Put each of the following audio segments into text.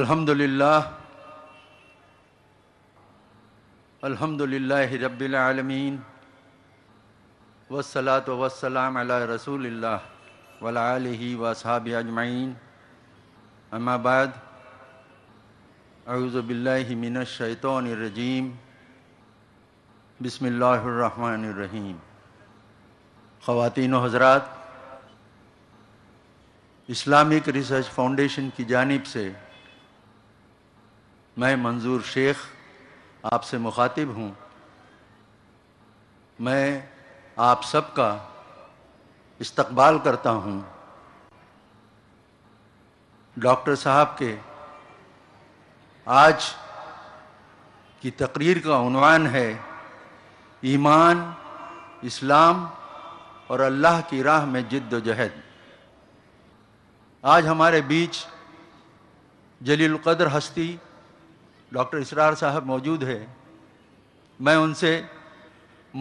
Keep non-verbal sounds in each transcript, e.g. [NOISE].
अल्हम्दुलिल्लाह अल्हम्दुलिल्लाह रब्बिल आलमीन वसलात वसलाम अला रसूलिल्लाह वला आलिही वसहाब अजमाइन अमाबाद अऊज़बिल्लाहि मिनश्शैतानिर्रजीम बिस्मिल्लाहिर्रहमानिर्रहीम ख़वातीन हजरात इस्लामिक रिसर्च फाउंडेशन की जानब से मैं मंजूर शेख आपसे मुखातिब हूँ मैं आप सबका इस्तकबाल करता हूँ डॉक्टर साहब के आज की तकरीर का उनवान है ईमान इस्लाम और अल्लाह की राह में जिद्दोजहद आज हमारे बीच जलील कदर हस्ती डॉक्टर इसरार साहब मौजूद है मैं उनसे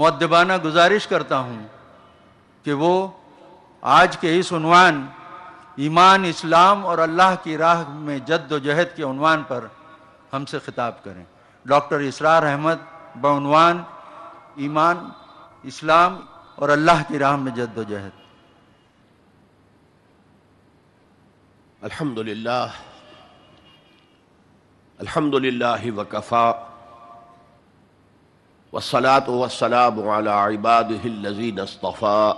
मद्दबाना गुजारिश करता हूँ कि वो आज के इस उनवान ईमान इस्लाम और अल्लाह की राह में जद्दोजहद के उनवान पर हमसे खिताब करें डॉक्टर इसरार अहमद बनवान ईमान इस्लाम और अल्लाह की राह में जद्दोजहद अल्हम्दुलिल्लाह الحمد لله وكفى والصلاة والسلام على عباده الذين اصطفى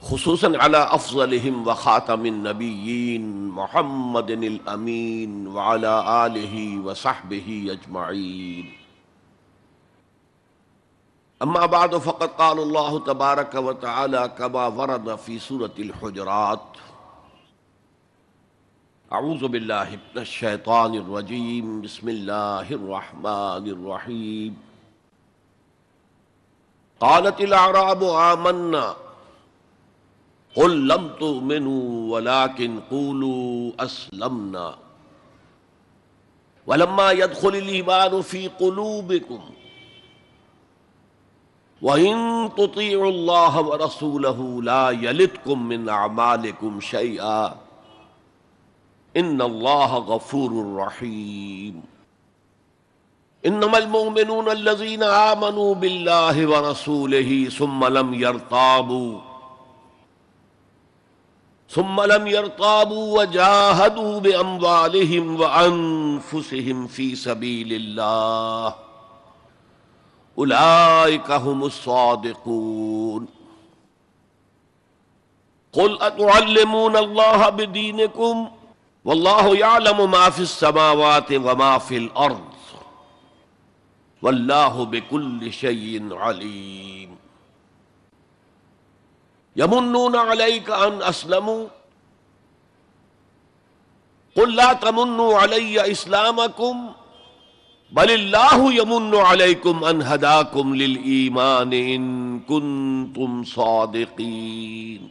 خصوصا على أفضلهم وخاتم النبيين محمد الأمين وعلى آله وصحبه أجمعين أما بعد فقد قال الله تبارك وتعالى كما ورد في سورة الحجرات أعوذ بالله من الشيطان الرجيم بسم الله الرحمن الرحيم قالت الأعراب آمنا قل لم تؤمنوا ولكن قولوا أسلمنا ولما يدخل الإيمان في قلوبكم وإن تطيعوا الله ورسوله لا يلدكم من أعمالكم شيئا इन अल्लाह गफूर रहीम इन्नमलमोमिनून अल्लज़ीन आमनू बिल्लाहि व रसूलिही सुम्म लम यरताबू सुम्म लम यरताबू व जाहदू बिअमवालिहिम व अनफुसिहिम फी सबीलिल्लाह उलाइका हुमुस सादिकून कुल अतुअल्लिमून अल्लाह बिदीनिकुम वल्लाम माफिस समावत वमाफिल अर्द वल्लाह बिकुल शयन अलीम यमुन्नून अलैक अन असलमू कुल्ला तमुन्नु अलैया इस्लामकुम बलिल्लाहु यमुन्नु अलैकुम अन हदाकुम लिल ईमान इन कुंतुम सादिकीन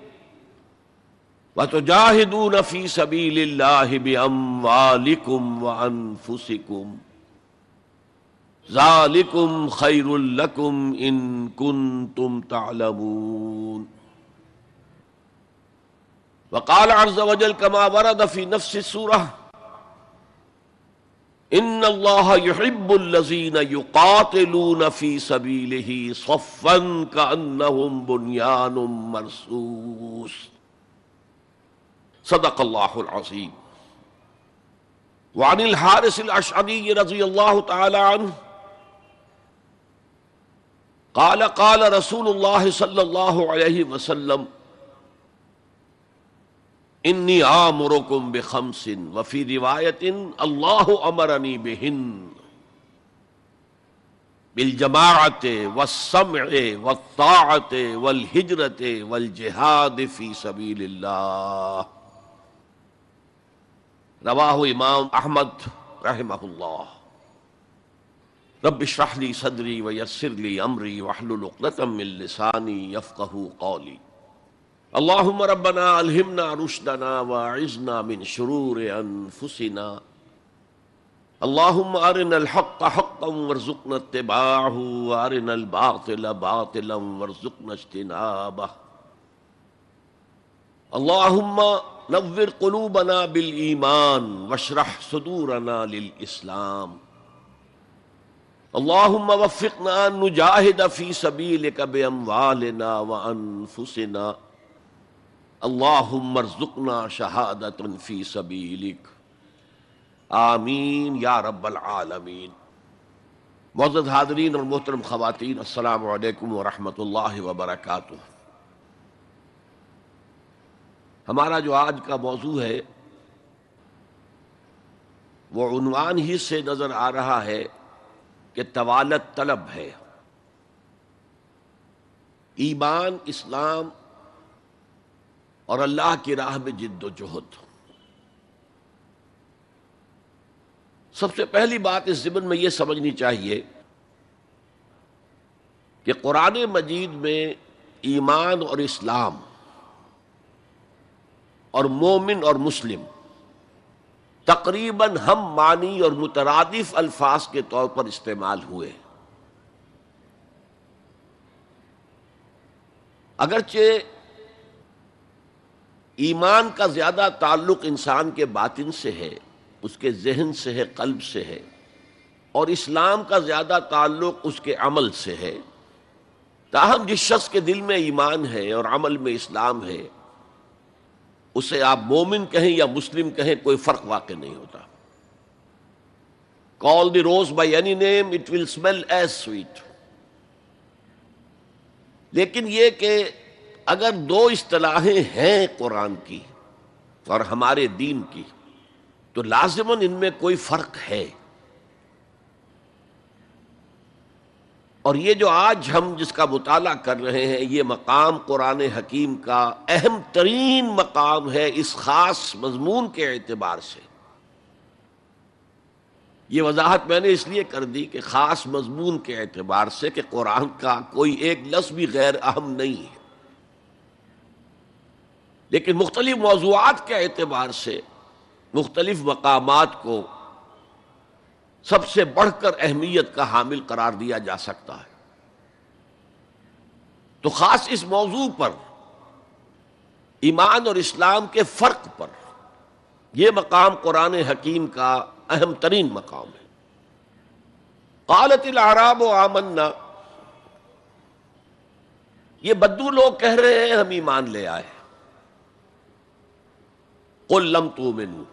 व तो जाहिदू नफी सबीलिकुम वनफुसिकुम जालिकुम खैरुल्लकुम इन कुन तुम तालमून वकाल अर्ज वजल कमा वरदफी नफ्स सूरा इन अल्लाहबुल्लजीन युकातलून फी सबील ही सफ़न का अन्नहुम बुनियान मरसूस सदक अल्लाजीम वानिल हारिसरी रजी अल्लाह तन काल काल रसूल सल्लल्लाहु वसल्लम इन्नी आमरकुम बेखमसिन वफी रिवायतिन अल्लाह अमरनी बेहिन बिलजमात वसम वताते वल हिजरत वल जिहाद फी सबील्ला रवाह इमाम अहमद रहमल्ला रब शराहली सदरी व यसरली अमरी वहलुलतमिलसानी यफ़ू कौली अल्लाम रबना अलहमना रुशदना व इज़ना मिन शरूर अनफुसिना अल्लाम अरन हक़ हक़म वरजुकन तबाहू अरन बातिल बातिलम वरजुकन अजतनाबह अल्लाहुम्मा नवर कलूबना बिल ईमान वशरह सदूरना इस्लाम अल्लाहुम्मा वफ़िक़ना फ़ी सबीलिक बिअमवालिना व अनफुसिना अल्लाहुम्मा रज़ुक़ना शहादतन फ़ी सबीलिक आमीन या रब्बल आलमीन मोजद हाजरीन और मोहतरम ख़वातीन अस्सलाम वालेकुम वरहमतुल्लाहि व हमारा जो आज का मौजू है वो उनवान ही से नज़र आ रहा है कि तवालत तलब है ईमान इस्लाम और अल्लाह की राह में जिद्दोजहद सबसे पहली बात इस जिमन में यह समझनी चाहिए कि कुरान मजीद में ईमान और इस्लाम और मोमिन और मुस्लिम तकरीबन हम मानी और मुतरदिफ अल्फाज के तौर पर इस्तेमाल हुए अगरचे ईमान का ज़्यादा ताल्लुक इंसान के बातिन से है उसके जहन से है कल्ब से है और इस्लाम का ज़्यादा ताल्लुक उसके अमल से है ताहम जिस शख्स के दिल में ईमान है और अमल में इस्लाम है उसे आप मोमिन कहें या मुस्लिम कहें कोई फ़र्क वाक़ नहीं होता call the rose by any name it will smell as sweet लेकिन यह कि अगर दो इतलाहें हैं कुरान की और हमारे दीन की तो लाजमन इनमें कोई फ़र्क है और ये जो आज हम जिसका मुताला कर रहे हैं ये मकाम कुरान हकीम का अहम तरीन मकाम है इस ख़ास मजमून के एतबार से ये वजाहत मैंने इसलिए कर दी कि ख़ास मजमून के एतबार से कि कुरान का कोई एक लफ्ज़ भी गैर अहम नहीं है लेकिन मुख्तलिफ़ मौजूद के एतबार से मुख्तलिफ़ मकाम को सबसे बढ़कर अहमियत का हामिल करार दिया जा सकता है तो खास इस मौजू पर ईमान और इस्लाम के फ़र्क पर यह मकाम कुरान हकीम का अहम तरीन मकाम है कालतिल आराब आमन्ना ये बद्दू लोग कह रहे हैं हम ईमान ले आए कुल्लम तू मिनू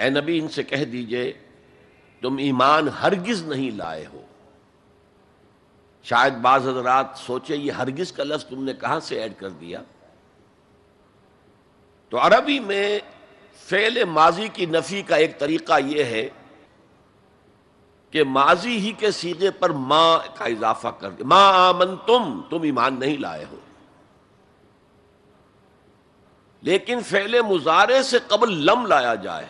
ए नबी इनसे कह दीजिए तुम ईमान हरगिज नहीं लाए हो शायद बाज हजरात सोचे ये हरगिज का लफ्ज तुमने कहां से ऐड कर दिया तो अरबी में फेल माजी की नफी का एक तरीका यह है कि माजी ही के सीधे पर माँ का इजाफा कर दे माँ आमन तुम तुम ईमान नहीं लाए हो लेकिन फेले मुजारे से कबल लम लाया जाए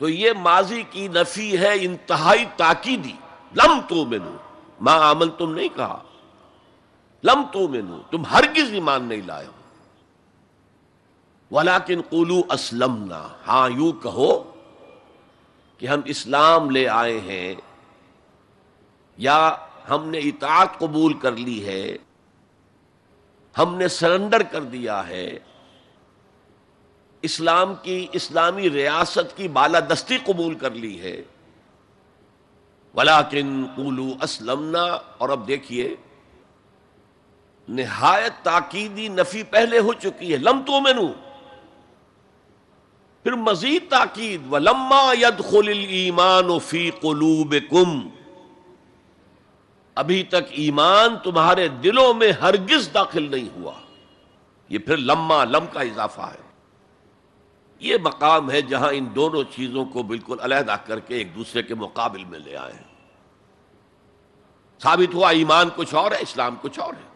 तो ये माजी की नफी है इंतहाई ताकीदी लम तो मेनू माँ आमल तुम नहीं कहा लम तो मेनू तुम हरगिज ईमान नहीं लाए हो किन कुलू असलम ना हाँ यू कहो कि हम इस्लाम ले आए हैं या हमने इतात कबूल कर ली है हमने सरेंडर कर दिया है इस्लाम की इस्लामी रियासत की बालादस्ती कबूल कर ली है वलाकिन कुलू असलमना और अब देखिए नहायत ताकीदी नफी पहले हो चुकी है लम तो मेनू फिर मजीद ताकीद व लम्मा यद ईमान फी कलूब कुम अभी तक ईमान तुम्हारे दिलों में हरगिज दाखिल नहीं हुआ ये फिर लम्मा लम का इजाफा है ये मकाम है जहां इन दोनों चीज़ों को बिल्कुल अलहदा करके एक दूसरे के मुकाबले में ले आए साबित हुआ ईमान कुछ और है इस्लाम कुछ और है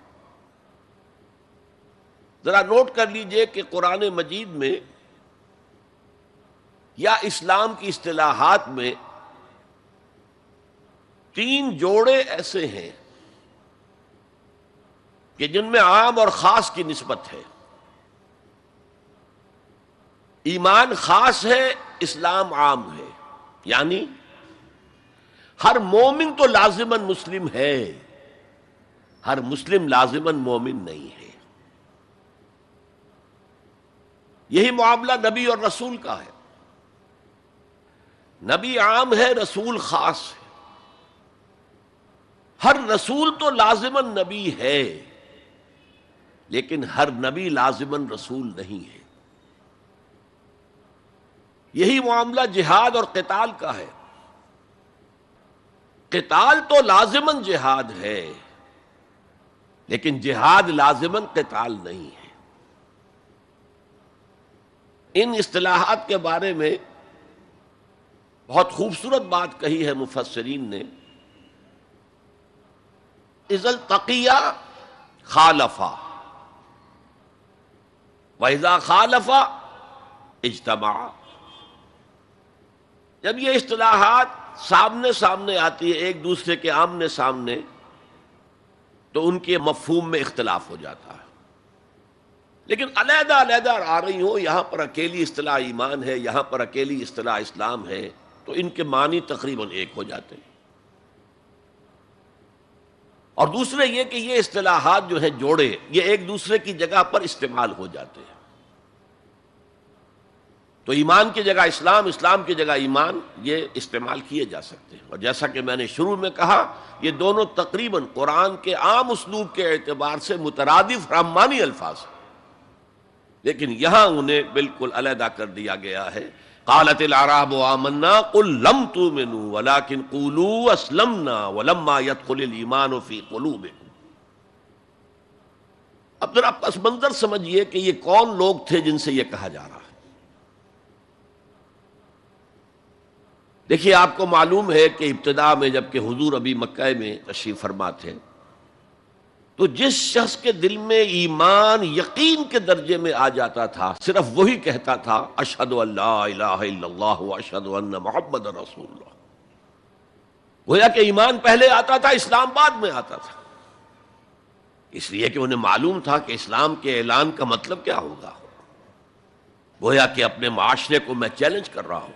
ज़रा नोट कर लीजिए कि कुरान मजीद में या इस्लाम की असलाहत में तीन जोड़े ऐसे हैं कि जिनमें आम और ख़ास की नस्बत है ईमान खास है इस्लाम आम है यानी हर मोमिन तो लाजिमन मुस्लिम है हर मुस्लिम लाजिमन मोमिन नहीं है यही मामला नबी और रसूल का है नबी आम है रसूल खास है हर रसूल तो लाजिमन नबी है लेकिन हर नबी लाजिमन रसूल नहीं है यही मामला जिहाद और कताल का है कताल तो लाजिमन जिहाद है लेकिन जिहाद लाजिमन कताल नहीं है इन असलाहत के बारे में बहुत खूबसूरत बात कही है मुफसरीन ने इजल तकिया खालफा वैजा खालफा इजतमा जब ये असलाहत सामने सामने आती है एक दूसरे के आमने सामने तो उनके मफहूम में इख्तलाफ हो जाता है लेकिन अलहदा अलहदा आ रही हो यहां पर अकेली असलाह ईमान है यहां पर अकेली असलाह इस्लाम है तो इनके मानी तकरीबन एक हो जाते हैं और दूसरे ये कि ये असलाहत जो है जोड़े ये एक दूसरे की जगह पर इस्तेमाल हो जाते हैं तो ईमान की जगह इस्लाम इस्लाम की जगह ईमान ये इस्तेमाल किए जा सकते हैं और जैसा कि मैंने शुरू में कहा ये दोनों तकरीबन कुरान के आम उसलूब के एतबार से मुतरदफ रामानी अल्फाज लेकिन यहां उन्हें बिल्कुल अलहदा कर दिया गया है कालत आराब आमन्ना तू मिनू वलाकिन कुलू असलमना वलम्मा यतमान फ़ी कुलू में अब जरा पस मंजर समझिए कि ये कौन लोग थे जिनसे ये कहा जा रहा देखिए आपको मालूम है कि इब्तदा में जबकि हुजूर अभी मक्का में तशरीफ फरमा थे तो जिस शख्स के दिल में ईमान यकीन के दर्जे में आ जाता था सिर्फ वही कहता था अशद अशद मोहम्मद रसूल गोया कि ईमान पहले आता था इस्लाम बाद में आता था इसलिए कि उन्हें मालूम था कि इस्लाम के ऐलान का मतलब क्या होगा गोया कि अपने माशरे को मैं चैलेंज कर रहा हूं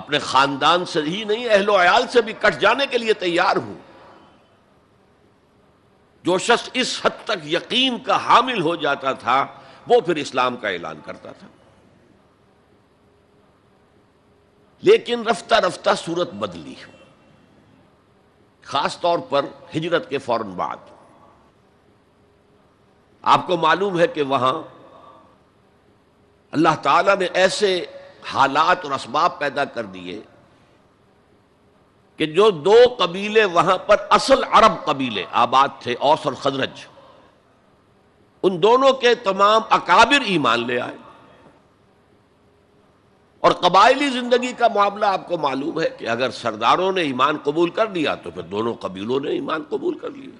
अपने खानदान से ही नहीं अहलो अयाल से भी कट जाने के लिए तैयार हूं जो शख्स इस हद तक यकीन का हामिल हो जाता था वो फिर इस्लाम का ऐलान करता था लेकिन रफ्ता रफ्ता सूरत बदली खास तौर पर हिजरत के फौरन बाद आपको मालूम है कि वहां अल्लाह ताला ने ऐसे हालात और इसबाब पैदा कर दिए कि जो दो कबीले वहां पर असल अरब कबीले आबाद थे औस और खजरज उन दोनों के तमाम अकाबिर ईमान ले आए और कबायली जिंदगी का मामला आपको मालूम है कि अगर सरदारों ने ईमान कबूल कर लिया तो फिर दोनों कबीलों ने ईमान कबूल कर लिया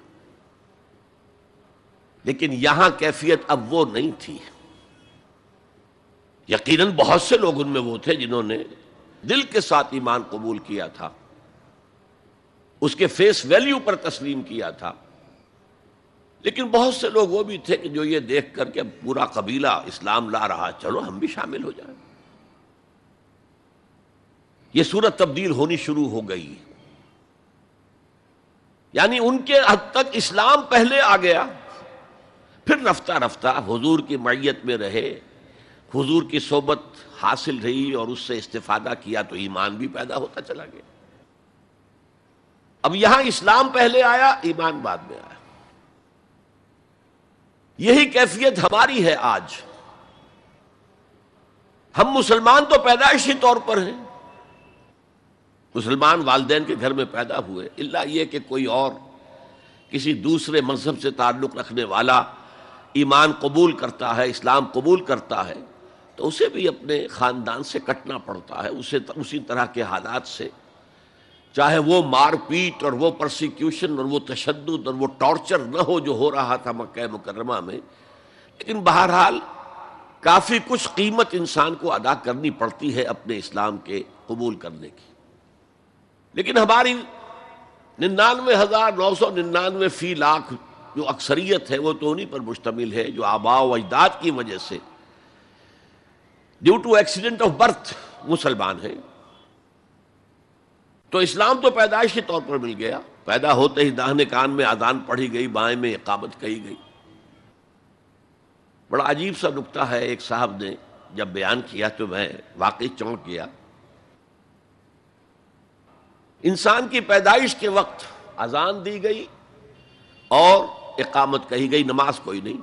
लेकिन यहां कैफियत अब वो नहीं थी यकीनन बहुत से लोग उनमें वो थे जिन्होंने दिल के साथ ईमान कबूल किया था उसके फेस वैल्यू पर तस्लीम किया था लेकिन बहुत से लोग वो भी थे कि जो ये देख करके पूरा कबीला इस्लाम ला रहा चलो हम भी शामिल हो जाए ये सूरत तब्दील होनी शुरू हो गई यानी उनके हद तक इस्लाम पहले आ गया फिर रफ्ता रफ्ता हुजूर की मैत में रहे हुजूर की सोबत हासिल रही और उससे इस्तेफादा किया तो ईमान भी पैदा होता चला गया अब यहां इस्लाम पहले आया ईमान बाद में आया यही कैफियत हमारी है आज हम मुसलमान तो पैदाइशी तौर पर हैं मुसलमान वालदेन के घर में पैदा हुए इल्ला ये कि कोई और किसी दूसरे मजहब से ताल्लुक़ रखने वाला ईमान कबूल करता है इस्लाम कबूल करता है तो उसे भी अपने ख़ानदान से कटना पड़ता है उसे उसी तरह के हालात से चाहे वो मारपीट और वो प्रोसिक्यूशन और वो तशद और वो टॉर्चर न हो जो हो रहा था मक् मुकरमा में लेकिन बहरहाल काफ़ी कुछ कीमत इंसान को अदा करनी पड़ती है अपने इस्लाम के कबूल करने की लेकिन हमारी निन्यानवे हज़ार नौ सौ निन्यानवे फ़ी लाख जो अक्सरियत है वो तो उन्हीं पर मुश्तमिल है जो आबा व अजदाद की वजह से due to accident of birth मुसलमान है तो इस्लाम तो पैदाइश के तौर पर मिल गया पैदा होते ही दाहने कान में आदान पढ़ी गई बाएं में इकामत कही गई बड़ा अजीब सा नुकता है एक साहब ने जब बयान किया तो मैं वाकई चौंक गया इंसान की पैदाइश के वक्त अजान दी गई और इकामत कही गई नमाज कोई नहीं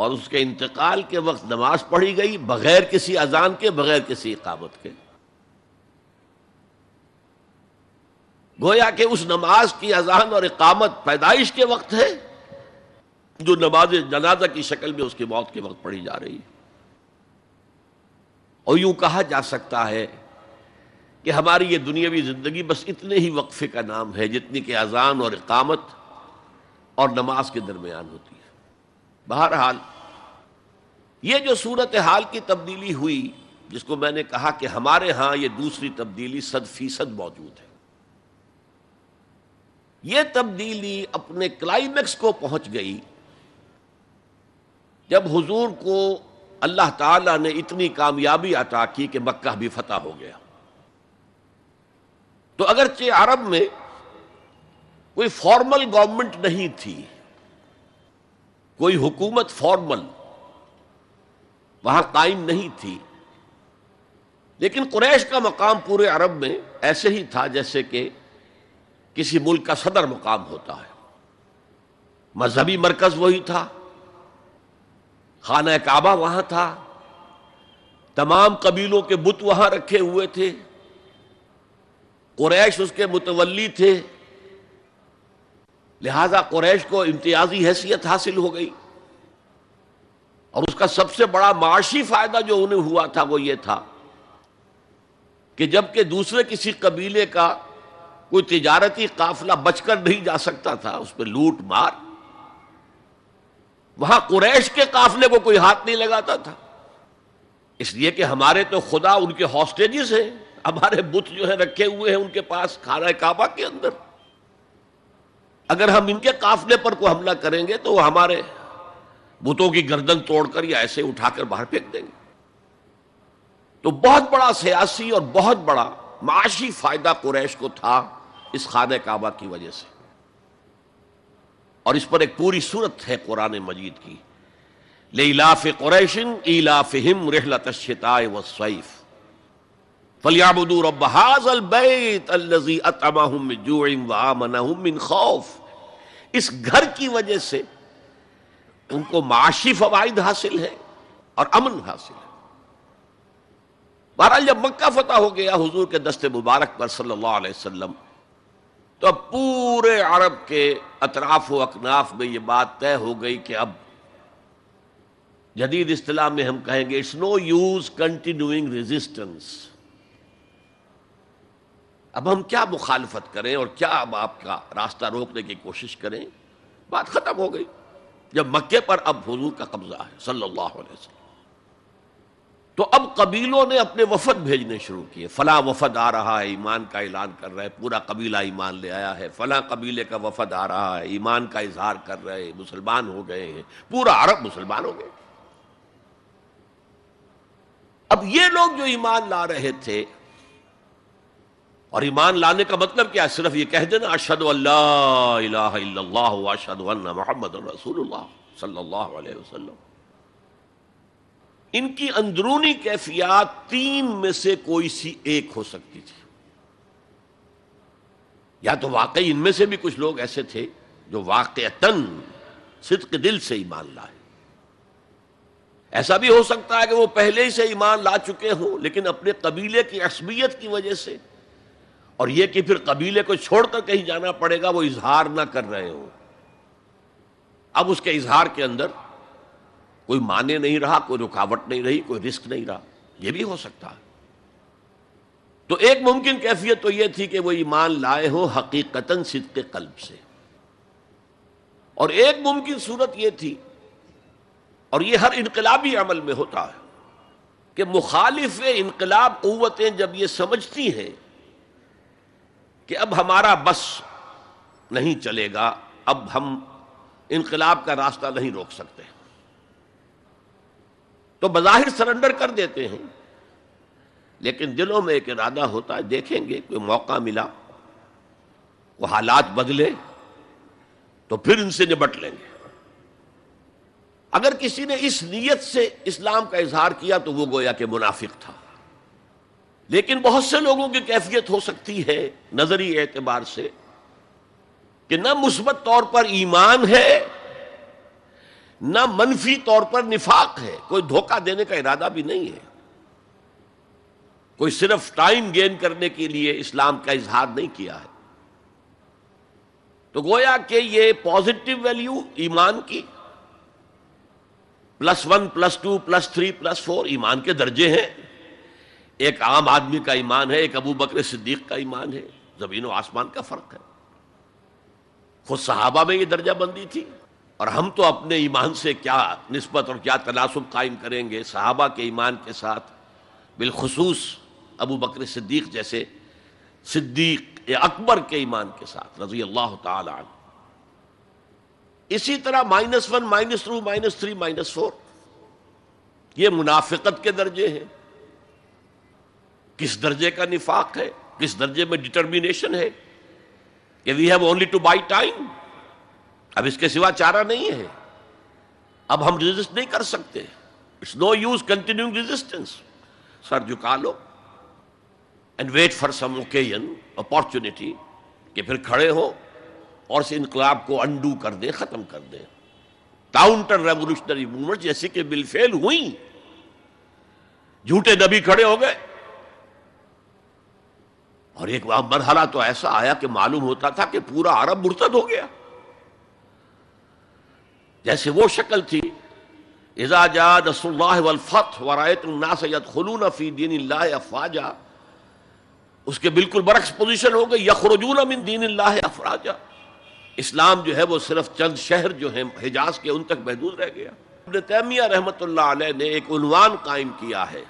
और उसके इंतकाल के वक्त नमाज पढ़ी गई बगैर किसी अजान के बगैर किसी इकामत के गोया कि उस नमाज की अजान और इकामत पैदाइश के वक्त है जो नमाज जनाजा की शक्ल में उसकी मौत के वक्त पढ़ी जा रही है और यूं कहा जा सकता है कि हमारी ये दुनियावी ज़िंदगी बस इतने ही वक्फे का नाम है जितनी कि अजान और इकामत और नमाज के दरमियान होती है बहरहाल ये जो सूरत हाल की तब्दीली हुई जिसको मैंने कहा कि हमारे यहां ये दूसरी तब्दीली सद फीसद मौजूद है ये तब्दीली अपने क्लाइमेक्स को पहुंच गई जब हुजूर को अल्लाह ताला ने इतनी कामयाबी अता की कि मक्का भी फतह हो गया तो अगरचे अरब में कोई फॉर्मल गवर्नमेंट नहीं थी कोई हुकूमत फॉर्मल वहां कायम नहीं थी लेकिन कुरैश का मकाम पूरे अरब में ऐसे ही था जैसे कि किसी मुल्क का सदर मकाम होता है मजहबी मरकज वही था खाना काबा वहां था तमाम कबीलों के बुत वहां रखे हुए थे कुरैश उसके मुतवली थे लिहाजा कुरैश को इम्तियाजी हैसियत हासिल हो गई और उसका सबसे बड़ा माशी फ़ायदा जो उन्हें हुआ था वो ये था कि जबकि दूसरे किसी कबीले का कोई तिजारती काफिला बचकर नहीं जा सकता था उस पर लूट मार वहां कुरैश के काफिले को कोई हाथ नहीं लगाता था इसलिए कि हमारे तो खुदा उनके हॉस्टेजेस हैं हमारे बुत जो है रखे हुए हैं उनके पास खाना काबा के अंदर अगर हम इनके काफले पर को हमला करेंगे तो वो हमारे बुतों की गर्दन तोड़कर या ऐसे उठाकर बाहर फेंक देंगे तो बहुत बड़ा सियासी और बहुत बड़ा माशी फायदा कुरैश को था इस खान काबा की वजह से और इस पर एक पूरी सूरत है कुरान मजीद की ले इलाफ कुरैशन इलाफ हिम रेहलत शिताए व सईफ फलियाबूर अब हाजल बैत अतमा जूम वामन खौफ इस घर की वजह से उनको माशी फवायद हासिल है और अमन हासिल है बहरहाल जब मक्का फतह हो गया हुजूर के दस्ते मुबारक पर सल्लल्लाहु अलैहि वसल्लम तो अब पूरे अरब के अतराफ व अकनाफ में यह बात तय हो गई कि अब जदीद इस्तलाह में हम कहेंगे it's no use continuing resistance अब हम क्या मुखालफत करें और क्या अब आपका रास्ता रोकने की कोशिश करें बात ख़त्म हो गई जब मक्के पर अब हजूर का कब्ज़ा है सल्लल्लाहु अलैहि वसल्लम तो अब कबीलों ने अपने वफद भेजने शुरू किए फला वफद आ रहा है ईमान का ऐलान कर रहा है पूरा कबीला ईमान ले आया है फला कबीले का वफद आ रहा है ईमान का इजहार कर रहे हैं मुसलमान हो गए हैं पूरा अरब मुसलमान हो गए अब ये लोग जो ईमान ला रहे थे और ईमान लाने का मतलब क्या है सिर्फ ये कह देना अशद अशद मोहम्मद वसल्लम इनकी अंदरूनी कैफियत तीन में से कोई सी एक हो सकती थी या तो वाकई इनमें से भी कुछ लोग ऐसे थे जो वाकतन सिद्क दिल से ईमान लाए ऐसा भी हो सकता है कि वो पहले ही से ईमान ला चुके हों लेकिन अपने कबीले की असबियत की वजह से और यह कि फिर कबीले को छोड़कर कहीं जाना पड़ेगा वो इजहार ना कर रहे हो अब उसके इजहार के अंदर कोई माने नहीं रहा कोई रुकावट नहीं रही कोई रिस्क नहीं रहा यह भी हो सकता है तो एक मुमकिन कैफियत तो यह थी कि वो ईमान लाए हो हकीकतन सिद्ध के कल्ब से और एक मुमकिन सूरत यह थी और यह हर इनकलाबी अमल में होता है कि मुखालिफ इनकलाब क़वतें जब यह समझती हैं कि अब हमारा बस नहीं चलेगा अब हम इनकलाब का रास्ता नहीं रोक सकते तो बज़ाहिर सरेंडर कर देते हैं लेकिन दिलों में एक इरादा होता है देखेंगे कोई मौका मिला वो हालात बदले तो फिर इनसे निपट लेंगे अगर किसी ने इस नीयत से इस्लाम का इजहार किया तो वो गोया के मुनाफिक था लेकिन बहुत से लोगों की कैफियत हो सकती है नजरी एतबार से कि ना मुस्बत तौर पर ईमान है ना मनफी तौर पर निफाक है कोई धोखा देने का इरादा भी नहीं है कोई सिर्फ टाइम गेन करने के लिए इस्लाम का इजहार नहीं किया है तो गोया कि ये पॉजिटिव वैल्यू ईमान की plus one plus two plus three plus four ईमान के दर्जे हैं एक आम आदमी का ईमान है एक अबू बकर सिद्दीक का ईमान है जमीन और आसमान का फर्क है खुद सहाबा में ये दर्जा बंदी थी और हम तो अपने ईमान से क्या नस्बत और क्या तनासब कायम करेंगे सहाबा के ईमान के साथ बिलखसूस अबू बकर सिद्दीक जैसे सिद्दीक या अकबर के ईमान के साथ रजी अल्लाह त इसी तरह minus one minus two minus three minus four ये मुनाफिकत के दर्जे हैं किस दर्जे का निफाक है किस दर्जे में डिटर्मिनेशन है कि we have only to buy time अब इसके सिवा चारा नहीं है अब हम रेजिस्ट नहीं कर सकते it's no use continuing resistance सर झुका लो and wait for some occasion opportunity कि फिर खड़े हो और इस इनकलाब को अंडू कर दे ख़त्म कर दे काउंटर रेवोल्यूशनरी मूवमेंट जैसे कि बिलफेल हुई झूठे नबी खड़े हो गए और एक वहां मरहला तो ऐसा आया कि मालूम होता था कि पूरा अरब मुर्तद हो गया जैसे वो शक्ल थी इजाजाद वलफ़त खलून फ़ी दीन अफवाजा उसके बिल्कुल बरक्स पोजीशन हो गई यखरजून मिन दीन अफराजा इस्लाम जो है वो सिर्फ चंद शहर जो है हिजाज के उन तक महदूद रह गया तैमिया रहमत ने एक उन्वान कायम किया है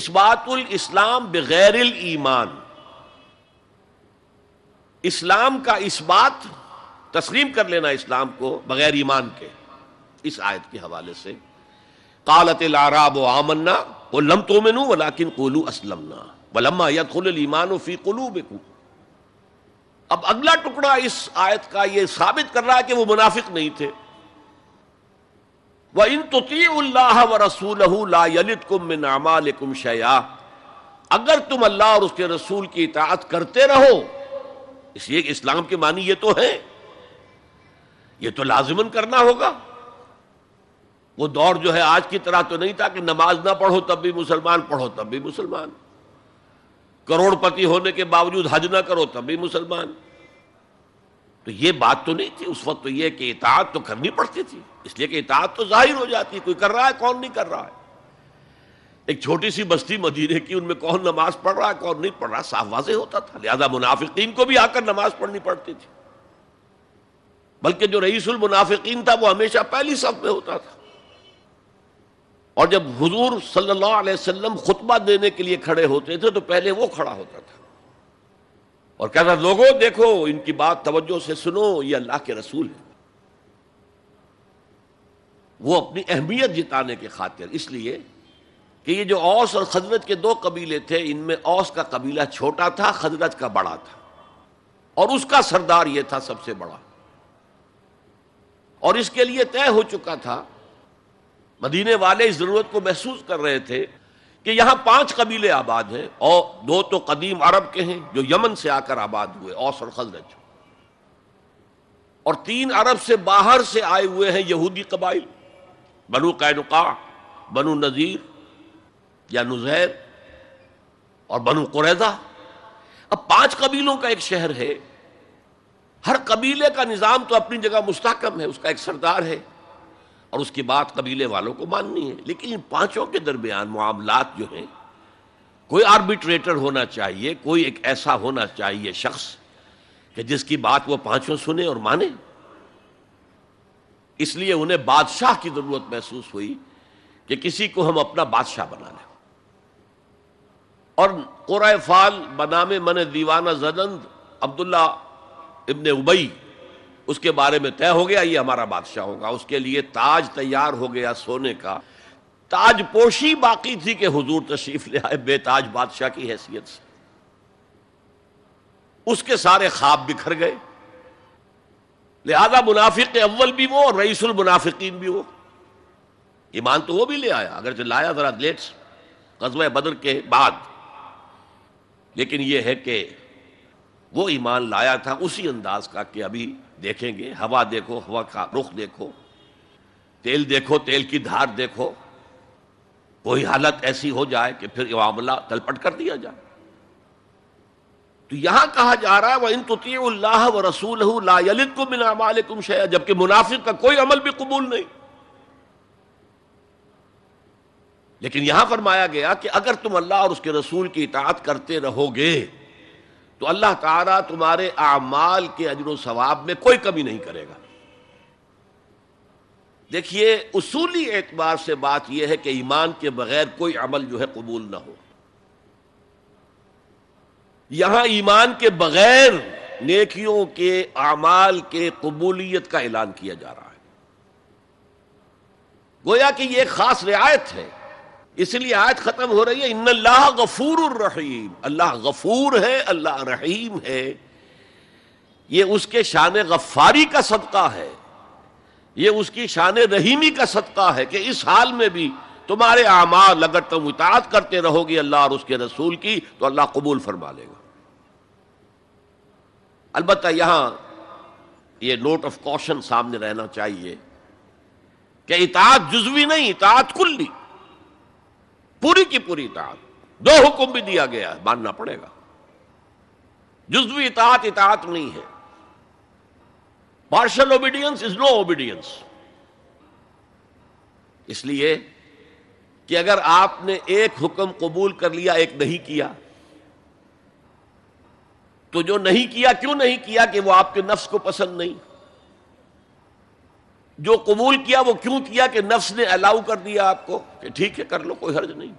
इस बातुल इस्लाम बगैर ईमान इस्लाम का इस बात तस्लीम कर लेना इस्लाम को बगैर ईमान के इस आयत के हवाले से कालत लाराब आमन्ना वो लम तो मिनू वाकिन कोलू असलमना वलम्मा यदुल ईमान फी कुलू बेकू अब अगला टुकड़ा इस आयत का ये साबित कर रहा है कि वो मुनाफिक नहीं थे वह इन तुल्लाह व रसूल ला कुम मिन अमाल कुम शया अगर तुम अल्लाह और उसके रसूल की इतात करते रहो इसलिए इस्लाम के मानी ये तो है ये तो लाजमन करना होगा वो दौर जो है आज की तरह तो नहीं था कि नमाज ना पढ़ो तब भी मुसलमान पढ़ो तब भी मुसलमान करोड़पति होने के बावजूद हज ना करो तब भी मुसलमान तो ये बात तो नहीं थी उस वक्त तो ये कि इतात तो करनी पड़ती थी इसलिए कि इतात तो जाहिर हो जाती कोई कर रहा है कौन नहीं कर रहा है एक छोटी सी बस्ती मदीने की उनमें कौन नमाज पढ़ रहा है कौन नहीं पढ़ रहा साफ वाजे होता था लिहाजा मुनाफिकीन को भी आकर नमाज पढ़नी पड़ती थी बल्कि जो रईसुल मुनाफिकीन था वो हमेशा पहली सफ में होता था और जब हुजूर सल्लल्लाहु अलैहि वसल्लम खुतबा देने के लिए खड़े होते थे तो पहले वो खड़ा होता था और कहता लोगों देखो इनकी बात तवज्जो से सुनो ये अल्लाह के रसूल है वो अपनी अहमियत जिताने के खातिर इसलिए कि ये जो औस और खजरत के दो कबीले थे इनमें औस का कबीला छोटा था खजरत का बड़ा था और उसका सरदार ये था सबसे बड़ा और इसके लिए तय हो चुका था मदीने वाले इस जरूरत को महसूस कर रहे थे कि यहां पांच कबीले आबाद हैं और दो तो कदीम अरब के हैं जो यमन से आकर आबाद हुए औस और खजरत और तीन अरब से बाहर से आए हुए हैं यहूदी कबाइल बनु कैनुका बनु नज़ीर या नुजैर और बनु कुरैदा अब पांच कबीलों का एक शहर है हर कबीले का निज़ाम तो अपनी जगह मुस्तकम है उसका एक सरदार है और उसकी बात कबीले वालों को माननी है लेकिन इन पांचों के दरमियान मामलात जो हैं कोई आर्बिट्रेटर होना चाहिए कोई एक ऐसा होना चाहिए शख्स कि जिसकी बात वो पांचों सुने और माने इसलिए उन्हें बादशाह की ज़रूरत महसूस हुई कि किसी को हम अपना बादशाह बना लें और क़ुर फ़ाल बनाम मन दीवाना जदंद अब्दुल्ला इबन उबई उसके बारे में तय हो गया ये हमारा बादशाह होगा उसके लिए ताज तैयार हो गया सोने का ताज पोशी बाकी थी कि हुजूर तशरीफ ले आए बेताज बादशाह की हैसियत से उसके सारे ख्वाब बिखर गए लिहाजा मुनाफिक अव्वल भी वो और रईसुल मुनाफिकीन भी वो ईमान तो वो भी ले आया अगर जो लाया जरा लेट्स गजब बदर के बाद लेकिन यह है कि वो ईमान लाया था उसी अंदाज का कि अभी देखेंगे हवा देखो हवा का रुख देखो तेल देखो तेल की धार देखो कोई हालत ऐसी हो जाए कि फिर मामला तलपट कर दिया जाए तो यहां कहा जा रहा है वह इन तुतील्लाह व रसूल लायलित को मिला मालिकुम शया जबकि मुनाफिक का कोई अमल भी कबूल नहीं लेकिन यहां फरमाया गया कि अगर तुम अल्लाह और उसके रसूल की इतात करते रहोगे तो अल्लाह ताला तुम्हारे अमाल के अजर सवाब में कोई कमी नहीं करेगा देखिए उसूली एतबार से बात यह है कि ईमान के बगैर कोई अमल जो है कबूल ना हो यहां ईमान के बगैर नेकियों के अमाल के कबूलियत का ऐलान किया जा रहा है गोया कि यह खास रियायत है इसलिए आज खत्म हो रही है इन अल्लाह गफूर रहीम अल्लाह गफूर है अल्लाह रहीम है ये उसके शान गफ्फारी का सदका है ये उसकी शान रहीमी का सदका है कि इस हाल में भी तुम्हारे आमाल अगर तुम इतात करते रहोगे अल्लाह और उसके रसूल की तो अल्लाह कबूल फरमा लेगा अलबत् यहां ये नोट ऑफ कॉशन सामने रहना चाहिए कि इतात जुजवी नहीं इतात कुल्ली पूरी की पूरी इतात दो हुक्म भी दिया गया है मानना पड़ेगा जुजवी इतात इतात नहीं है partial obedience is no obedience इसलिए कि अगर आपने एक हुक्म कबूल कर लिया एक नहीं किया तो जो नहीं किया क्यों नहीं किया कि वो आपके नफ्स को पसंद नहीं जो कबूल किया वो क्यों किया कि नफ्स ने अलाउ कर दिया आपको कि ठीक है कर लो कोई हर्ज नहीं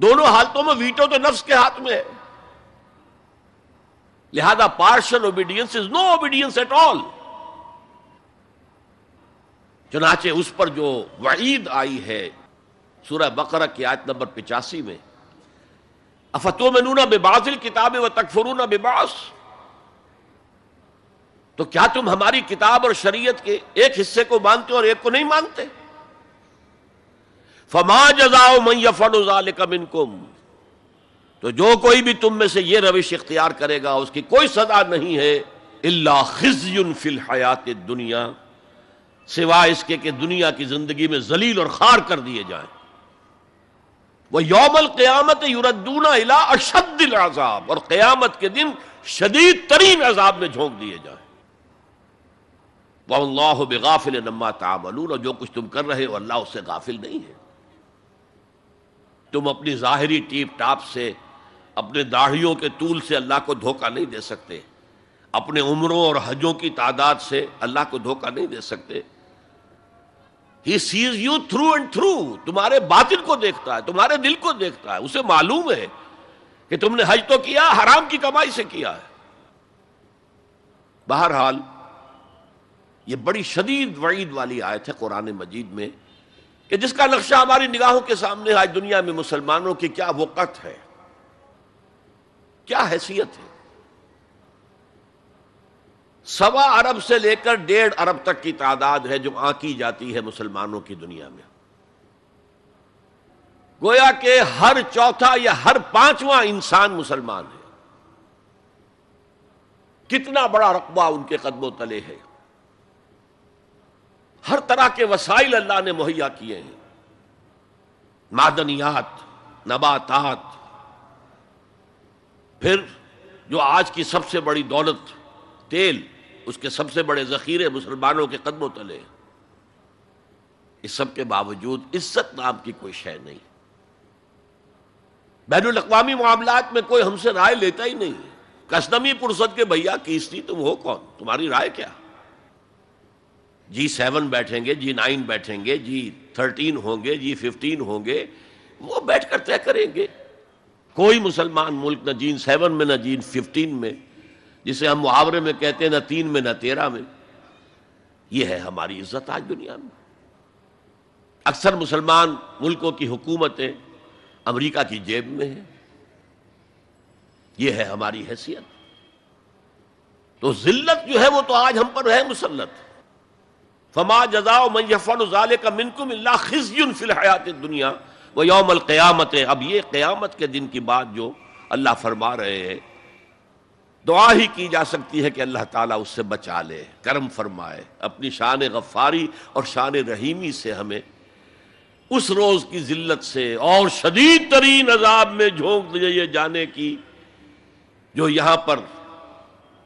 दोनों हालतों में वीटो तो नफ्स के हाथ में है लिहाजा partial obedience is no obedience at all चुनाचे उस पर जो वईद आई है सूरह बकर की आयत नंबर पिचासी में अफतो में नूना बेबाजिल किताबें व तकफरूना बेबास तो क्या तुम हमारी किताब और शरीयत के एक हिस्से को मानते हो और एक को नहीं मानते फमा जजाओ इनकुम तो जो कोई भी तुम में से यह रविश इख्तियार करेगा उसकी कोई सजा नहीं है इल्ला खिजुन फिल हयात दुनिया सिवाय इसके कि दुनिया की जिंदगी में जलील और खार कर दिए जाए वह यौमल क्यामत यूरदूना इला अशद्दिल आजाब और क्यामत के दिन शदीद तरीन अजाब में झोंक दिए जाए वल्लाह बेगाफिल नमा तामलून और जो कुछ तुम कर रहे हो अल्लाह उससे गाफिल नहीं है तुम अपनी ज़ाहरी टीप टाप से अपने दाढ़ियों के तूल से अल्लाह को धोखा नहीं दे सकते अपने उम्रों और हजों की तादाद से अल्लाह को धोखा नहीं दे सकते he sees you through and through तुम्हारे बातिल को देखता है तुम्हारे दिल को देखता है उसे मालूम है कि तुमने हज तो किया हराम की कमाई से किया है बहरहाल ये बड़ी शदीद वईद वाली आयत है कुरान मजीद में कि जिसका नक्शा हमारी निगाहों के सामने आज दुनिया में मुसलमानों की क्या वक़त है क्या हैसियत है सवा अरब से लेकर डेढ़ अरब तक की तादाद है जो आंकी जाती है मुसलमानों की दुनिया में गोया के हर चौथा या हर पांचवा इंसान मुसलमान है कितना बड़ा रकबा उनके कदमों तले है हर तरह के वसाइल अल्लाह ने मुहैया किए हैं मादनियात नबातात फिर जो आज की सबसे बड़ी दौलत तेल उसके सबसे बड़े जखीरे मुसलमानों के कदमों तले इस सब के बावजूद इज्जत नाम की कोई शय नहीं बैन अवी मामला में कोई हमसे राय लेता ही नहीं कसनमी पुरसद के भैया कीसती तुम हो कौन तुम्हारी राय क्या जी सेवन बैठेंगे जी नाइन बैठेंगे जी थर्टीन होंगे जी फिफ्टीन होंगे वो बैठ कर तय करेंगे कोई मुसलमान मुल्क न जीन सेवन में न जीन फिफ्टीन में जिसे हम मुहावरे में कहते हैं न तीन में न तेरह में ये है हमारी इज्जत आज दुनिया में अक्सर मुसलमान मुल्कों की हुकूमतें अमेरिका की जेब में है यह है हमारी हैसियत तो जिल्लत जो है वो तो आज हम पर है मुसलत फमा जजाओ मैफाल का मिनकुम खिजन फ़िलहयात दुनिया व योम क़्यामत है अब ये क़्यामत के दिन की बात जो अल्लाह फरमा रहे हैं दुआ ही की जा सकती है कि अल्लाह ताला उससे बचा ले करम फरमाए अपनी शान गफ़ारी और शान रहीमी से हमें उस रोज़ की ज़िल्लत से और शदीद तरीन अजाब में झोंक दिए जाने की जो यहाँ पर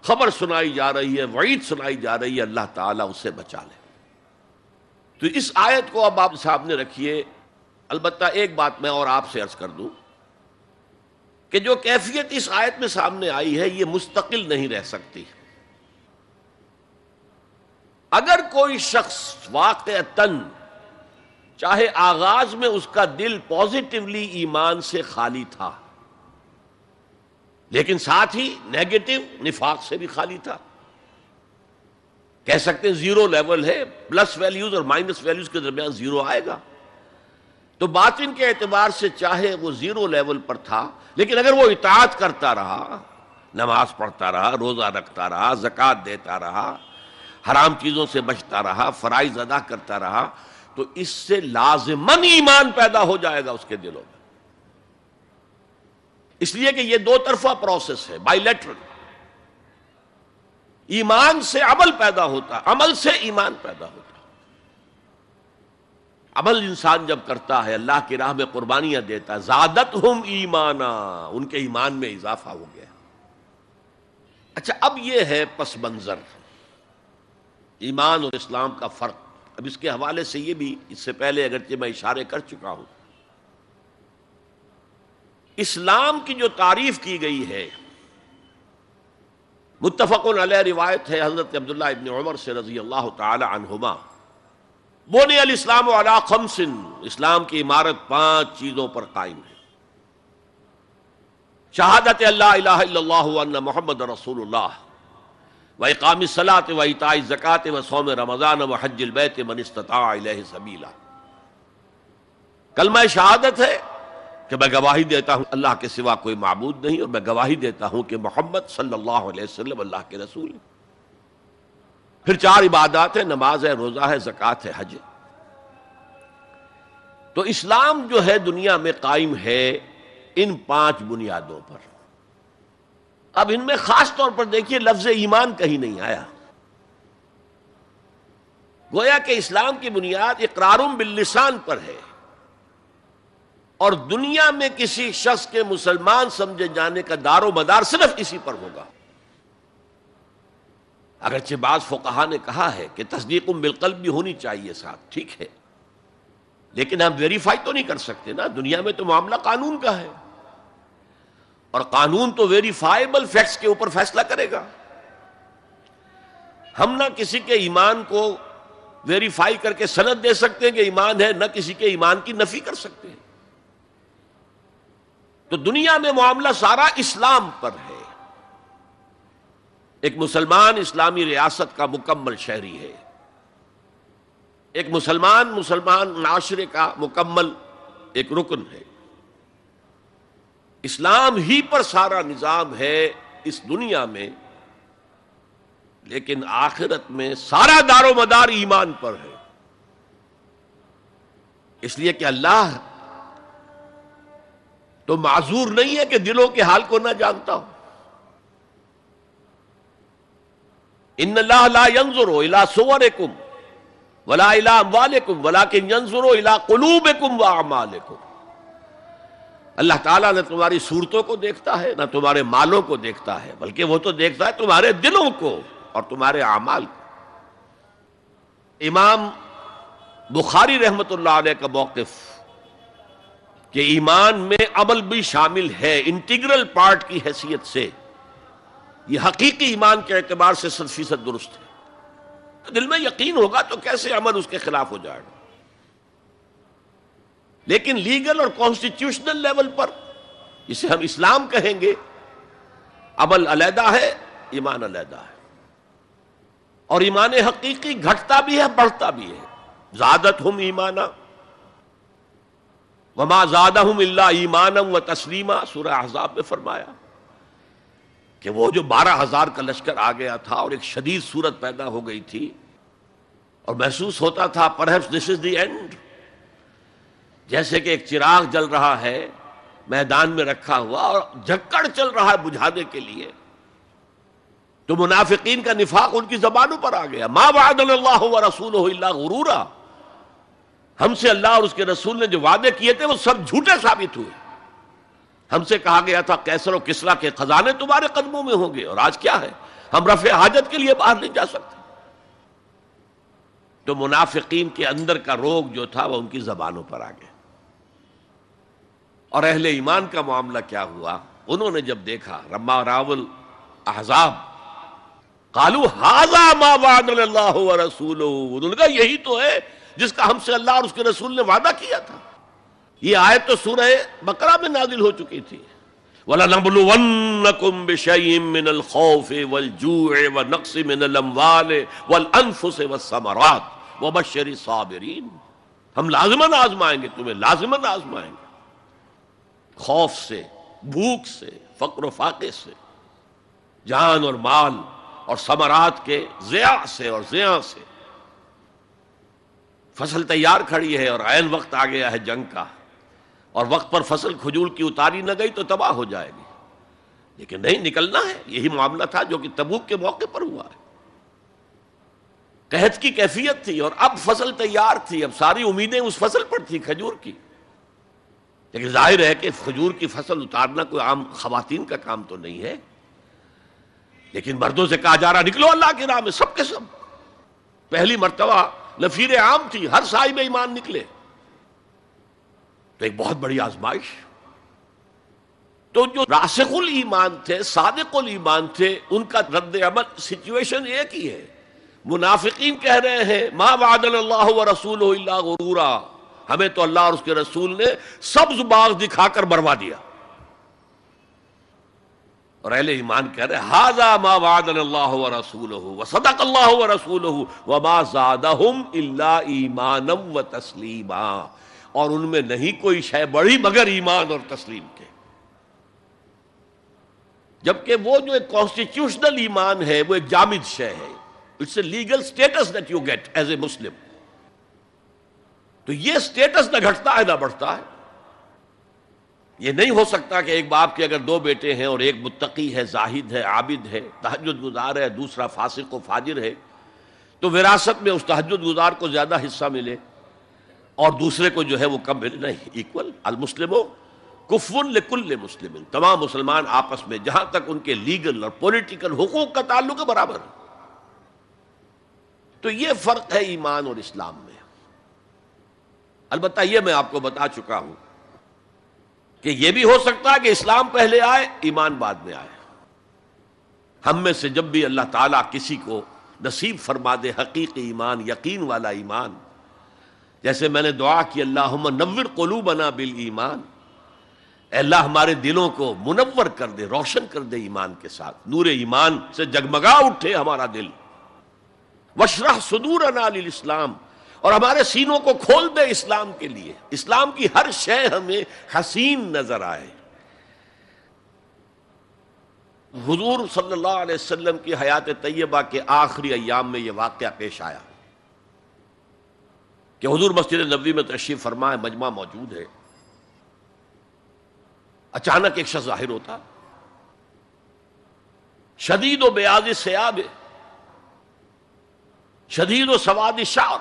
खबर सुनाई जा रही है वईद सुनाई जा रही है अल्लाह ताला उससे बचा ले तो इस आयत को अब आप सामने रखिए अलबत् एक बात मैं और आपसे अर्ज कर दूं कि जो कैफियत इस आयत में सामने आई है ये मुस्तकिल नहीं रह सकती अगर कोई शख्स वाक़ तन चाहे आगाज में उसका दिल पॉजिटिवली ईमान से खाली था लेकिन साथ ही नेगेटिव निफाक से भी खाली था कह सकते हैं जीरो लेवल है प्लस वैल्यूज और माइनस वैल्यूज के दरमियान जीरो आएगा तो बातिन के एतबार से चाहे वो जीरो लेवल पर था लेकिन अगर वो इतात करता रहा नमाज पढ़ता रहा रोज़ा रखता रहा जक़ात देता रहा हराम चीज़ों से बचता रहा फ़राइज अदा करता रहा तो इससे लाजमन ईमान पैदा हो जाएगा उसके दिलों में इसलिए कि ये दो तरफा प्रोसेस है बाइलेटरल ईमान से अमल पैदा होता अमल से ईमान पैदा होता अमल इंसान जब करता है अल्लाह की राह में कुर्बानियां देता है ज्यादत हम ईमाना उनके ईमान में इजाफा हो गया अच्छा अब यह है पस मंजर ईमान और इस्लाम का फर्क अब इसके हवाले से यह भी इससे पहले अगरचे मैं इशारे कर चुका हूं इस्लाम की जो तारीफ की गई है मुतफ़क़ रिवायत है हज़रत अब्दुल्ला इबन उमर से रजी अल्लाह तुमा बोने अलाम अला खमसिन इस्लाम की इमारत पांच चीज़ों पर कायम है शहादत अल्लाह मोहम्मद रसूलुल्लाह व इकाम सलात व इताई ज़क़़त व सोम रमज़ान व हजलबैत मनस्ता सबीला कलमा शहादत है कि मैं गवाही देता हूँ अल्लाह के सिवा कोई मबूद नहीं और मैं गवाही देता हूँ कि मोहम्मद सल्लल्लाहु अलैहि वसल्लम अल्लाह के रसूल फिर चार इबादत है नमाज है रोज़ा है ज़क़़त है हज तो इस्लाम जो है दुनिया में कायम है इन पांच बुनियादों पर अब इनमें खास तौर पर देखिए लफ्ज ईमान कहीं नहीं आया गोया के इस्लाम की बुनियाद इकरारुम बिल्लिसान पर है और दुनिया में किसी शख्स के मुसलमान समझे जाने का दारो मदार सिर्फ इसी पर होगा अगर चिबाज फोकहा ने कहा है कि तस्दीक बिलकल भी होनी चाहिए साथ ठीक है लेकिन हम वेरीफाई तो नहीं कर सकते ना दुनिया में तो मामला कानून का है और कानून तो वेरीफाइबल फैक्ट्स के ऊपर फैसला करेगा हम ना किसी के ईमान को वेरीफाई करके सनद दे सकते हैं कि ईमान है ना किसी के ईमान की नफी कर सकते हैं तो दुनिया में मामला सारा इस्लाम पर है एक मुसलमान इस्लामी रियासत का मुकम्मल शहरी है एक मुसलमान मुसलमान माशरे का मुकम्मल एक रुकन है इस्लाम ही पर सारा निज़ाम है इस दुनिया में लेकिन आखिरत में सारा दारो मदार ईमान पर है इसलिए कि अल्लाह तो माजूर नहीं है कि दिलों के हाल को ना जानता हो इन लाजुरो इला सोवर कुम वला इला कुम वला के यंजुरो इला कलूब कुम वाल कुम अल्लाह ताला ना तुम्हारी सूरतों को देखता है ना तुम्हारे मालों को देखता है बल्कि वो तो देखता है तुम्हारे दिलों को और तुम्हारे अमाल को इमाम बुखारी रहमत का मौकफ़ कि ईमान में अमल भी शामिल है इंटीग्रल पार्ट की हैसियत से यह हकीकी ईमान के एतबार से सद फीसद दुरुस्त है तो दिल में यकीन होगा तो कैसे अमल उसके खिलाफ हो जाएगा लेकिन लीगल और कॉन्स्टिट्यूशनल लेवल पर इसे हम इस्लाम कहेंगे अमल अलहदा है ईमान अलहदा है और ईमान हकीकी घटता भी है बढ़ता भी है ज्यादत हम ईमाना वमा ज़्यादा ईमानम व तस्लीमा सुर अहजाब में फरमाया कि वो जो बारह हजार का लश्कर आ गया था और एक शदीद सूरत पैदा हो गई थी और महसूस होता था perhaps this is the end जैसे कि एक चिराग जल रहा है मैदान में रखा हुआ और झक्कड़ चल रहा है बुझाने के लिए तो मुनाफिकीन का निफाक उनकी जबानों पर आ गया माँ वादल्ला रसूल गुरूरा हमसे अल्लाह और उसके रसूल ने जो वादे किए थे वो सब झूठे साबित हुए हमसे कहा गया था कैसर और किसरा के खजाने तुम्हारे कदमों में होंगे और आज क्या है हम रफे हाजत के लिए बाहर नहीं जा सकते तो मुनाफिकीन के अंदर का रोग जो था वह उनकी जबानों पर आ गया और अहले ईमान का मामला क्या हुआ उन्होंने जब देखा रम्मा रावल अहजाब कालू हाजा माबाद रसूल उन्होंने कहा यही तो है जिसका हमसे अल्लाह और उसके रसूल ने वादा किया था यह आए तो सूरह बकरा में नाजिल हो चुकी थी हम लाजमन आजमाएंगे तुम्हें लाजमन आजमाएंगे खौफ से भूख से फकर फाके से जान और माल और समरात के ज़िया से और ज़िया से फसल तैयार खड़ी है और आयन वक्त आ गया है जंग का और वक्त पर फसल खजूल की उतारी न गई तो तबाह हो जाएगी लेकिन नहीं निकलना है यही मामला था जो कि तबूक के मौके पर हुआ है कहत की कैफियत थी और अब फसल तैयार थी अब सारी उम्मीदें उस फसल पर थी खजूर की लेकिन जाहिर है कि खजूर की फसल उतारना कोई आम खातन का काम तो नहीं है लेकिन मर्दों से कहा जा रहा निकलो अल्लाह के नाम में सबके सब पहली मरतबा लफीर आम थी हर साहिब ईमान निकले तो एक बहुत बड़ी आजमाइश तो जो रासकुल ईमान थे सादिकुल ईमान थे उनका रद्द अमल सिचुएशन एक ही है मुनाफिकीन कह रहे हैं माँ बादल अल्लाह व रसूल गुरूरा हमें तो अल्लाह और उसके रसूल ने सब्ज बाग दिखाकर मरवा दिया और अहले ईमान कह रहे हाजा मा अल्लाह व रसूल व सदक अल्लाह व रसूल व मा ज़ादहुम इल्ला ईमानम व तस्लीमा और उनमें नहीं कोई शय बड़ी मगर ईमान और तस्लीम के जबकि वो जो एक कॉन्स्टिट्यूशनल ईमान है वो एक जामिद शय है it's a legal status that you get as a Muslim तो ये स्टेटस ना घटता है ना बढ़ता है ये नहीं हो सकता कि एक बाप के अगर दो बेटे हैं और एक मुत्तकी है जाहिद है आबिद है तहजद गुजार है दूसरा फासिक को फाजिर है तो विरासत में उस तहजद गुजार को ज़्यादा हिस्सा मिले और दूसरे को जो है वो कम मिले नहीं इक्वल अलमुस्लिम कुफुन लकुल्ल मुस्लिम तमाम मुसलमान आपस में जहां तक उनके लीगल और पोलिटिकल हकूक का ताल्लुक है बराबर तो ये फ़र्क है ईमान और इस्लाम में अलबत् ये मैं आपको बता चुका हूं कि यह भी हो सकता है कि इस्लाम पहले आए ईमान बाद में आए हम में से जब भी अल्लाह ताला किसी को नसीब फरमा दे हकीक ईमान यकीन वाला ईमान जैसे मैंने दुआ की अल्लाह नवर कोलू बना बिल ईमान अल्लाह हमारे दिलों को मुनवर कर दे रोशन कर दे ईमान के साथ नूर ईमान से जगमगा उठे हमारा दिल वशरह सुदूर अनाल इस्लाम और हमारे सीनों को खोल दे इस्लाम के लिए इस्लाम की हर शय हमें हसीन नजर आए हजूर सल्लल्लाहु अलैहि वसल्लम की हयात तैयबा के आखिरी अयाम में यह वाक्य पेश आया कि हजूर मस्जिद नबी में तशरीफ फरमाए मजमा मौजूद है अचानक एक शख्स जाहिर होता शदीद व बयाज सयाब शदीद व सवाद शाह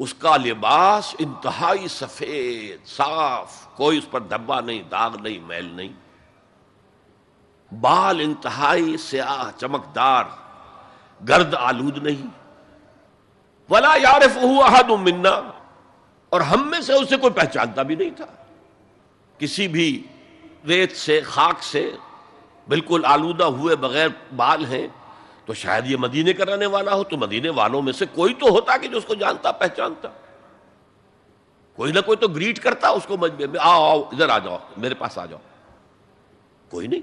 उसका लिबास इंतहाई सफ़ेद साफ कोई उस पर धब्बा नहीं दाग नहीं मैल नहीं बाल इंतहाई स्याह चमकदार गर्द आलूद नहीं वला यारिफ हुआ मिन्ना और हम में से उसे कोई पहचानता भी नहीं था किसी भी रेत से खाक से बिल्कुल आलूदा हुए बगैर बाल हैं तो शायद ये मदीने का रहने वाला हो तो मदीने वालों में से कोई तो होता कि जो उसको जानता पहचानता कोई ना कोई तो ग्रीट करता उसको मजबे में आओ आओ इधर आ जाओ मेरे पास आ जाओ कोई नहीं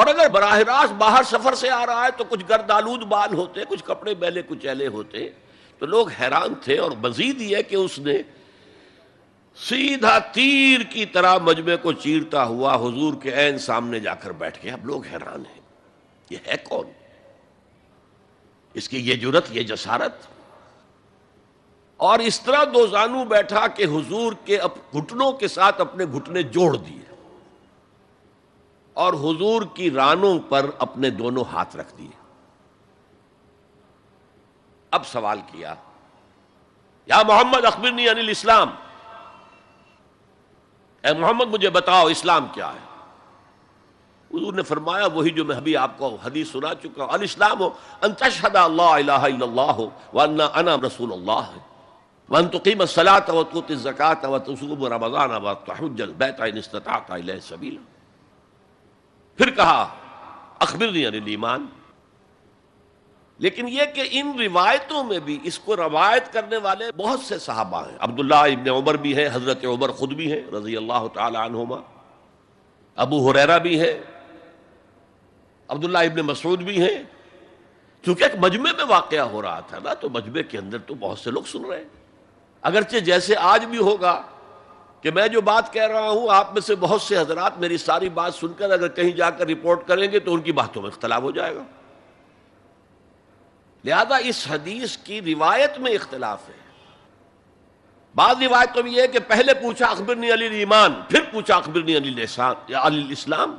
और अगर बराह रास्त बाहर सफर से आ रहा है तो कुछ गर्द आलूद बाल होते कुछ कपड़े बैले कुचैले होते तो लोग हैरान थे और मजीद ये कि उसने सीधा तीर की तरह मजमे को चीरता हुआ हुजूर के ऐन सामने जाकर बैठ गया अब लोग हैरान हैं ये है कौन इसकी ये जुरत ये जसारत और इस तरह दो जानू बैठा के हुजूर के घुटनों के साथ अपने घुटने जोड़ दिए और हुजूर की रानों पर अपने दोनों हाथ रख दिए अब सवाल किया या मोहम्मद अकबर अनिल इस्लाम ए मोहम्मद मुझे बताओ इस्लाम क्या है हजूर ने फरमाया वही जो मैं अभी आपको हदीस सुना चुका हूँ अलिस्लाम हो अनतशदा अल्लाह हो वन्ना रसूल वन तुकीम रमज़ान फिर कहा अखबिर ईमान लेकिन यह कि इन रिवायतों में भी इसको रवायत करने वाले बहुत से साहबा हैं अब्दुल्ला इबन उमर भी है हज़रत उमर ख़ुद भी हैं रज़ी अल्लाह तुम अबू हुरैरा भी है अब्दुल्ला इबन मसूद भी हैं क्योंकि एक मजमे में वाक़ हो रहा था ना तो मजमे के अंदर तो बहुत से लोग सुन रहे हैं अगरचे जैसे आज भी होगा कि मैं जो बात कह रहा हूं आप में से बहुत से हजरात मेरी सारी बात सुनकर अगर कहीं जाकर रिपोर्ट करेंगे तो उनकी बातों में इख्तलाफ हो जाएगा लिहाजा इस हदीस की रिवायत में इख्तलाफ है बाद रिवायत तो यह है कि पहले पूछा अकबर अली ईमान फिर पूछा अकबर अली इस्लाम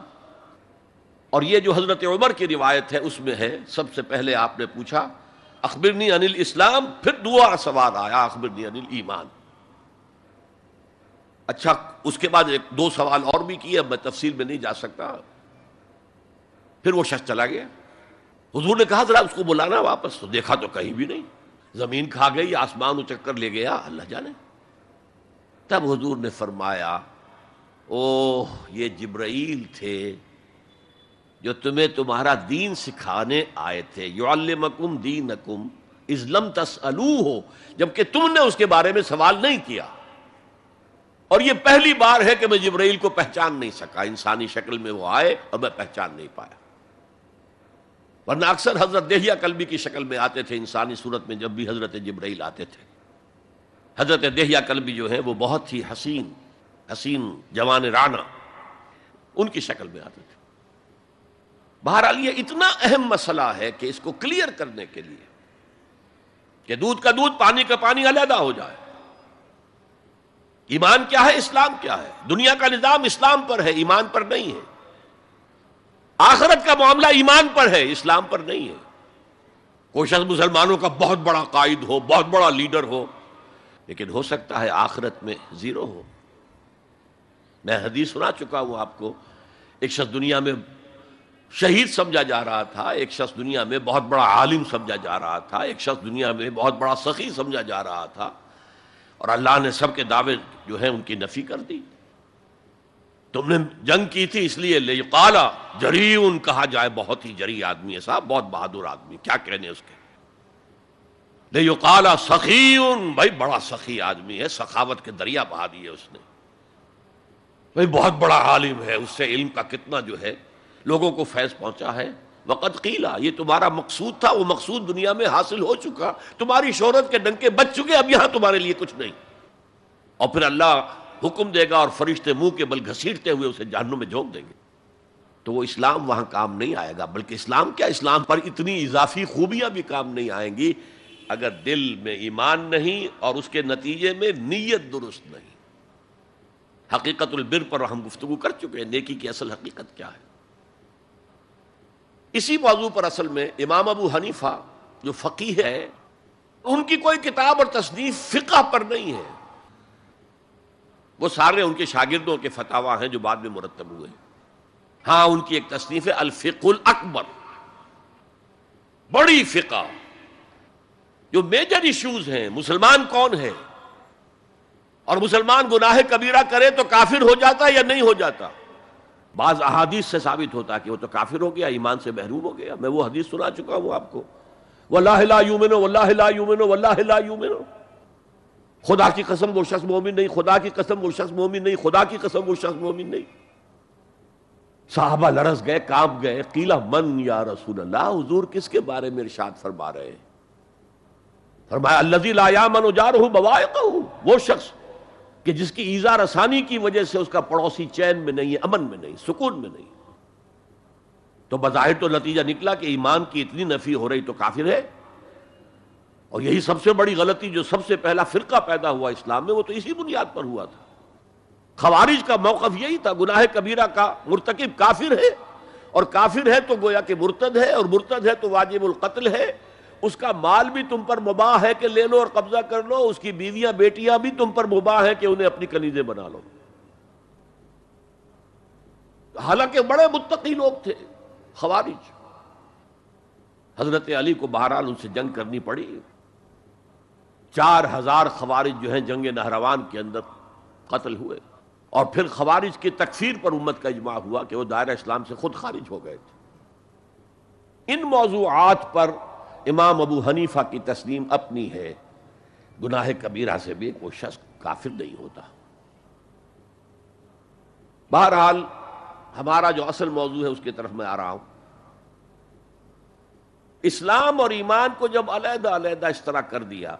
और ये जो हज़रत उमर की रिवायत है उसमें है सबसे पहले आपने पूछा अखबिरनी अनिल इस्लाम फिर दुआ सवाल आया अखबिरनी अनिल ईमान अच्छा उसके बाद एक दो सवाल और भी किए मैं तफसील में नहीं जा सकता फिर वो शख्स चला गया हजूर ने कहा जरा उसको बुलाना वापस तो देखा तो कहीं भी नहीं जमीन खा गई आसमान उचक्कर ले गया अल्लाह जाने तब हजूर ने फरमाया ओह ये जिब्राइल थे जो तुम्हें तुम्हारा दीन सिखाने आए थे युल्लमकुम दीन अकुम इज़लम तसलू हो जबकि तुमने उसके बारे में सवाल नहीं किया और ये पहली बार है कि मैं जबरील को पहचान नहीं सका इंसानी शक्ल में वो आए और मैं पहचान नहीं पाया वरना अक्सर हजरत दहिया कलबी की शक्ल में आते थे इंसानी सूरत में जब भी हजरत जबरील आते थे हजरत देहिया कलबी जो है वो बहुत ही हसीन हसीन जवान राना उनकी शक्ल में आते थे बहरहाल ये इतना अहम मसला है कि इसको क्लियर करने के लिए कि दूध का दूध पानी का पानी अलहदा हो जाए ईमान क्या है इस्लाम क्या है दुनिया का निजाम इस्लाम पर है ईमान पर नहीं है आखरत का मामला ईमान पर है इस्लाम पर नहीं है कोशिश मुसलमानों का बहुत बड़ा कायद हो बहुत बड़ा लीडर हो लेकिन हो सकता है आखरत में जीरो हो मैं हदीस सुना चुका हूं आपको एक शख्स दुनिया में शहीद समझा जा रहा था एक शख्स दुनिया में बहुत बड़ा आलिम समझा जा रहा था एक शख्स दुनिया में बहुत बड़ा सखी समझा जा रहा था और अल्लाह ने सबके दावे जो है उनकी नफ़ी कर दी तुमने जंग की थी इसलिए ले काला जरी उन कहा जाए बहुत ही जरी आदमी है साहब बहुत बहादुर आदमी क्या कहने उसके ले काला सखी उन भाई बड़ा सखी आदमी है सखावत के दरिया बहा दिए उसने भाई बहुत बड़ा आलिम है उससे इल्म का कितना जो है लोगों को फैज़ पहुँचा है वक़्त कीला ये तुम्हारा मकसूद था वो मकसूद दुनिया में हासिल हो चुका तुम्हारी शहरत के डंके बच चुके अब यहाँ तुम्हारे लिए कुछ नहीं और फिर अल्लाह हुक्म देगा और फरिश्ते मुंह के बल घसीटते हुए उसे जानों में झोंक देंगे तो वो इस्लाम वहाँ काम नहीं आएगा बल्कि इस्लाम क्या इस्लाम पर इतनी इजाफी खूबियां भी काम नहीं आएंगी अगर दिल में ईमान नहीं और उसके नतीजे में नीयत दुरुस्त नहीं हकीकतुलबिर पर हम गुफ्तु कर चुके हैं नेकी की असल हकीकत क्या है इसी मौजू पर असल में इमाम अबू हनीफा जो फ़कीह है उनकी कोई किताब और तस्दीफ फ़िका पर नहीं है वो सारे उनके शागिर्दों के फतावा हैं जो बाद में मुरतब हुए हाँ उनकी एक तस्नीफ है अलफ़िकुल अकबर बड़ी फ़िका जो मेजर इश्यूज़ हैं मुसलमान कौन है और मुसलमान गुनाह कबीरा करे तो काफिर हो जाता है या नहीं हो जाता बाज़ अहादीस से साबित होता है कि वो तो काफिर हो गया ईमान से महरूम हो गया मैं वो हदीस सुना चुका हूँ आपको वल्ला यूमिनो वल्ला खुदा की कसम वो शख्स मोमिन नहीं खुदा की कसम वो शख्स मोमिन नहीं खुदा की कसम वो शख्स मोमिन नहीं साहबा लड़स गए कांप गए कीला मन या रसूल अल्लाह हजूर किसके बारे में इरशाद फरमा रहे हैं फरमाया अल्लाजी लाया मन उजार हूँ बवायक हूँ वो शख्स कि जिसकी ईजा रसानी की वजह से उसका पड़ोसी चैन में नहीं है अमन में नहीं सुकून में नहीं तो बाहिर तो नतीजा निकला कि ईमान की इतनी नफी हो रही तो काफिर है और यही सबसे बड़ी गलती जो सबसे पहला फिरका पैदा हुआ इस्लाम में वो तो इसी बुनियाद पर हुआ था खवारिज का मौकफ यही था गुनाह कबीरा का मुरतकब काफिर है और काफिर है तो गोया कि मुर्तद है और मुर्तद है तो वाजिबुल कत्ल है उसका माल भी तुम पर मुबाह है कि ले लो और कब्जा कर लो उसकी बीवियां बेटियां भी तुम पर मुबाह है कि उन्हें अपनी कनीजें बना लो हालांकि बड़े मुत्तकी लोग थे खवारिज हजरत अली को बहरहाल उनसे जंग करनी पड़ी चार हजार खवारिज जो हैं जंग नहरवान के अंदर कत्ल हुए और फिर खवारिज की तकफीर पर उम्मत का इजमा हुआ कि वो दायरा इस्लाम से खुद खारिज हो गए थे इन मौजूद पर इमाम अबू हनीफा की तस्लीम अपनी है गुनाह कबीरा से भी कोई शख्स काफिर नहीं होता बहरहाल हमारा जो असल मौजू है उसकी तरफ मैं आ रहा हूं इस्लाम और ईमान को जब अलहद अलहदा इस तरह कर दिया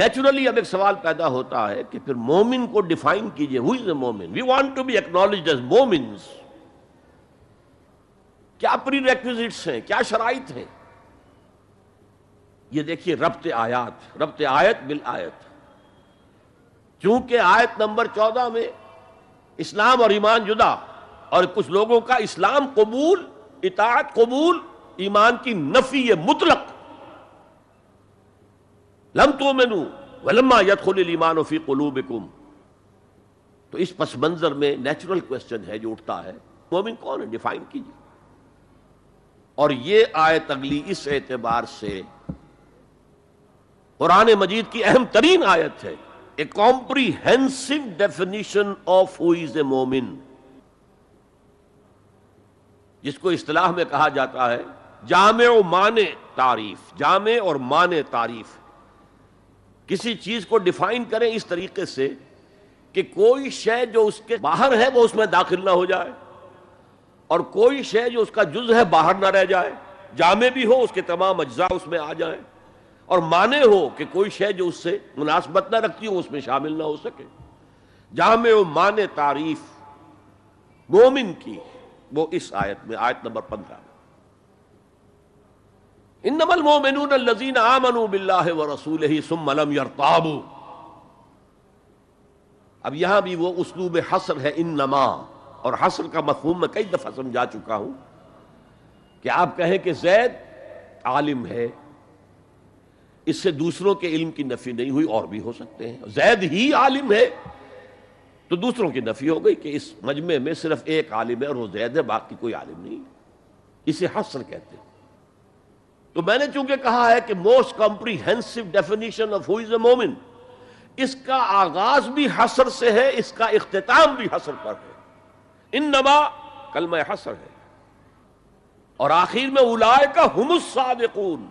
नेचुरली अब एक सवाल पैदा होता है कि फिर मोमिन को डिफाइन कीजिए हु इज ए मोमिन we want to be acknowledge as मोमिन क्या प्री रेक्विजिट्स हैं क्या शराइ हैं ये देखिए रब्त आयात रब्त आयत बिल आयत चूंकि आयत नंबर चौदह में इस्लाम और ईमान जुदा और कुछ लोगों का इस्लाम कबूल इतात कबूल ईमान की नफी मुतलक लम तो मेनू वलम्मा यदुल ईमान फी कलूब तो इस पस मंजर में नेचुरल क्वेश्चन है जो उठता है मोमिन कौन है डिफाइन कीजिए और ये आयत अगली इस एतबार से कुरान मजीद की अहम तरीन आयत है a comprehensive definition of who is a मोमिन जिसको इस्तलाह में कहा जाता है जाम माने तारीफ जाम और माने तारीफ किसी चीज को डिफाइन करें इस तरीके से कि कोई शय जो उसके बाहर है वो उसमें दाखिल ना हो जाए और कोई शय जो उसका जुज है बाहर ना रह जाए जामे भी हो उसके तमाम अज्जा उसमें आ जाएं और माने हो कि कोई शय जो उससे मुनासबत ना रखती हो उसमें शामिल ना हो सके जहां में वो माने तारीफ मोमिन की वो इस आयत में आयत नंबर पंद्रह में इन नमल मोमिन लजीन आमन बिल्ला व रसूल ही सुमलम यरताबू अब यहां भी वो उसलूब हसर है इन नमा और हसर का मफहूम मैं कई दफा समझा चुका हूं कि आप कहें कि जैद आलिम है इससे दूसरों के इल्म की नफी नहीं हुई और भी हो सकते हैं जैद ही आलिम है तो दूसरों की नफी हो गई कि इस मजमे में सिर्फ एक आलिम है और वो जैद है बाकी कोई आलिम नहीं इसे हसर कहते हैं तो मैंने चूंकि कहा है कि most comprehensive definition of who is a मोमिन इसका आगाज भी हसर से है इसका अख्ताम भी हसर पर है इन नबा कलम हसर है और आखिर में उलाय का हमुस सादिकून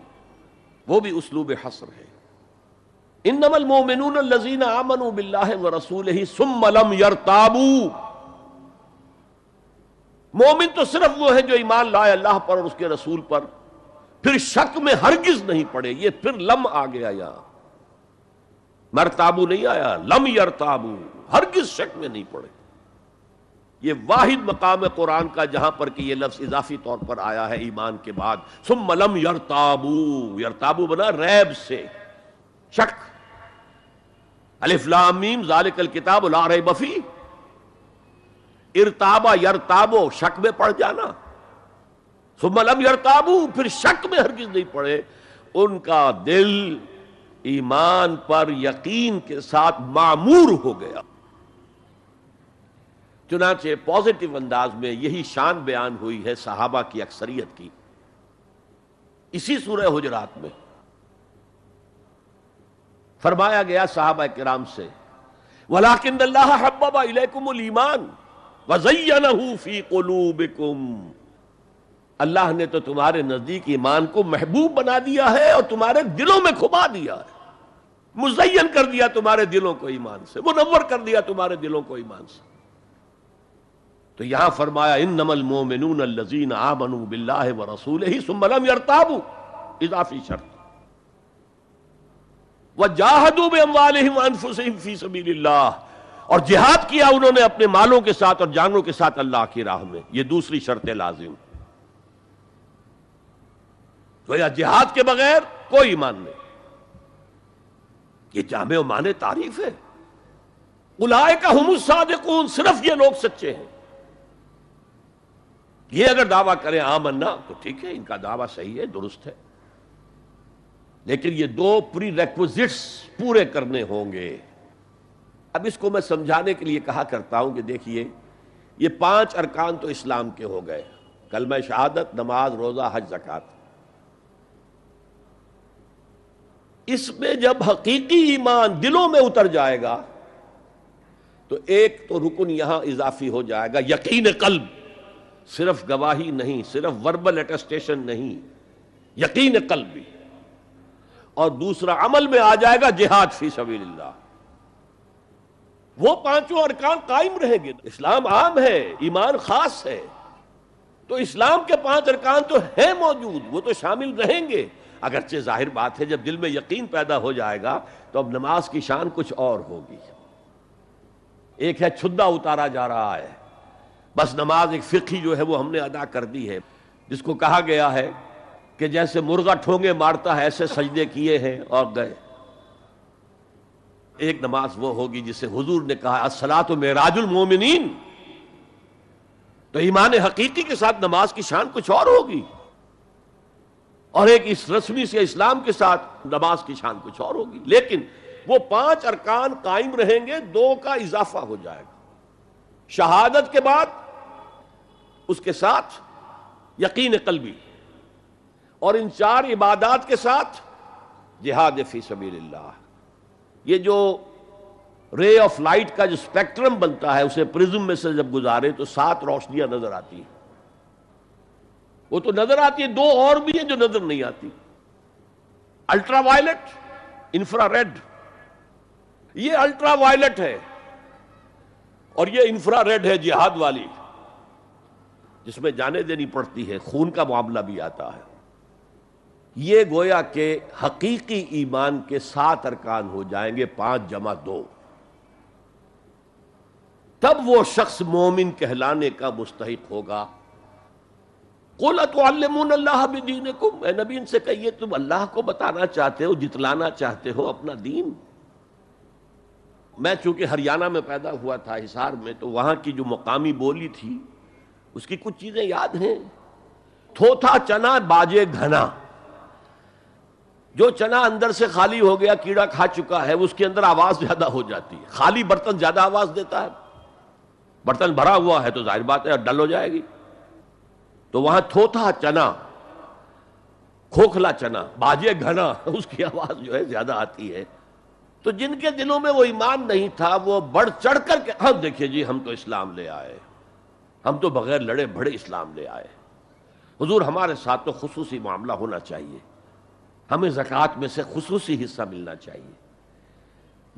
वो भी उसलूब हसर है इन नमल मोमिन लजीन आमन बिल्ला व रसूल ही सुमलम यरताबू मोमिन तो सिर्फ वो है जो ईमान लाए अल्लाह पर और उसके रसूल पर फिर शक में हरगिज नहीं पड़े ये फिर लम आ गया यहां मरताबू नहीं आया लम यर यरताबू हरगिज शक में नहीं पड़े ये वाहिद मकाम कुरान का जहां पर कि ये लफ्ज़ इजाफी तौर पर आया है ईमान के बाद सुमलम यरताबू यरताबू बना रैब से शक अलिफ्लामीम जालिकल किताब लार बफी इरताबा यरताबो शक में पड़ जाना सुम सुमलम यरताबू फिर शक में हर चीज नहीं पड़े उनका दिल ईमान पर यकीन के साथ मामूर हो गया चुनाचे पॉजिटिव अंदाज में यही शान बयान हुई है सहाबा की अक्सरियत की इसी सूरह हुजरात में फरमाया गया साहबा के राम से वलाकिन अल्लाह ने तो तुम्हारे नजदीक ईमान को महबूब बना दिया है और तुम्हारे दिलों में खुबा दिया है मुजयन कर दिया तुम्हारे दिलों को ईमान से मुनवर कर दिया तुम्हारे दिलों को ईमान से तो यहां फरमाया इन नमल मोमिन लजीन आमनू बिल्ला व रसूल ही सुमलम यरताबू इजाफी शर्त व जाहदू बेमवालफीसबील्ला और जिहाद किया उन्होंने अपने मालों के साथ और जानों के साथ अल्लाह की राह में यह दूसरी शर्त लाजिम तो या जिहाद के बगैर कोई ईमान नहीं ये जामे माने तारीफ है उलाय का हम सिर्फ ये लोग सच्चे हैं ये अगर दावा करें आमन्ना हाँ, तो ठीक है इनका दावा सही है दुरुस्त है लेकिन ये दो प्री रेक्विजिट्स पूरे करने होंगे अब इसको मैं समझाने के लिए कहा करता हूं कि देखिए ये पांच अरकान तो इस्लाम के हो गए कल मैं शहादत नमाज रोज़ा हज जक़ात इसमें जब हकीकी ईमान दिलों में उतर जाएगा तो एक तो रुकन यहां इजाफी हो जाएगा यकीन कल्ब सिर्फ गवाही नहीं सिर्फ वर्बल एटेस्टेशन नहीं यकीन कल भी और दूसरा अमल में आ जाएगा जिहाद फी सबील्ला वो पांचों अरकान कायम रहेंगे इस्लाम आम है ईमान खास है तो इस्लाम के पांच अरकान तो है मौजूद वो तो शामिल रहेंगे अगरचे जाहिर बात है जब दिल में यकीन पैदा हो जाएगा तो अब नमाज की शान कुछ और होगी एक है छुद्दा उतारा जा रहा है बस नमाज एक फ़िकी जो है वो हमने अदा कर दी है जिसको कहा गया है कि जैसे मुर्गा ठोंगे मारता है ऐसे सजदे किए हैं और गए एक नमाज वो होगी जिसे हुजूर ने कहा असला तो मेराजुल मोमिन तो ईमान हकीकी के साथ नमाज की शान कुछ और होगी और एक इस रस्मी से इस्लाम के साथ नमाज की शान कुछ और होगी लेकिन वो पांच अरकान कायम रहेंगे दो का इजाफा हो जाएगा शहादत के बाद उसके साथ यकीन कलबी और इन चार इबादात के साथ जिहाद फी सबील्ला ये जो रे ऑफ लाइट का जो स्पेक्ट्रम बनता है उसे प्रिज्म में से जब गुजारे तो सात रोशनियां नजर आती हैं वो तो नजर आती है दो और भी है जो नजर नहीं आती अल्ट्रा वायलट रेड ये अल्ट्रा वायलट है और ये रेड है जिहाद वाली जिसमें जाने देनी पड़ती है खून का मामला भी आता है ये गोया के हकीकी ईमान के सात अरकान हो जाएंगे पांच जमा दो तब वो शख्स मोमिन कहलाने का मुस्तक होगा कोला तो आलमून अल्लाह दीन को नबी इनसे कहिए तुम अल्लाह को बताना चाहते हो जितलाना चाहते हो अपना दीन मैं चूंकि हरियाणा में पैदा हुआ था हिसार में तो वहां की जो मकामी बोली थी उसकी कुछ चीजें याद हैं थोथा चना बाजे घना जो चना अंदर से खाली हो गया कीड़ा खा चुका है उसके अंदर आवाज ज्यादा हो जाती है खाली बर्तन ज्यादा आवाज देता है बर्तन भरा हुआ है तो जाहिर बात है डल हो जाएगी तो वहां थोथा चना खोखला चना बाजे घना [LAUGHS] उसकी आवाज जो है ज्यादा आती है तो जिनके दिलों में वो ईमान नहीं था वो बढ़ चढ़ करके हम हाँ, देखिए जी हम तो इस्लाम ले आए हम तो बगैर लड़े भड़े इस्लाम ले आए हजूर हमारे साथ तो खसूसी मामला होना चाहिए हमें जक़ात में से खसूसी हिस्सा मिलना चाहिए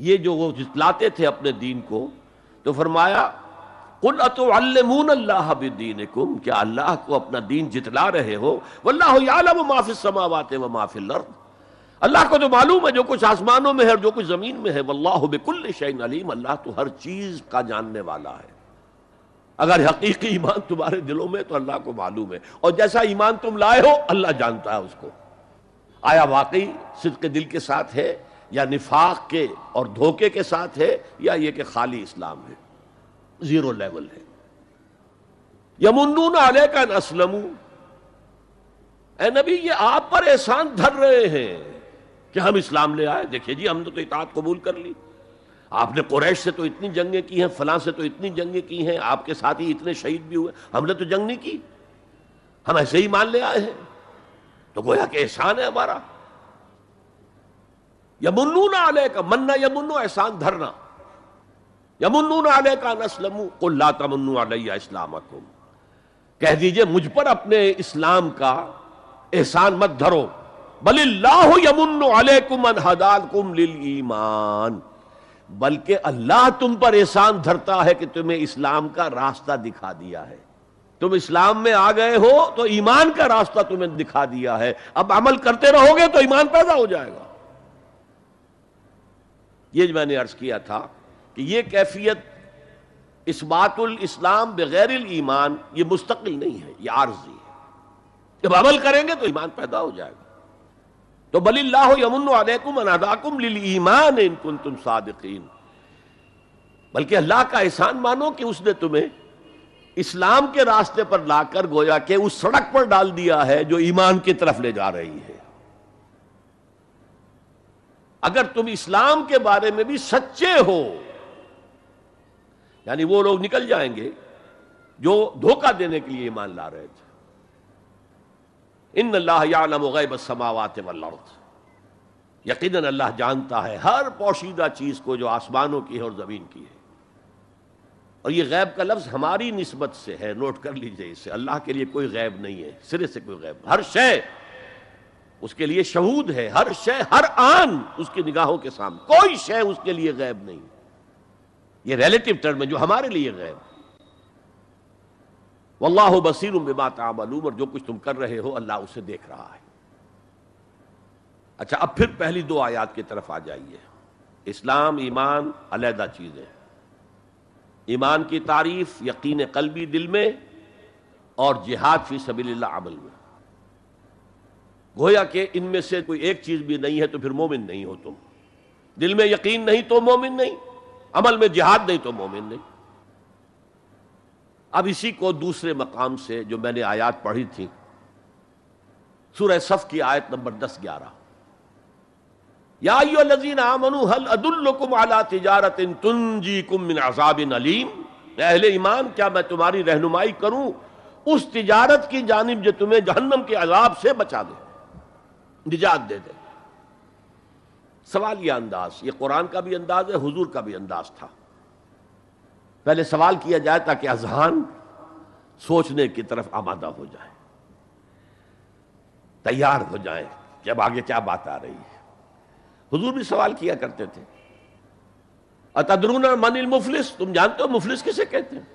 ये जो वो जितलाते थे अपने दीन को तो फरमाया कुल अल्लमून अल्लाह बिदीन कुम क्या अल्लाह को अपना दीन जितला रहे हो वल्लाम माफिल समावाते व माफिल अर्द अल्लाह को तो मालूम है जो कुछ आसमानों में है और जो कुछ ज़मीन में है वल्लाह बिकुल शैन अलीम अल्लाह तो हर चीज़ का जानने वाला है अगर हकीकी ईमान तुम्हारे दिलों में तो अल्लाह को मालूम है और जैसा ईमान तुम लाए हो अल्लाह जानता है उसको आया वाकई के दिल के साथ है या निफाक के और धोखे के साथ है या ये कि खाली इस्लाम है जीरो लेवल है यमुन्नून आले का असलमू ए नबी ये आप पर एहसान धर रहे हैं कि हम इस्लाम ले आए देखिए जी हमने तो इतात कबूल कर ली आपने कुरैश से तो इतनी जंगें की हैं फलां से तो इतनी जंगें की हैं आपके साथ ही इतने शहीद भी हुए हमने तो जंग नहीं की हम ऐसे ही मान ले आए हैं तो गोया के एहसान है हमारा यमुन्नू ना आले का मन्ना यमुन्नू एहसान धरना यमुन्नू ना आले का नस्लम कुल्ला तमन्नू आलिया इस्लाम कह दीजिए मुझ पर अपने इस्लाम का एहसान मत धरो बलिल्लाहु यमुन्नु अलैकुम अन हदालकुम लिल ईमान बल्कि अल्लाह तुम पर एहसान धरता है कि तुम्हें इस्लाम का रास्ता दिखा दिया है तुम इस्लाम में आ गए हो तो ईमान का रास्ता तुम्हें दिखा दिया है अब अमल करते रहोगे तो ईमान पैदा हो जाएगा ये जो मैंने अर्ज किया था कि ये कैफियत बातुल इस्लाम बगैर ईमान ये मुस्तकिल नहीं है ये आर्जी है जब अमल करेंगे तो ईमान पैदा हो जाएगा तो लिल ईमान तुम सादकिन बल्कि अल्लाह का एहसान मानो कि उसने तुम्हें इस्लाम के रास्ते पर लाकर गोया के उस सड़क पर डाल दिया है जो ईमान की तरफ ले जा रही है अगर तुम इस्लाम के बारे में भी सच्चे हो यानी वो लोग निकल जाएंगे जो धोखा देने के लिए ईमान ला रहे थे इन अल्लाह समावत वर्द अल्लाह जानता है हर पोशीदा चीज़ को जो आसमानों की है और ज़मीन की है और यह गैब का लफ्ज़ हमारी नस्बत से है नोट कर लीजिए इसे अल्लाह के लिए कोई गैब नहीं है सिरे से कोई गैब हर शय उसके लिए शहूद है हर शय हर आन उसकी निगाहों के सामने कोई शय उसके लिए गैब नहीं ये रिलेटिव टर्म है जो हमारे लिए गैब है वल्लाह बसीर बिमा तामलूम और जो कुछ तुम कर रहे हो अल्लाह उसे देख रहा है अच्छा अब फिर पहली दो आयात की तरफ आ जाइए इस्लाम ईमान अलहदा है ईमान की तारीफ यकीन कलबी दिल में और जिहाद फी सबील अमल में गोया कि इनमें से कोई एक चीज़ भी नहीं है तो फिर मोमिन नहीं हो तुम दिल में यकीन नहीं तो मोमिन नहीं अमल में जिहाद नहीं तो मोमिन नहीं अब इसी को दूसरे मकाम से जो मैंने आयात पढ़ी थी सूरह सफ की आयत नंबर दस ग्यारह या लजीन आमनु हल अदुल्लुकुम क्या मैं तुम्हारी रहनुमाई करूं उस तिजारत की जानब जो तुम्हें जहन्नम के अजाब से बचा दे निजात दे दे सवाल यह अंदाज ये कुरान का भी अंदाज है हुजूर का भी अंदाज था पहले सवाल किया जाए ताकि अजहान सोचने की तरफ आमादा हो जाए तैयार हो जाए कि अब आगे क्या बात आ रही है हुजूर भी सवाल किया करते थे अतदरूना मनिल मुफलिस तुम जानते हो मुफलिस किसे कहते हैं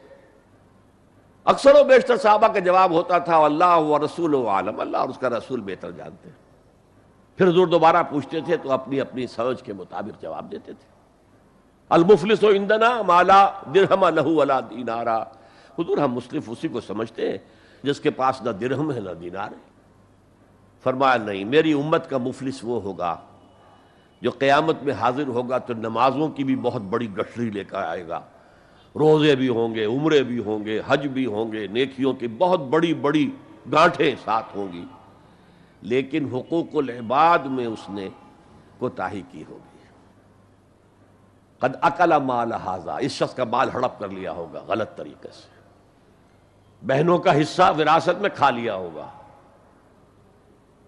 अक्सर व बेशतर साहबा का जवाब होता था अल्लाह व रसूल व आलम अल्लाह और उसका रसूल बेहतर जानते हैं फिर हजूर दोबारा पूछते थे तो अपनी अपनी समझ के मुताबिक जवाब देते थे अलमुफलिस इंदना माला दिरहमा लहू अला दीनारा हजूर हम मुस्लिफ उसी को समझते हैं जिसके पास ना दिरहम है ना दीनार है फरमाया नहीं मेरी उम्मत का मुफलिस वो होगा जो क़यामत में हाजिर होगा तो नमाजों की भी बहुत बड़ी गठरी लेकर आएगा रोज़े भी होंगे उम्रे भी होंगे हज भी होंगे नेकियों की बहुत बड़ी बड़ी गांठें साथ होंगी लेकिन इबाद में उसने कोताही की होगी कद अकल माल हाजा इस शख्स का माल हड़प कर लिया होगा गलत तरीके से बहनों का हिस्सा विरासत में खा लिया होगा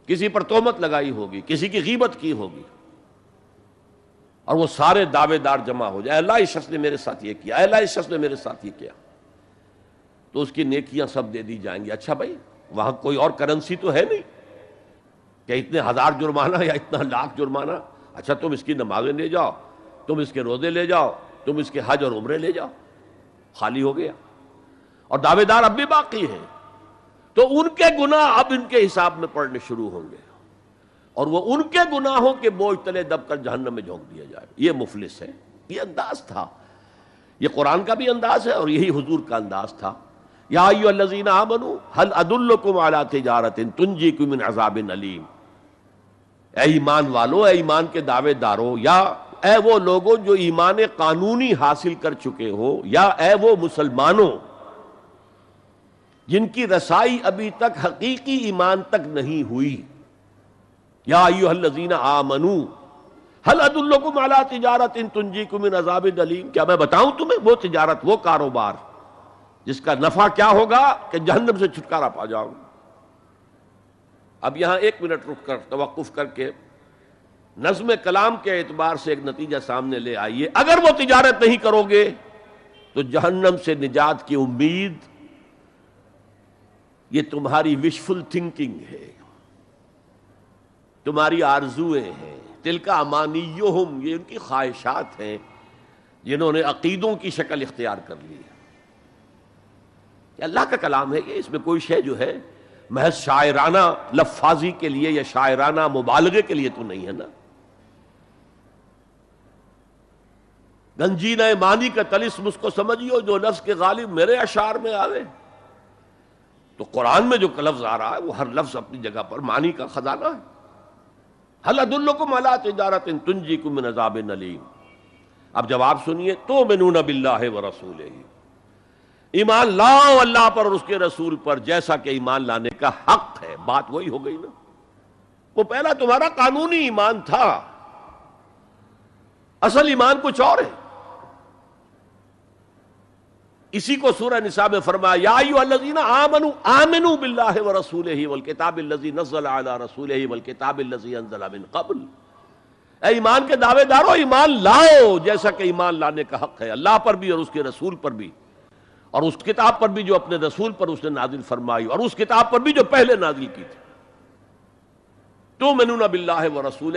किसी पर तोहमत लगाई होगी किसी की गीबत की होगी और वो सारे दावेदार जमा हो जाए अल्लाह इस शख्स ने मेरे साथ ये किया अल्लाह इस शख्स ने मेरे साथ ये किया तो उसकी नेकियां सब दे दी जाएंगी अच्छा भाई वहां कोई और करेंसी तो है नहीं क्या इतने हजार जुर्माना या इतना लाख जुर्माना अच्छा तुम इसकी नमाजें ले जाओ तुम इसके रोजे ले जाओ तुम इसके हज और उम्रे ले जाओ खाली हो गया और दावेदार अब भी बाकी हैं तो उनके गुनाह अब इनके हिसाब में पड़ने शुरू होंगे और वो उनके गुनाहों के बोझ तले दबकर जहन्नम में झोंक दिया जाए ये मुफलिस है ये अंदाज था ये कुरान का भी अंदाज है और यही हजूर का अंदाज था याजीना बनु हल अदुल्ल कुम आला तजारत तुंजी कुमिन अजाबिन अलीम ऐमान ईमान वालो ऐमान ईमान के दावेदारो या ए वो लोगों जो ईमान कानूनी हासिल कर चुके हो या ए वो मुसलमानों जिनकी रसाई अभी तक हकीकी ईमान तक नहीं हुई या यूहलजीना आमनू हल अदुल्लकुम अला तिजारत इन तुंजी कुमिन अजाब दलीम क्या मैं बताऊं तुम्हें वो तजारत वो कारोबार जिसका नफा क्या होगा कि जहन्नम से छुटकारा पा जाऊं अब यहां एक मिनट रुक कर तवक्फ करके नज्म कलाम के एतबार से एक नतीजा सामने ले आइए अगर वो तिजारत नहीं करोगे तो जहन्नम से निजात की उम्मीद ये तुम्हारी विशफुल थिंकिंग है तुम्हारी आरजुएं हैं तिलका अमानी योम ये उनकी ख्वाहिशात हैं जिन्होंने अकीदों की शक्ल इख्तियार कर ली है अल्लाह का कलाम है ये इसमें कोई शय जो है महज शायराना लफाजी के लिए या शायराना मुबालगे के लिए तो नहीं है ना गंजीन मानी का तलिस मुझको समझियो जो लफ्ज़ के गालिब मेरे अशार में आवे तो कुरान में जो लफ्ज़ आ रहा है वो हर लफ्ज़ अपनी जगह पर मानी का खजाना है हलदुल्लो को मला तजारत तुंजी को नजाब नलीम अब जवाब सुनिए तो मिनून बिल्ला व रसूल ही ईमान लाओ अल्लाह पर और उसके रसूल पर जैसा कि ईमान लाने का हक है बात वही हो गई ना वो पहला तुम्हारा कानूनी ईमान था असल ईमान कुछ और है इसी को सूर्य निसा में फरमाया आमनु व रसूल ही वल किताब लजी रसूल ही वल किताब लजी कबल ईमान के दावेदारों ईमान लाओ जैसा कि ईमान लाने का हक है अल्लाह पर भी और उसके रसूल पर भी और उस किताब पर भी जो अपने रसूल पर उसने नाजिल फरमाई और उस किताब पर भी जो पहले नाजिल की थी तो मनुना व रसूल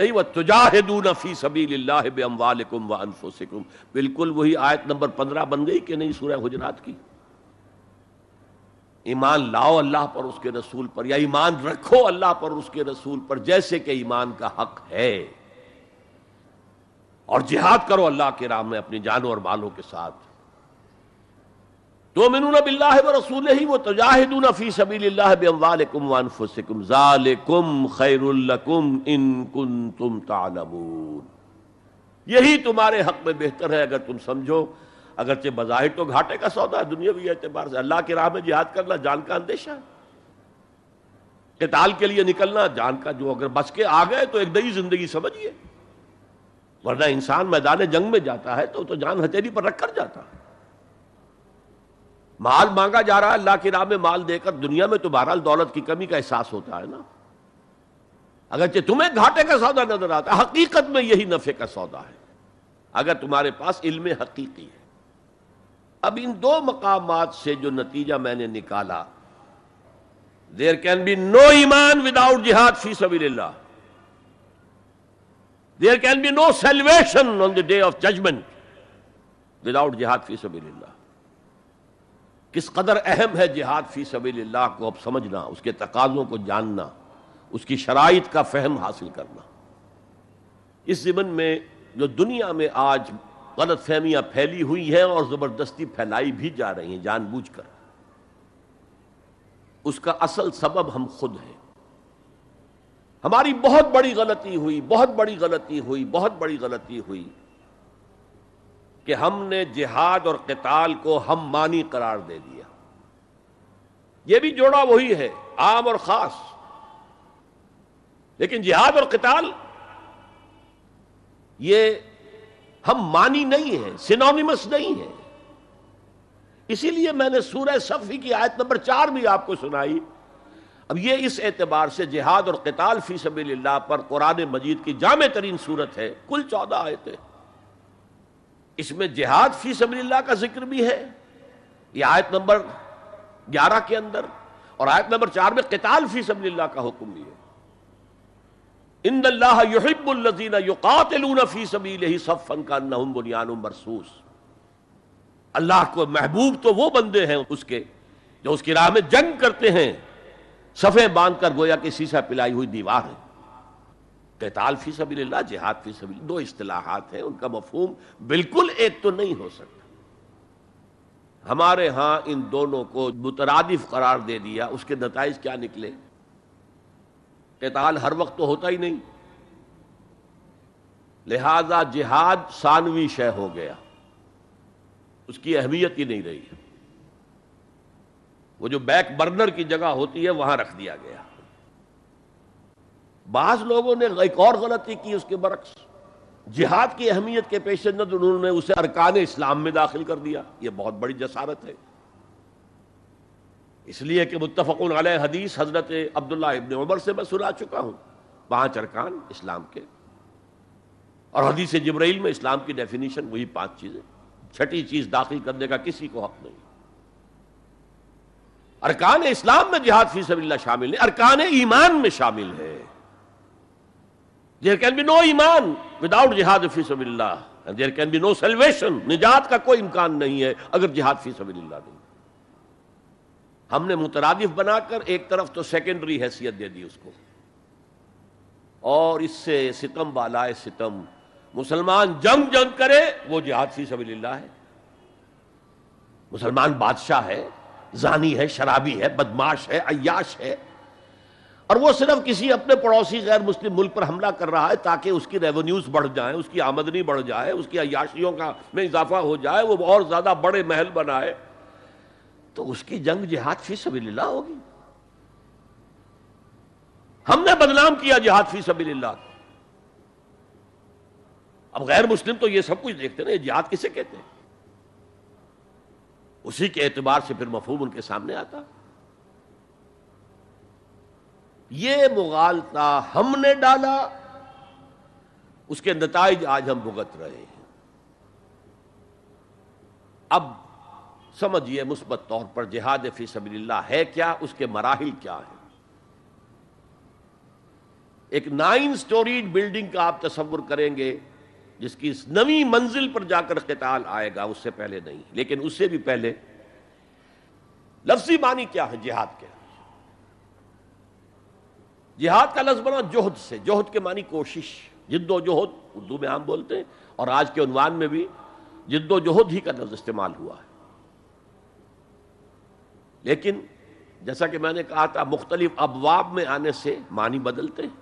सबी बमवालकुम व बिल्कुल वही आयत नंबर पंद्रह बन गई कि नहीं सूर्य हजरात की ईमान लाओ अल्लाह पर उसके रसूल पर या ईमान रखो अल्लाह पर उसके रसूल पर जैसे कि ईमान का हक है और जिहाद करो अल्लाह के राम में अपनी जानों और मालों के साथ यही तुम्हारे हक में बेहतर है अगर तुम समझो अगर चे बज़ाहिर तो घाटे का सौदा है दुनियावी एतबार से अल्लाह के राह में जिहाद करना जान का अंदेशा है किताल के लिए निकलना जान का जो अगर बच के आ गए तो एक दई जिंदगी समझिए वरना इंसान मैदान जंग में जाता है तो, तो जान हथेली पर रख कर जाता है माल मांगा जा रहा है अल्लाह की राह में माल देकर दुनिया में तो बहरहाल दौलत की कमी का एहसास होता है ना अगरचे तुम्हें घाटे का सौदा नजर आता है हकीकत में यही नफे का सौदा है अगर तुम्हारे पास इल्म हकीकी है अब इन दो मकाम से जो नतीजा मैंने निकाला देर कैन बी नो ईमान विदाउट जिहाद फी सबील्ला there can be no celebration on the day of judgment without जिहाद फी सबील्ला किस कदर अहम है जिहाद फ़ी सबील्ला को अब समझना उसके तकाज़ों को जानना उसकी शराइत का फहम हासिल करना इस ज़िमन में जो दुनिया में आज गलत फहमियाँ फैली हुई हैं और ज़बरदस्ती फैलाई भी जा रही हैं जानबूझ कर उसका असल सबब हम खुद हैं हमारी बहुत बड़ी गलती हुई बहुत बड़ी गलती हुई बहुत बड़ी गलती हुई कि हमने जिहाद और कताल को हम मानी करार दे दिया यह भी जोड़ा वही है आम और खास लेकिन जिहाद और कताल ये हम मानी नहीं है सिनोनिमस नहीं है इसीलिए मैंने सूरह सफ़ी की आयत नंबर चार भी आपको सुनाई अब ये इस एतबार से जिहाद और कताल फी सबील्ला पर कुरान मजीद की जाम तरीन सूरत है कुल चौदह आयतें इसमें जिहाद फी सबरील्ला का जिक्र भी है ये आयत नंबर ग्यारह के अंदर और आयत नंबर चार में किताल फी सबरील्ला का हुक्म भी है इन फी सबील ही का बुनियान मरसूस अल्लाह को महबूब तो वो बंदे हैं उसके जो उसकी राह में जंग करते हैं सफ़े बांध कर गोया की सीसा पिलाई हुई दीवार है कहताल फ़ी सबी जिहाद फ़ी सबी दो अतलाहत हैं उनका मफहम बिल्कुल एक तो नहीं हो सकता हमारे यहां इन दोनों को मुतरदिफ करार दे दिया उसके नतज क्या निकले कहताल हर वक्त तो होता ही नहीं लिहाजा जिहाद सानवी शय हो गया उसकी अहमियत ही नहीं रही वो जो बैक बर्नर की जगह होती है वहां रख दिया गया बाज लोगों ने एक और गलती की उसके बरक्स जिहाद की अहमियत के पेश नज़र उन्होंने उसे अरकान इस्लाम में दाखिल कर दिया यह बहुत बड़ी जसारत है इसलिए कि मुतफ़न आल हदीस हज़रत अब्दुल्ला इबन उमर से मैं सुना चुका हूं पांच अरकान इस्लाम के और हदीस जबरील में इस्लाम की डेफिनेशन वही पांच चीज़ें छठी चीज़ दाखिल करने का किसी को हक नहीं अरकान इस्लाम में जिहाद फी सबल्ला शामिल है अरकान ईमान में शामिल है देर कैन बी नो ईमान विदाउट जिहाद फी सबल्ला there can be no salvation निजात का कोई इम्कान नहीं है अगर जिहाद फी सबल्ला नहीं हमने मुतरदिफ बनाकर एक तरफ तो सेकेंडरी हैसियत दे दी उसको और इससे सितम बालाए सितम मुसलमान जंग जंग करे वो जिहाद फी सबल्ला है मुसलमान बादशाह है जानी है शराबी है बदमाश है अयाश है और वो सिर्फ किसी अपने पड़ोसी गैर मुस्लिम मुल्क पर हमला कर रहा है ताकि उसकी रेवेन्यूज बढ़ जाए उसकी आमदनी बढ़ जाए उसकी अयाशियों का में इजाफा हो जाए वो और ज़्यादा बड़े महल बनाए तो उसकी जंग जिहाद फी सभी होगी हमने बदनाम किया जिहाद फी सबीला अब गैर मुस्लिम तो ये सब कुछ देखते ना ये जिहाद किसे कहते हैं उसी के एतबार से फिर मफहूम उनके सामने आता है ये मुगालता हमने डाला उसके नतज आज हम भुगत रहे हैं अब समझिए मुस्बत तौर पर जिहाद फी सबील्ला है क्या उसके मराहल क्या है एक नाइन स्टोरीज बिल्डिंग का आप तस्वुर करेंगे जिसकी इस नवी मंजिल पर जाकर कताल आएगा उससे पहले नहीं लेकिन उससे भी पहले लफ्जी मानी क्या है जिहाद के जिहाद का लफ्ज़ बना जोहद से जोहद के मानी कोशिश जिद्दो जोहद उर्दू में आम बोलते हैं और आज के उनवान में भी जिद्दो जोहद ही का लफ्ज़ इस्तेमाल हुआ है लेकिन जैसा कि मैंने कहा था मुख्तलिफ अबवाब में आने से मानी बदलते हैं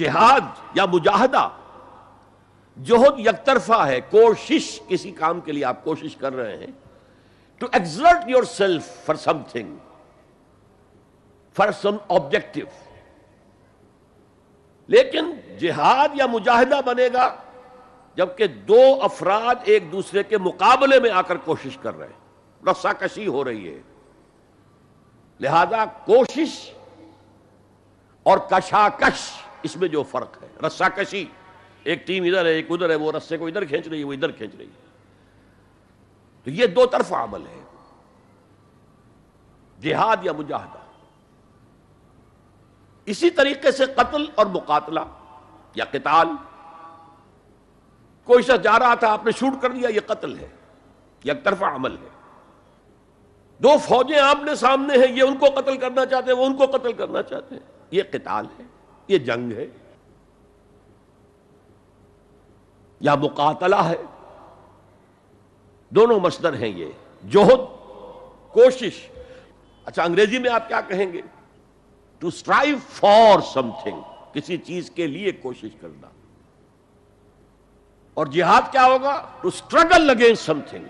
जिहाद या मुजाहदा जोहद यकतरफा है कोशिश किसी काम के लिए आप कोशिश कर रहे हैं to exert yourself for something for some objective लेकिन जिहाद या मुजाहिदा बनेगा जबकि दो अफराद एक दूसरे के मुकाबले में आकर कोशिश कर रहे हैं रस्साकशी हो रही है लिहाजा कोशिश और कशाकश इसमें जो फर्क है रस्साकशी एक टीम इधर है एक उधर है वो रस्से को इधर खींच रही है वो इधर खींच रही है तो ये दो तरफा अमल है जिहाद या मुजाहदा इसी तरीके से कत्ल और मुकातला या किताल कोई शख्स जा रहा था आपने शूट कर दिया ये कत्ल है ये तरफा अमल है दो फौजें आमने सामने हैं ये उनको कत्ल करना चाहते हैं वो उनको कत्ल करना चाहते हैं ये किताल है ये जंग है या मुकातला है दोनों मसदर हैं ये जोहद कोशिश अच्छा अंग्रेजी में आप क्या कहेंगे टू स्ट्राइव फॉर समथिंग किसी चीज के लिए कोशिश करना और जिहाद क्या होगा टू स्ट्रगल अगेंस्ट समथिंग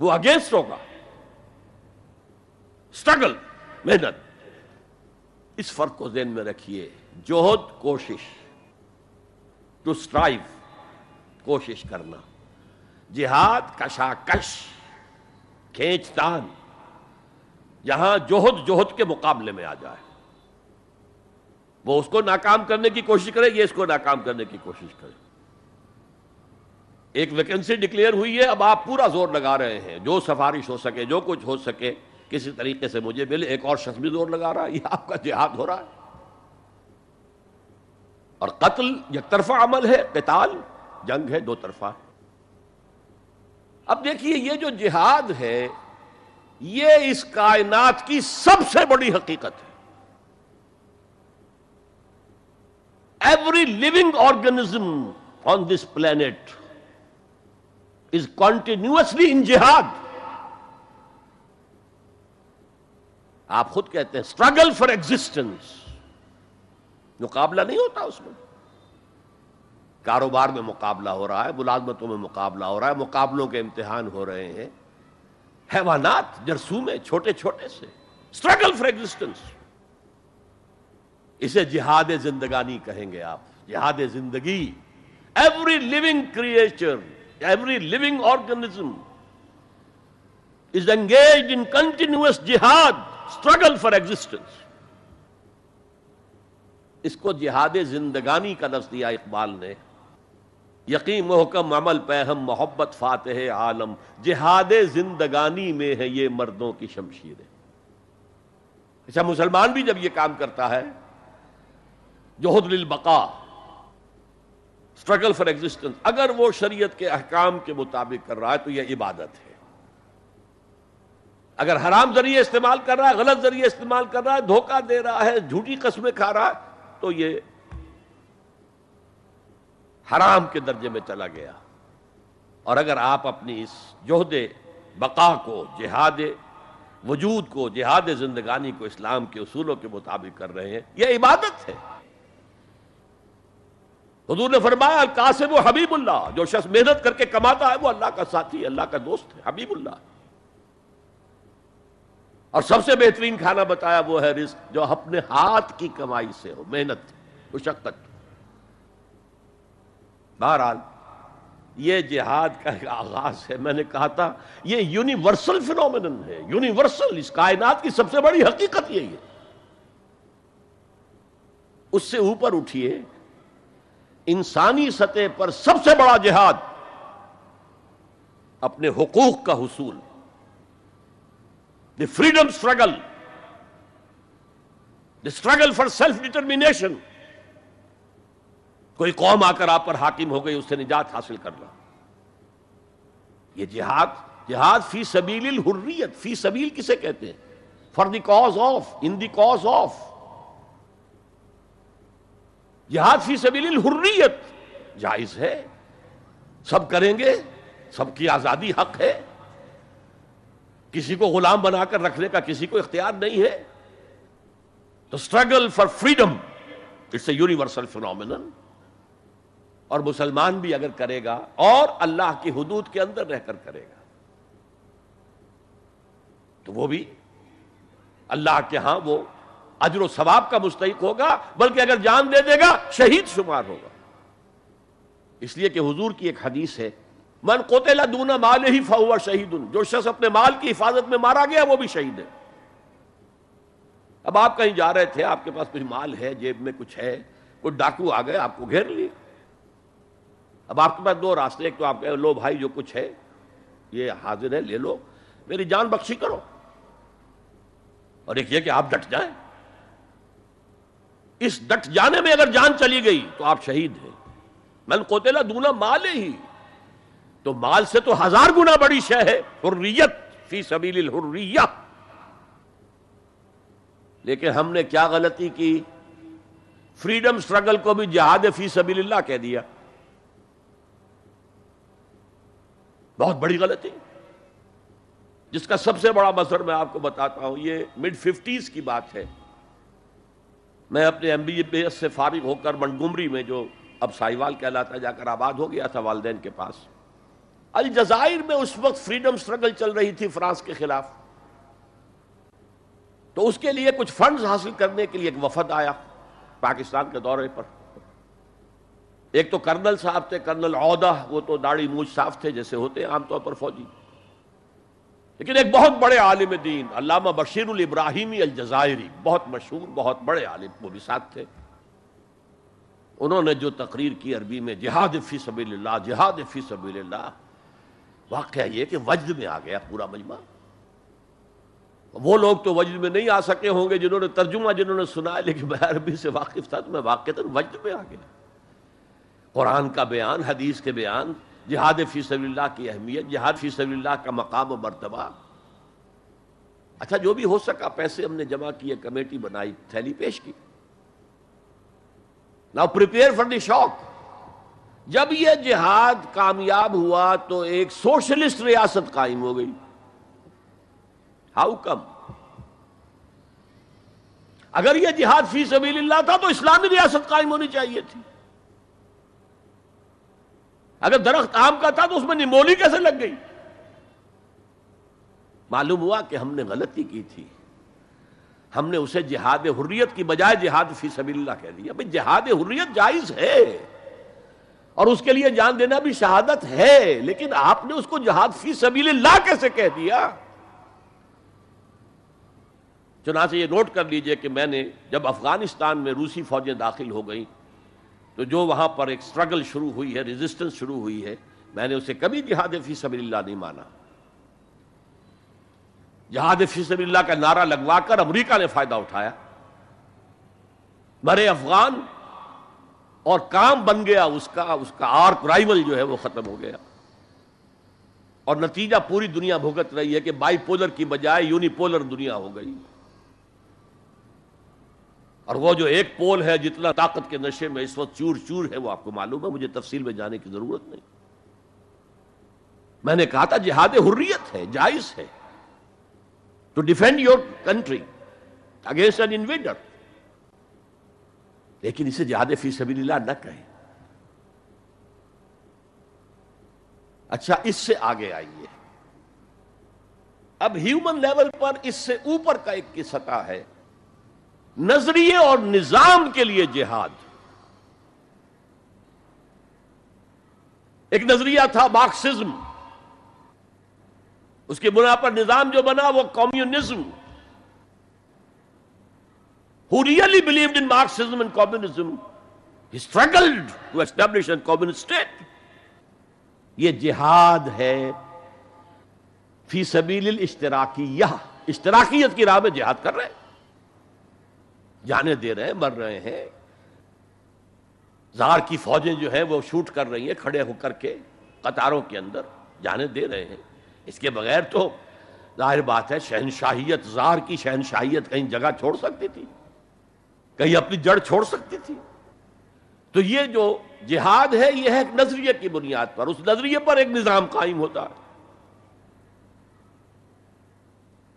वो अगेंस्ट होगा स्ट्रगल मेहनत इस फर्क को जेन में रखिए जोहद कोशिश टू स्ट्राइव कोशिश करना जिहाद कशाकश खेचतान यहां जोहद जोहद के मुकाबले में आ जाए वो उसको नाकाम करने की कोशिश करे ये इसको नाकाम करने की कोशिश करे एक वैकेंसी डिक्लेयर हुई है अब आप पूरा जोर लगा रहे हैं जो सिफारिश हो सके जो कुछ हो सके किसी तरीके से मुझे मिले एक और शख्स भी जोर लगा रहा है यह आपका जिहाद हो रहा है और कत्ल एक तरफा अमल है कताल जंग है दो तरफा अब देखिए ये जो जिहाद है ये इस कायनात की सबसे बड़ी हकीकत है every living organism on this planet is continuously in जिहाद आप खुद कहते हैं स्ट्रगल फॉर एग्जिस्टेंस मुकाबला नहीं होता उसमें कारोबार में मुकाबला हो रहा है मुलाजमतों में मुकाबला हो रहा है मुकाबलों के इम्तिहान हो रहे हैं हैवानात जरसूमे छोटे छोटे से स्ट्रगल फॉर एग्जिस्टेंस इसे जिहाद जिंदगानी कहेंगे आप जिहाद जिंदगी every living creature every living organism is engage in continuous जिहाद स्ट्रगल फॉर एग्जिस्टेंस इसको जिहाद जिंदगानी का लफ्ज दिया इकबाल ने यकीन मोहकम अमल हम मोहब्बत फातह आलम जिहाद जिंदगानी में है ये मर्दों की शमशीरें अच्छा मुसलमान भी जब ये काम करता है बका स्ट्रगल फॉर एग्जिस्टेंस अगर वो शरीयत के अहकाम के मुताबिक कर रहा है तो यह इबादत है अगर हराम जरिए इस्तेमाल कर रहा है गलत जरिए इस्तेमाल कर रहा है धोखा दे रहा है झूठी कस्में खा रहा है तो ये हराम के दर्जे में चला गया और अगर आप अपनी इस जोहद बका को जिहाद वजूद को जिहाद जिंदगानी को इस्लाम के असूलों के मुताबिक कर रहे हैं यह इबादत है हजूर ने फरमाया वो हबीबुल्ला जो शख्स मेहनत करके कमाता है वो अल्लाह का साथी अल्लाह का दोस्त है हबीबुल्ला और सबसे बेहतरीन खाना बताया वो है रिस्क जो अपने हाथ की कमाई से हो मेहनत मुशक्कत बहरहाल ये जिहाद का आगाज है मैंने कहा था ये यूनिवर्सल फिनोमिन है यूनिवर्सल इस कायनात की सबसे बड़ी हकीकत यही है उससे ऊपर उठिए इंसानी सतह पर सबसे बड़ा जिहाद अपने हकूक का हसूल the freedom struggle the struggle for self determination कोई कौम आकर आप पर हाकिम हो गई उससे निजात हासिल करना ये जिहाद जिहाद फी सबील हुर्रियत फी सबील किसे कहते हैं for the cause of in the cause of जिहाद फी सबील हुर्रियत जायज है सब करेंगे सबकी आजादी हक है किसी को गुलाम बनाकर रखने का किसी को इख्तियार नहीं है तो struggle for freedom it's a universal phenomenal और मुसलमान भी अगर करेगा और अल्लाह की हदूद के अंदर रहकर करेगा तो वो भी अल्लाह के यहां वो अजर सवाब का मुस्तक होगा बल्कि अगर जान दे देगा शहीद शुमार होगा इसलिए कि हुजूर की एक हदीस है मन कोतेला दूना माल ही फहुआ शहीद जो शख्स अपने माल की हिफाजत में मारा गया वो भी शहीद है अब आप कहीं जा रहे थे आपके पास कुछ माल है जेब में कुछ है कोई डाकू आ गए आपको घेर लिया अब आपके पास दो रास्ते एक तो आप कहे लो भाई जो कुछ है ये हाजिर है ले लो मेरी जान बख्शी करो और एक ये कि आप डट जाएं इस डट जाने में अगर जान चली गई तो आप शहीद हैं मैं कोतेला दूना माल ही तो माल से तो हजार गुना बड़ी शह है हुर्रियत फी सबील हुर्रिया लेकिन हमने क्या गलती की फ्रीडम स्ट्रगल को भी जहाद फी सबील्ला कह दिया बहुत बड़ी गलती जिसका सबसे बड़ा मसर मैं आपको बताता हूं ये मिड फिफ्टीज की बात है मैं अपने एम बी एस से फारिग होकर मनगुमरी में जो अब साहिवाल कहलाता जाकर आबाद हो गया था वालदेन के पास अलजायर में उस वक्त फ्रीडम स्ट्रगल चल रही थी फ्रांस के खिलाफ तो उसके लिए कुछ फंड्स हासिल करने के लिए एक वफद आया पाकिस्तान के दौरे पर एक तो कर्नल साहब थे कर्नल औदा वो तो दाढ़ी मूछ साफ थे जैसे होते आमतौर पर फौजी लेकिन एक बहुत बड़े आलिम दीन अलामा बशीर इब्राहिमी अलजायरी बहुत मशहूर बहुत बड़े आलिम वो भी साथ थे उन्होंने जो तकरीर की अरबी में जिहाद फ़ी सबी जिहाद फ़ी सबी वाक़ ये कि वजद में आ गया पूरा मजमा वो लोग तो वजद में नहीं आ सके होंगे जिन्होंने तर्जुमा जिन्होंने सुना लेकिन मैं अरबी से वाकिफ था तो मैं था वजद में आ गया कुरान का बयान हदीस के बयान जिहाद फ़ी सल्ला की अहमियत जिहाद फ़ी सल्ला का मकाम और मरतबा अच्छा जो भी हो सका पैसे हमने जमा किए कमेटी बनाई थैली पेश की now prepare for the shock जब यह जिहाद कामयाब हुआ तो एक सोशलिस्ट रियासत कायम हो गई हाउ कम अगर यह जिहाद फी सबील्ला था तो इस्लामी रियासत कायम होनी चाहिए थी अगर दरख्त आम का था तो उसमें निमोली कैसे लग गई मालूम हुआ कि हमने गलती की थी हमने उसे जिहाद हुर्रियत की बजाय जिहाद फी सबील्ला कह दिया भाई जिहाद हुर्रियत जायज है और उसके लिए जान देना भी शहादत है लेकिन आपने उसको जहाद फी सबील ला कैसे कह दिया चुनाव से ये नोट कर लीजिए कि मैंने जब अफगानिस्तान में रूसी फौजें दाखिल हो गई तो जो वहाँ पर एक स्ट्रगल शुरू हुई है रेजिस्टेंस शुरू हुई है मैंने उसे कभी जिहाद फी सबील्ला नहीं माना जहाद फी सबील्ला का नारा लगवाकर अमरीका ने फायदा उठाया मरे अफगान और काम बन गया उसका उसका आर्क राइवल जो है वो खत्म हो गया और नतीजा पूरी दुनिया भुगत रही है कि बाईपोलर की बजाय यूनिपोलर दुनिया हो गई और वो जो एक पोल है जितना ताकत के नशे में इस वक्त चूर चूर है वो आपको मालूम है मुझे तफसील में जाने की जरूरत नहीं मैंने कहा था जिहाद हुर्रियत है जायज है to defend your country against an invader लेकिन इसे जिहाद फी सबीला न कहें अच्छा इससे आगे आइए अब ह्यूमन लेवल पर इससे ऊपर का एक की सतह है नजरिए और निजाम के लिए जिहाद एक नजरिया था मार्क्सिज्म उसके बुना पर निजाम जो बना वो communism who really believe in Marxism and communism struggled to establish an communist state ये जिहाद है फी सबील इश्तराकी यह की राह में जिहाद कर रहे हैं जाने दे रहे हैं मर रहे हैं जार की फौजें जो है वो शूट कर रही है खड़े होकर के कतारों के अंदर जाने दे रहे हैं इसके बगैर तो जाहिर बात है शहनशाहियत जार की शहनशाहियत कहीं जगह छोड़ सकती थी कहीं अपनी जड़ छोड़ सकती थी तो ये जो जिहाद है यह है एक नजरिए की बुनियाद पर उस नजरिए पर एक निज़ाम कायम होता है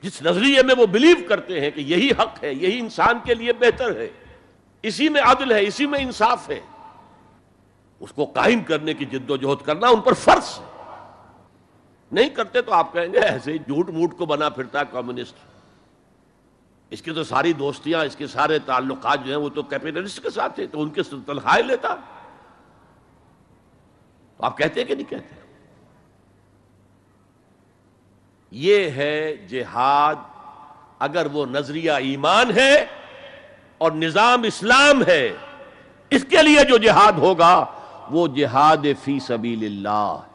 जिस नजरिए में वो बिलीव करते हैं कि यही हक है यही इंसान के लिए बेहतर है इसी में अदल है इसी में इंसाफ है उसको कायम करने की जिद्दोजहद करना उन पर फर्ज है नहीं करते तो आप कहेंगे ऐसे ही झूठ मूठ को बना फिरता है कम्युनिस्ट इसकी तो सारी दोस्तियां इसके सारे ताल्लुक जो है वो तो कैपिटलिस्ट के साथ थे तो उनके तो तनख्वाहें लेता तो आप कहते हैं कि नहीं कहते ये है जिहाद अगर वो नजरिया ईमान है और निज़ाम इस्लाम है इसके लिए जो जिहाद होगा वो जिहाद फी सबील है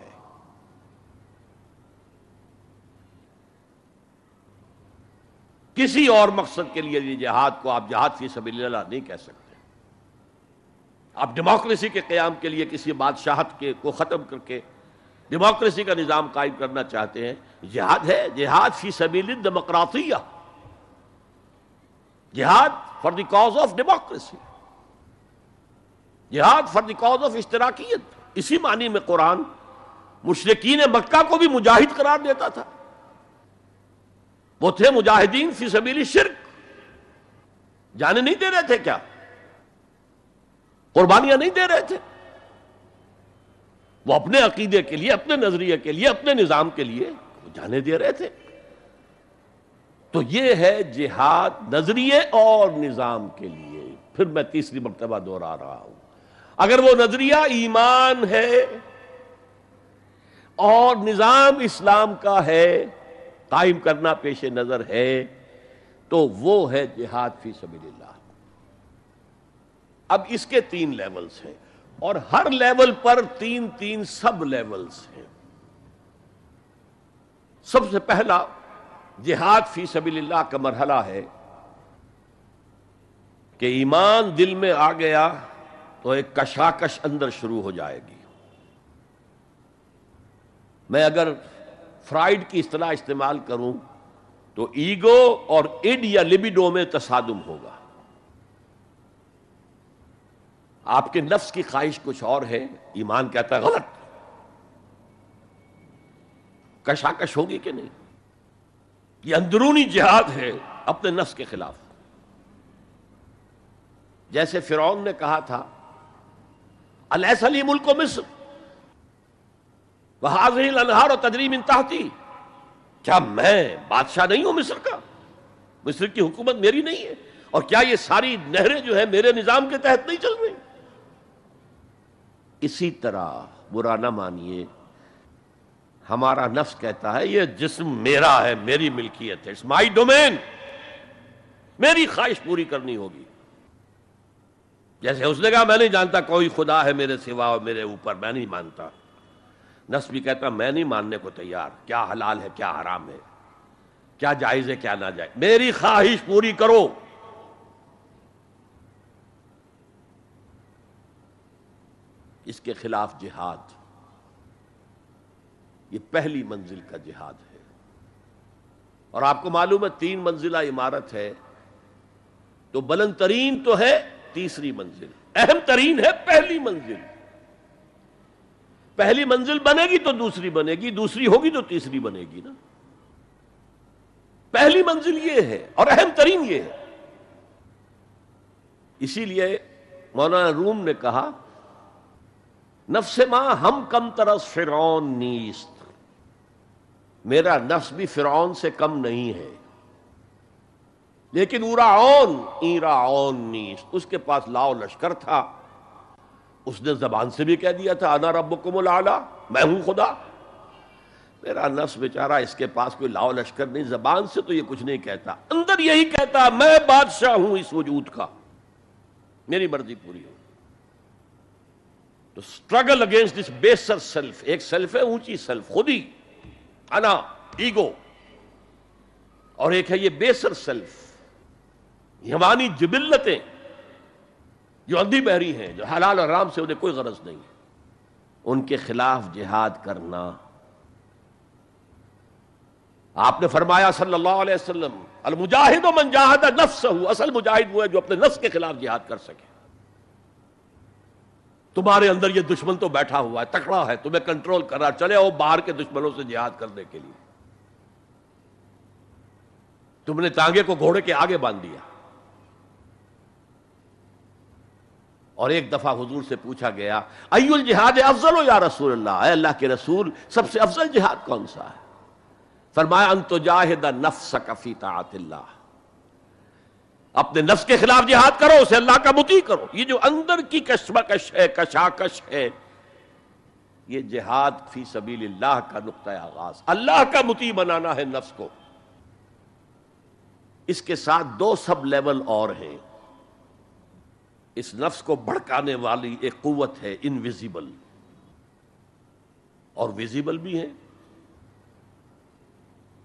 किसी और मकसद के लिए जिहाद को आप जिहाद फी सबील नहीं कह सकते आप डेमोक्रेसी के क्याम के लिए किसी बादशाहत के को ख़त्म करके डेमोक्रेसी का निज़ाम कायम करना चाहते हैं जिहाद है जिहाद फी सबील डेमोक्रातिया जिहाद for the cause of democracy जिहाद फॉर द कॉज ऑफ इश्तराकियत इसी मानी में कुरान मुशरकिन मक्का को भी मुजाहिद करार देता था वो थे मुजाहिदीन फी सबील शिरक जाने नहीं दे रहे थे क्या कुर्बानियां नहीं दे रहे थे वो अपने अकीदे के लिए अपने नजरिए के लिए अपने निज़ाम के लिए वो जाने दे रहे थे तो ये है जिहाद नजरिए और निज़ाम के लिए फिर मैं तीसरी मरतबा दोहरा रहा हूं अगर वो नजरिया ईमान है और निज़ाम इस्लाम का है कायम करना पेश नज़र है तो वो है जिहाद फी सबीला अब इसके तीन लेवल्स हैं और हर लेवल पर तीन तीन सब लेवल्स हैं सबसे पहला जिहाद फी सबील्ला का मरहला है कि ईमान दिल में आ गया तो एक कशाकश अंदर शुरू हो जाएगी मैं अगर फ्राइड की इतला इस्तेमाल करूं तो ईगो और इड या लिबिडो में तसादम होगा आपके नफ्स की ख्वाहिश कुछ और है ईमान कहता है गलत कशाकश होगी कि नहीं ये अंदरूनी जिहाद है अपने नफ्स के खिलाफ जैसे फिरौन ने कहा था अलैसली मुल्क मिस्र वह हाजरी अनहार और तदरीम इंतहाती क्या मैं बादशाह नहीं हूं मिस्र का मिस्र की हुकूमत मेरी नहीं है और क्या ये सारी नहरें जो है मेरे निज़ाम के तहत नहीं चल रही इसी तरह बुरा ना मानिए हमारा नफ्स कहता है ये जिस्म मेरा है मेरी मिल्कियत है इट्स माई डोमेन मेरी ख्वाहिश पूरी करनी होगी जैसे उसने कहा मैं नहीं जानता कोई खुदा है मेरे सिवा और मेरे ऊपर मैं नहीं मानता नस भी कहता मैं नहीं मानने को तैयार क्या हलाल है क्या हराम है क्या जायज़ है क्या ना जायज मेरी ख्वाहिश पूरी करो इसके खिलाफ जिहाद ये पहली मंजिल का जिहाद है और आपको मालूम है तीन मंजिला इमारत है तो बलंद तरीन तो है तीसरी मंजिल अहम तरीन है पहली मंजिल पहली मंजिल बनेगी तो दूसरी बनेगी दूसरी होगी तो तीसरी बनेगी ना पहली मंजिल ये है और अहम तरीन ये है इसीलिए मौलाना रूम ने कहा नफ्स माँ हम कम तरस फिरौन नीस्त मेरा नफ्स भी फिरौन से कम नहीं है लेकिन ईरा ओन नीस्त उसके पास लाओ लश्कर था उसने जबान से भी कह दिया था अना को मुला मैं हूं खुदा मेरा नफ्स बेचारा इसके पास कोई लाओ लश्कर नहीं जबान से तो ये कुछ नहीं कहता अंदर यही कहता मैं बादशाह हूं इस वजूद का मेरी मर्जी पूरी हो तो struggle against this baser self एक सेल्फ है ऊंची सेल्फ खुद ही अना ईगो और एक है ये बेसर सेल्फ यमानी जबिल्लतें जो अंधी बहरी हैं जो हलाल और आराम से उन्हें कोई गरज नहीं है उनके खिलाफ जिहाद करना आपने फरमाया सल्लल्लाहु अलैहि वसल्लम अल मुजाहिद मन जहाद नफ्स असल मुजाहिद वो है जो अपने नफ्स के खिलाफ जिहाद कर सके तुम्हारे अंदर ये दुश्मन तो बैठा हुआ है तकड़ा है तुम्हें कंट्रोल कर रहा चले आओ बाहर के दुश्मनों से जिहाद करने के लिए तुमने तांगे को घोड़े के आगे बांध दिया और एक दफा हुजूर से पूछा गया अयुल जिहाद अफजल हो या रसूल अल्लाह अल्लाह के रसूल सबसे अफजल जिहाद कौन सा है फरमाया अंतुजाहिद नफ्स कफी तातिल्ला अपने नफ्स के खिलाफ जिहाद करो उसे अल्लाह का मुती करो ये जो अंदर की कशमकश है कशाकश है ये जिहाद फी सबील अल्लाह का नुकता आगाज अल्लाह का मुती बनाना है नफ्स को इसके साथ दो सब लेवल और हैं इस नफ्स को भड़काने वाली एक कुत है इनविजिबल और विजिबल भी है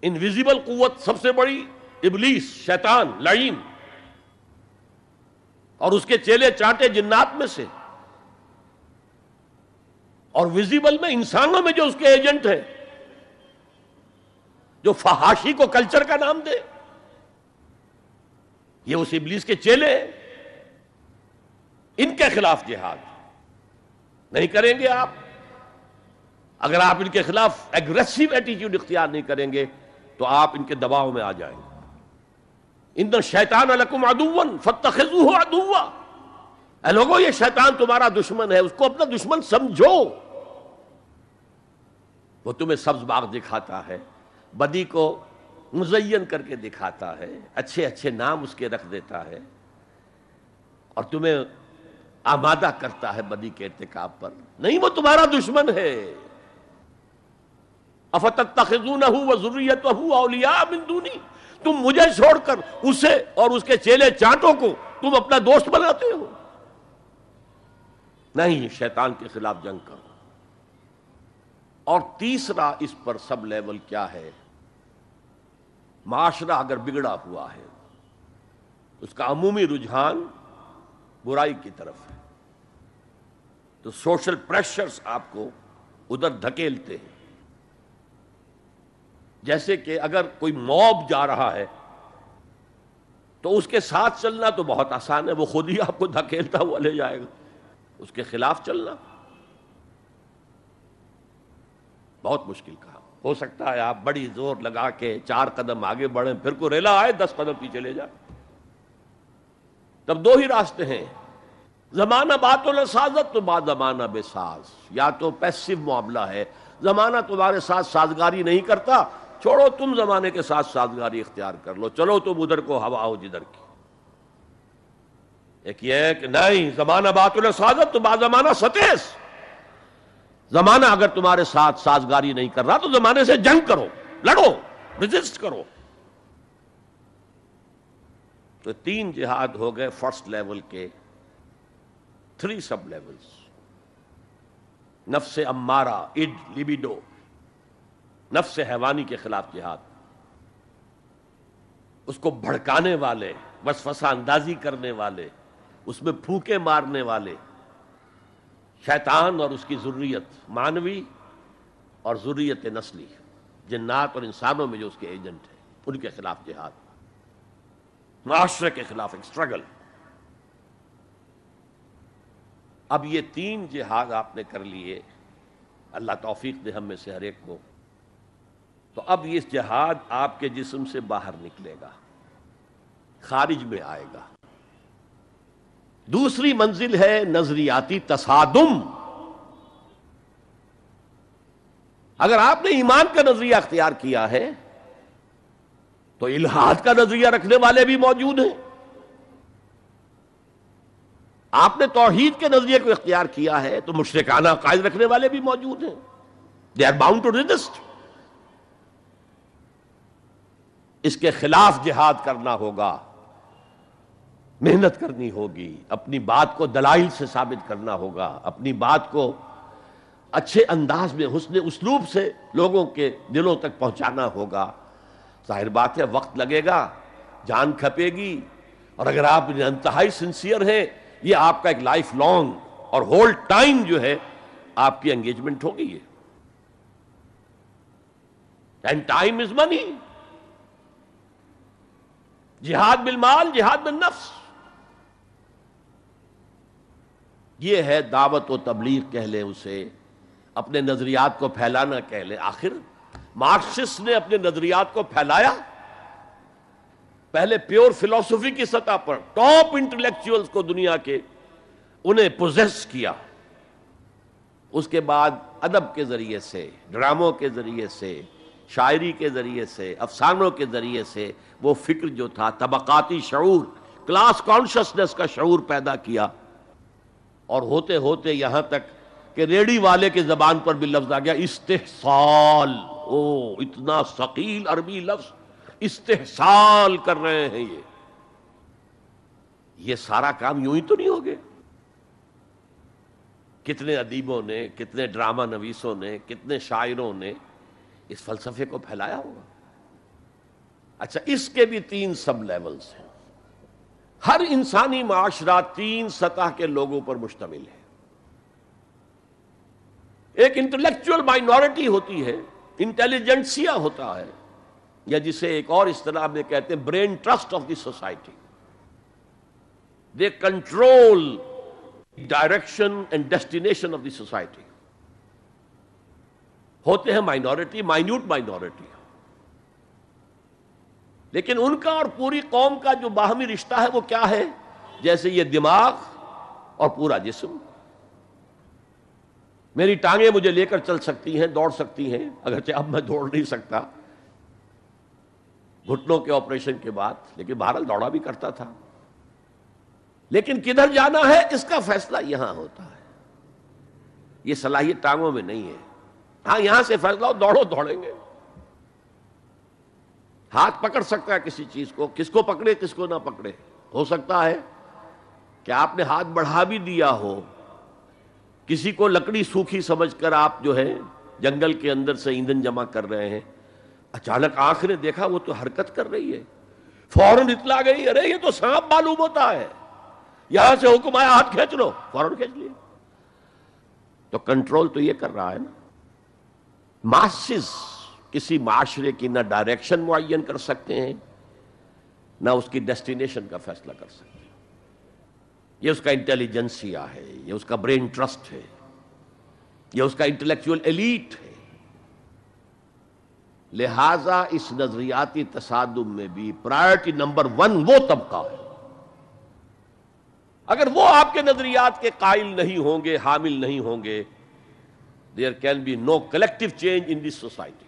इनविजिबल कुत सबसे बड़ी इबलीस शैतान लईन और उसके चेले चाटे जिन्नात में से और विजिबल में इंसानों में जो उसके एजेंट हैं जो फहाशी को कल्चर का नाम दे ये उस इबलीस के चेले हैं इनके खिलाफ जिहाद नहीं करेंगे आप अगर आप इनके खिलाफ एग्रेसिव एटीट्यूड इख्तियार नहीं करेंगे तो आप इनके दबाव में आ जाएंगे इन शैतान अलकुम अदुवन फतखजू हो अदुआ लोगो ये शैतान तुम्हारा दुश्मन है उसको अपना दुश्मन समझो वो तुम्हें सब्ज बाग दिखाता है बदी को मुजयन करके दिखाता है अच्छे अच्छे नाम उसके रख देता है और तुम्हें आमादा करता है बदी के इतकाब पर नहीं वो तुम्हारा दुश्मन है अफत तखजू न हूं वह जरूरीत हूँ बिंदूनी तुम मुझे छोड़कर उसे और उसके चेले चांटों को तुम अपना दोस्त बनाते हो नहीं शैतान के खिलाफ जंग करो और तीसरा इस पर सब लेवल क्या है माशरा अगर बिगड़ा हुआ है उसका अमूमी रुझान बुराई की तरफ है तो सोशल प्रेशर्स आपको उधर धकेलते हैं जैसे कि अगर कोई मॉब जा रहा है तो उसके साथ चलना तो बहुत आसान है वो खुद ही आपको धकेलता हुआ ले जाएगा उसके खिलाफ चलना बहुत मुश्किल काम हो सकता है आप बड़ी जोर लगा के चार कदम आगे बढ़े फिर को रेला आए दस कदम पीछे ले जाए तब दो ही रास्ते हैं जमाना बातों ने साजत तो बात जमाना बेसाज या तो पैसिव मामला है जमाना तुम्हारे साथ साजगारी नहीं करता छोड़ो तुम जमाने के साथ साजगारी इख्तियार कर लो चलो तुम उधर को हवा हो जिधर की एक ये कि नहीं जमाना बातुल साजत तो बाजमाना सतेस जमाना अगर तुम्हारे साथ साजगारी नहीं कर रहा तो जमाने से जंग करो लड़ो रिजिस्ट करो तो तीन जिहाद हो गए फर्स्ट लेवल के थ्री सब लेवल्स नफ्स अम्मारा इड लिबिडो नफ्स हैवानी के खिलाफ जिहाद उसको भड़काने वाले वसफसा अंदाजी करने वाले उसमें फूके मारने वाले शैतान और उसकी ज़रूरीत मानवी और ज़रूरीत नस्ली जिन्नात और इंसानों में जो उसके एजेंट हैं उनके खिलाफ जिहाद माशरे के खिलाफ एक स्ट्रगल अब ये तीन जिहाद आपने कर लिए अल्लाह तौफीक ने हम में से हर एक को तो अब ये जहाद आपके जिस्म से बाहर निकलेगा खारिज में आएगा दूसरी मंजिल है नजरियाती तसादुम अगर आपने ईमान का नजरिया अख्तियार किया है तो इलाहाद का नजरिया रखने वाले भी मौजूद हैं आपने तोहहीद के नजरिए को इख्तियार किया है तो मुश्रकाना कायद रखने वाले भी मौजूद हैं they are bound to resist इसके खिलाफ जिहाद करना होगा मेहनत करनी होगी अपनी बात को दलाइल से साबित करना होगा अपनी बात को अच्छे अंदाज में हसन उसलूब से लोगों के दिलों तक पहुंचाना होगा जाहिर बात है वक्त लगेगा जान खपेगी और अगर आप इंतहाई सिंसियर हैं ये आपका एक लाइफ लॉन्ग और होल टाइम जो है आपकी एंगेजमेंट होगी ये एंड टाइम इज मनी जिहाद माल जिहाद बिल नफ्स ये है दावत व तबलीग कह लें उसे अपने नजरियात को फैलाना कह लें आखिर मार्क्सिस्ट ने अपने नजरियात को फैलाया पहले प्योर फिलॉसफी की सतह पर टॉप इंटेलेक्चुअल्स को दुनिया के उन्हें पोजेस किया उसके बाद अदब के जरिए से ड्रामों के जरिए से शायरी के ज़रिए से अफसानों के ज़रिए से वो फ़िक्र जो था तबक़ाती शूर क्लास कॉन्शसनेस का शूर पैदा किया और होते होते यहाँ तक कि रेडी वाले के ज़बान पर भी लफ्ज़ आ गया इस्तेसाल ओ इतना शकील अरबी लफ्ज़ इस्तेसाल कर रहे हैं ये ये सारा काम यूं ही तो नहीं हो गया कितने अदीबों ने कितने ड्रामा नवीसों ने कितने शायरों ने इस फलसफे को फैलाया होगा अच्छा इसके भी तीन सब लेवल्स हैं हर इंसानी माशरा तीन सतह के लोगों पर मुश्तमिल है एक इंटेलेक्चुअल माइनॉरिटी होती है इंटेलिजेंसिया होता है या जिसे एक और इस्तेलाह में कहते हैं brain trust of the society they control direction and destination of the society होते हैं माइनॉरिटी माइन्यूट माइनॉरिटी लेकिन उनका और पूरी कौम का जो बाहमी रिश्ता है वो क्या है जैसे ये दिमाग और पूरा जिस्म मेरी टांगे मुझे लेकर चल सकती हैं दौड़ सकती हैं अगर अब मैं दौड़ नहीं सकता घुटनों के ऑपरेशन के बाद लेकिन भारत दौड़ा भी करता था लेकिन किधर जाना है इसका फैसला यहां होता है ये सलाहियत टांगों में नहीं है हाँ यहां से फैसला हो दौड़ो दौड़ेंगे हाथ पकड़ सकता है किसी चीज को किसको पकड़े किसको ना पकड़े हो सकता है कि आपने हाथ बढ़ा भी दिया हो किसी को लकड़ी सूखी समझकर आप जो है जंगल के अंदर से ईंधन जमा कर रहे हैं अचानक आंख ने देखा वो तो हरकत कर रही है फौरन इतला गई अरे ये तो सांप मालूम होता है यहां से हुक्म आया हाथ खेच लो फौरन खींच लिए तो कंट्रोल तो ये कर रहा है ना मासिस किसी माशरे की ना डायरेक्शन मुन कर सकते हैं ना उसकी डेस्टिनेशन का फैसला कर सकते हैं ये उसका इंटेलिजेंसिया है ये उसका ब्रेन ट्रस्ट है ये उसका इंटेलेक्चुअल एलीट है लिहाजा इस नजरियाती तसादम में भी प्रायोरिटी नंबर वन वो तबका है अगर वो आपके नजरियात के कायल नहीं होंगे हामिल नहीं होंगे there can be no collective change in this society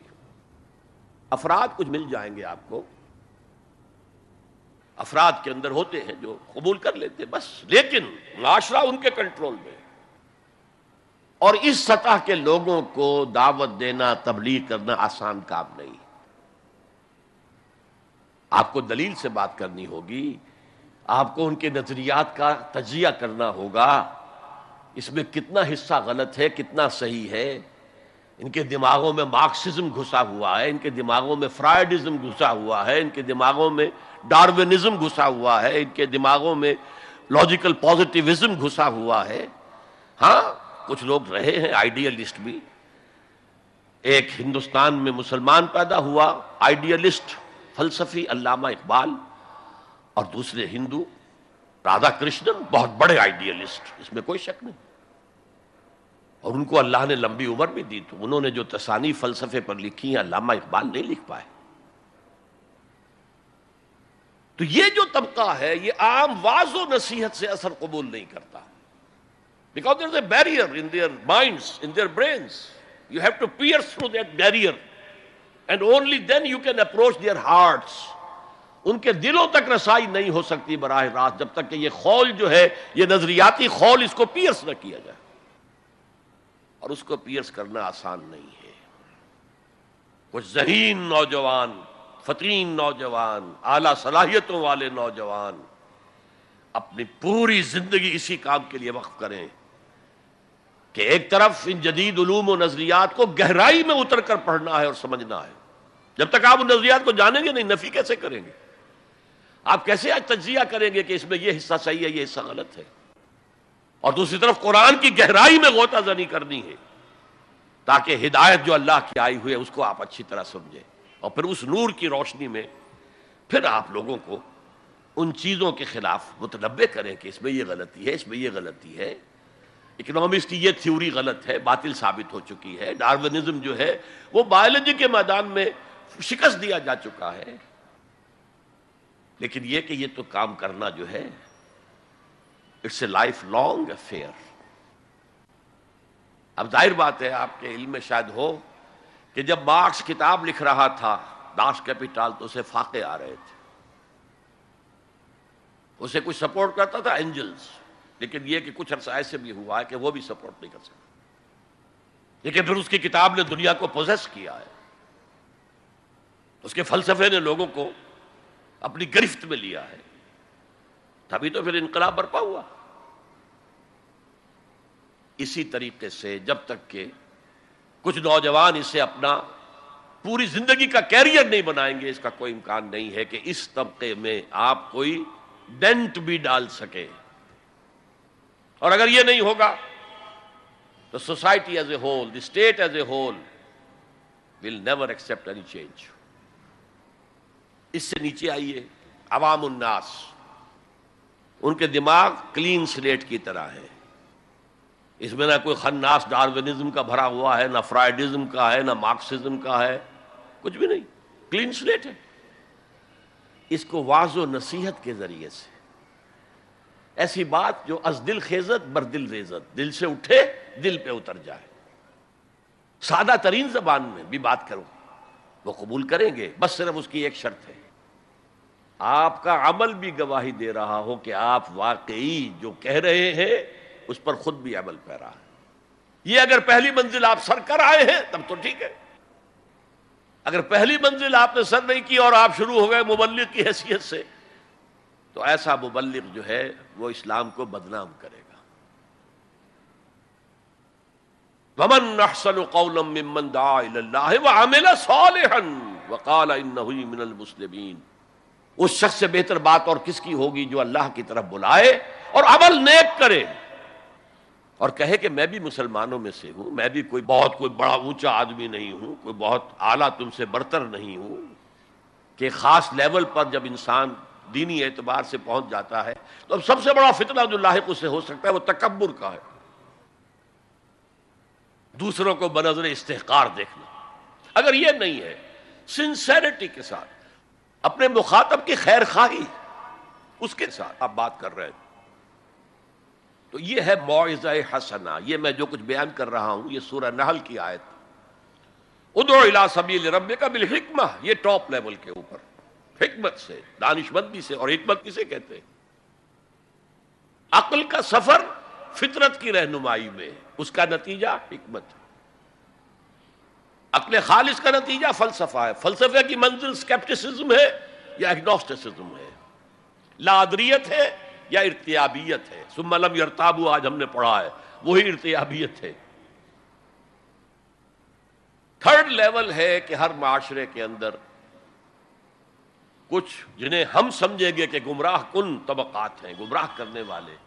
अफराद कुछ मिल जाएंगे आपको अफराद के अंदर होते हैं जो कबूल कर लेते बस लेकिन माशरा उनके कंट्रोल में और इस सतह के लोगों को दावत देना तबलीग करना आसान काम नहीं आपको दलील से बात करनी होगी आपको उनके नजरियात का तजिया करना होगा इसमें कितना हिस्सा गलत है कितना सही है इनके दिमागों में मार्क्सिज्म घुसा हुआ है इनके दिमागों में फ्रायडिज्म घुसा हुआ है इनके दिमागों में डार्विनिज्म घुसा हुआ है इनके दिमागों में लॉजिकल पॉजिटिविज्म घुसा हुआ है हाँ कुछ लोग रहे हैं आइडियलिस्ट भी एक हिंदुस्तान में मुसलमान पैदा हुआ आइडियलिस्ट फलसफी अल्लामा इकबाल और दूसरे हिंदू राधा कृष्ण बहुत बड़े आइडियलिस्ट इसमें कोई शक नहीं और उनको अल्लाह ने लंबी उम्र भी दी तो उन्होंने जो तसानी फलसफे पर लिखी है अलामा इकबाल नहीं लिख पाए तो ये जो तबका है ये आम वाजो नसीहत से असर कबूल नहीं करता because there is a barrier in their minds in their brains you have to pierce through that barrier and only then you can approach their hearts उनके दिलों तक रसाई नहीं हो सकती बराह रास्त जब तक कि खौल जो है यह नजरियाती खौल इसको पियर्स न किया जाए और उसको पियर्स करना आसान नहीं है कुछ जहीन नौजवान फतीन नौजवान आला सलाहियतों वाले नौजवान अपनी पूरी जिंदगी इसी काम के लिए वक्फ करें कि एक तरफ इन जदीद उलूम और नजरियात को गहराई में उतर कर पढ़ना है और समझना है जब तक आप उन नजरियात को जानेंगे नहीं नफी कैसे करेंगे आप कैसे आज तजिया करेंगे कि इसमें यह हिस्सा सही है यह हिस्सा गलत है और दूसरी तरफ कुरान की गहराई में गोताजनी करनी है ताकि हिदायत जो अल्लाह की आई हुई है उसको आप अच्छी तरह समझें और फिर उस नूर की रोशनी में फिर आप लोगों को उन चीज़ों के खिलाफ मुतनबे करें कि इसमें यह गलती है इसमें यह गलती है इकोनॉमिक्स की यह थ्योरी गलत है बातिल साबित हो चुकी है डार्वनिज्म जो है वो बायोलॉजी के मैदान में शिकस्त दिया जा चुका है लेकिन ये कि ये तो काम करना जो है it's a life long affair अब जाहिर बात है आपके इल्म में शायद हो कि जब मार्क्स किताब लिख रहा था दास कैपिटल तो उसे फाके आ रहे थे उसे कुछ सपोर्ट करता था एंजल्स लेकिन यह कि कुछ अरसा ऐसे भी हुआ है कि वो भी सपोर्ट नहीं कर सकता लेकिन फिर उसकी किताब ने दुनिया को पोजेस किया है उसके फलसफे ने लोगों को अपनी गिरफ्त में लिया है तभी तो फिर इनकलाब बर्पा हुआ इसी तरीके से जब तक के कुछ नौजवान इसे अपना पूरी जिंदगी का कैरियर नहीं बनाएंगे इसका कोई इम्कान नहीं है कि इस तबके में आप कोई डेंट भी डाल सके और अगर यह नहीं होगा तो society as a whole the state as a whole will never accept any change इससे नीचे आइए अवाम उन्नास उनके दिमाग क्लीन स्लेट की तरह है इसमें ना कोई खन्नास डार्विनिज्म का भरा हुआ है ना फ्राइडिज्म का है ना मार्क्सिज्म का है कुछ भी नहीं क्लीन स्लेट है इसको वाज नसीहत के जरिए से ऐसी बात जो अजदिल खेजत बरदिल रेजत दिल से उठे दिल पे उतर जाए सादा तरीन जबान में भी बात करो वो कबूल करेंगे बस सिर्फ उसकी एक शर्त है आपका अमल भी गवाही दे रहा हो कि आप वाकई जो कह रहे हैं उस पर खुद भी अमल पैरा है ये अगर पहली मंजिल आप सर कर आए हैं तब तो ठीक है अगर पहली मंजिल आपने सर नहीं की और आप शुरू हो गए मुबलिक की हैसियत से तो ऐसा मुबलिक जो है वो इस्लाम को बदनाम करेगा वमन वकाल मुस्लिमीन उस शख्स से बेहतर बात और किसकी होगी जो अल्लाह की तरफ बुलाए और अमल नेक करे और कहे कि मैं भी मुसलमानों में से हूं मैं भी कोई बहुत कोई बड़ा ऊंचा आदमी नहीं हूं कोई बहुत आला तुमसे बरतर नहीं हूं कि खास लेवल पर जब इंसान दीनी एतबार से पहुंच जाता है तो अब सबसे बड़ा फितना जो लाक उससे हो सकता है वो तकबर का है दूसरों को बनजर इस्तेकार देखना अगर ये नहीं है सिंसेरिटी के साथ अपने मुखातब की खैर खाही उसके साथ आप बात कर रहे हैं तो ये है मुआज़ हसना ये मैं जो कुछ बयान कर रहा हूं ये सूर्य नहल की आयत उदो इला सबील रब का बिलहिकमा ये टॉप लेवल के ऊपर हिकमत से दानिशमंदी से और हिकमत किसे कहते हैं अकल का सफर फितरत की रहनुमाई में उसका नतीजा हिकमत है अकल खालिश का नतीजा फलसफा है फलसफे की मंजिल स्केप्टिसिज्म है या एग्नोस्टिसिज्म है लादरियत है या इर्तियाबियत है सुमलम यरताबू आज हमने पढ़ा है वही इर्तियाबियत है थर्ड लेवल है कि हर माशरे के अंदर कुछ जिन्हें हम समझेंगे कि गुमराह कन तबकात हैं गुमराह करने वाले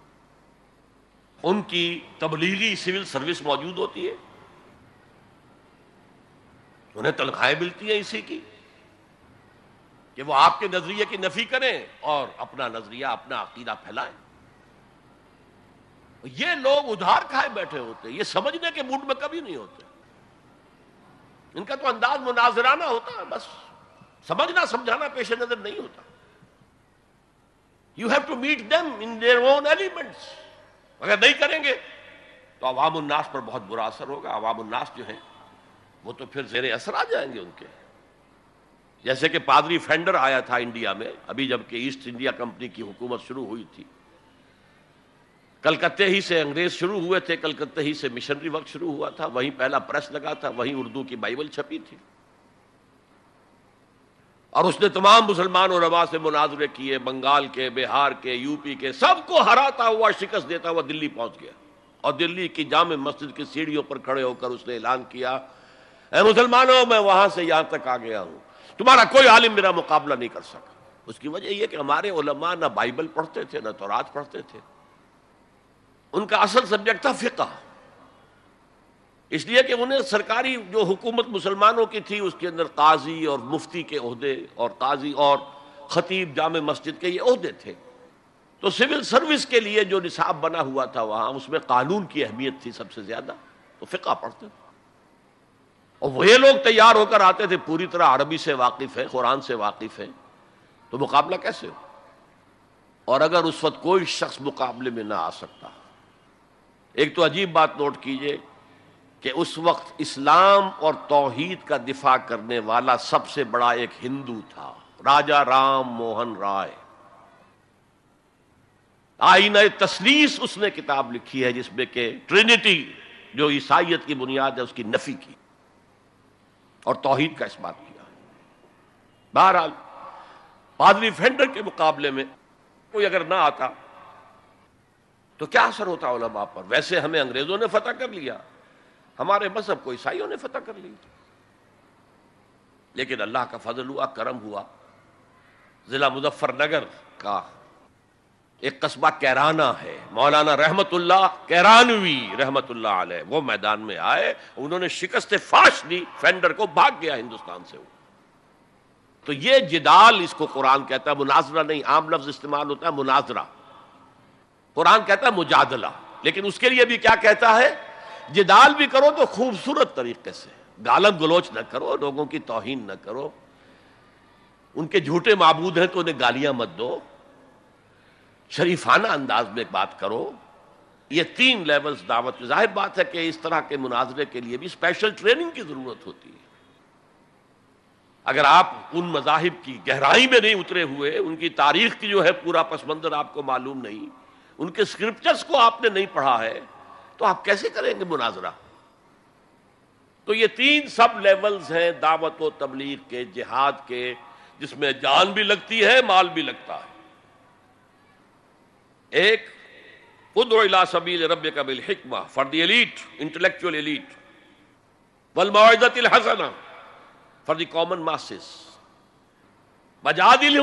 उनकी तबलीगी सिविल सर्विस मौजूद होती है उन्हें तनख्वाहें मिलती हैं इसी की कि वो आपके नजरिए की नफी करें और अपना नजरिया अपना अकीदा फैलाएं ये लोग उधार खाए बैठे होते ये समझने के मूड में कभी नहीं होते इनका तो अंदाज मुनाजराना होता है बस समझना समझाना पेश नजर नहीं होता you have to meet them in their own elements अगर नहीं करेंगे तो अवाम उन्नास पर बहुत बुरा असर होगा अवाम उन्नास जो है वो तो फिर जेरे असर आ जाएंगे उनके जैसे कि पादरी फेंडर आया था इंडिया में अभी जबकि ईस्ट इंडिया कंपनी की हुकूमत शुरू हुई थी कलकत्ते ही से अंग्रेज शुरू हुए थे कलकत्ते ही से मिशनरी वर्क शुरू हुआ था वहीं पहला प्रेस लगा था वहीं उर्दू की बाइबल छपी थी और उसने तमाम मुसलमान और रवा से मुनाजरे किए बंगाल के बिहार के यूपी के सबको हराता हुआ शिकस्त देता हुआ दिल्ली पहुंच गया और दिल्ली की जाम मस्जिद की सीढ़ियों पर खड़े होकर उसने ऐलान किया मुसलमानों मैं वहां से यहां तक आ गया हूं तुम्हारा कोई आलिम मेरा मुकाबला नहीं कर सका उसकी वजह यह कि हमारे उलमा ना बाइबल पढ़ते थे ना तोरात पढ़ते थे उनका असल सब्जेक्ट था फ़िका इसलिए कि उन्हें सरकारी जो हुकूमत मुसलमानों की थी उसके अंदर काजी और मुफ्ती के अहदे और काजी और ख़तीब जाम मस्जिद के ये अहदे थे तो सिविल सर्विस के लिए जो निसाब बना हुआ था वहाँ उसमें कानून की अहमियत थी सबसे ज़्यादा तो फ़िका पढ़ते थे और वे लोग तैयार होकर आते थे पूरी तरह अरबी से वाकिफ़ है कुरान से वाकिफ़ है तो मुकाबला कैसे हो और अगर उस वक्त कोई शख्स मुकाबले में ना आ सकता एक तो अजीब बात नोट कीजिए कि उस वक्त इस्लाम और तोहीद का दिफा करने वाला सबसे बड़ा एक हिंदू था राजा राम मोहन राय आईना तस्लीस उसने किताब लिखी है जिसमें के ट्रिनिटी जो ईसाइत की बुनियाद है उसकी नफी की और तोहहीद का बात किया बहरहाल पादरी फेंडर के मुकाबले में कोई अगर ना आता तो क्या असर होता उलमा पर वैसे हमें अंग्रेजों ने फतह कर लिया हमारे मजहब को ईसाइयों ने फतह कर ली लेकिन अल्लाह का फजल हुआ करम हुआ जिला मुजफ्फरनगर का एक कस्बा कैराना है मौलाना रहमतुल्ला कैरानवी रहमतुल्ला आलह वो मैदान में आए उन्होंने शिकस्त फाश दी फेंडर को भाग गया हिंदुस्तान से वो तो ये जिदाल इसको कुरान कहता है मुनाजरा नहीं आम लफ्ज इस्तेमाल होता है मुनाजरा कुरान कहता है मुजादला लेकिन उसके लिए भी क्या कहता है जिदाल भी करो तो खूबसूरत तरीके से गालम गलोच ना करो लोगों की तोहन ना करो उनके झूठे मबूद हैं तो उन्हें गालियां मत दो शरीफाना अंदाज में बात करो ये तीन लेवल्स दावत जाहिर बात है कि इस तरह के मुनाजरे के लिए भी स्पेशल ट्रेनिंग की ज़रूरत होती है अगर आप उन मजाहिब की गहराई में नहीं उतरे हुए उनकी तारीख की जो है पूरा पस मंजर आपको मालूम नहीं उनके स्क्रिप्चर्स को आपने नहीं पढ़ा है तो आप कैसे करेंगे मुनाजरा तो ये तीन सब लेवल्स हैं दावत व तबलीग के जिहाद के जिसमें जान भी लगती है माल भी लगता है एक उदला सबील रब कबिल हिकमा for the elite intellectual elite वल हसना फॉर द कॉमन मासिस मजादिल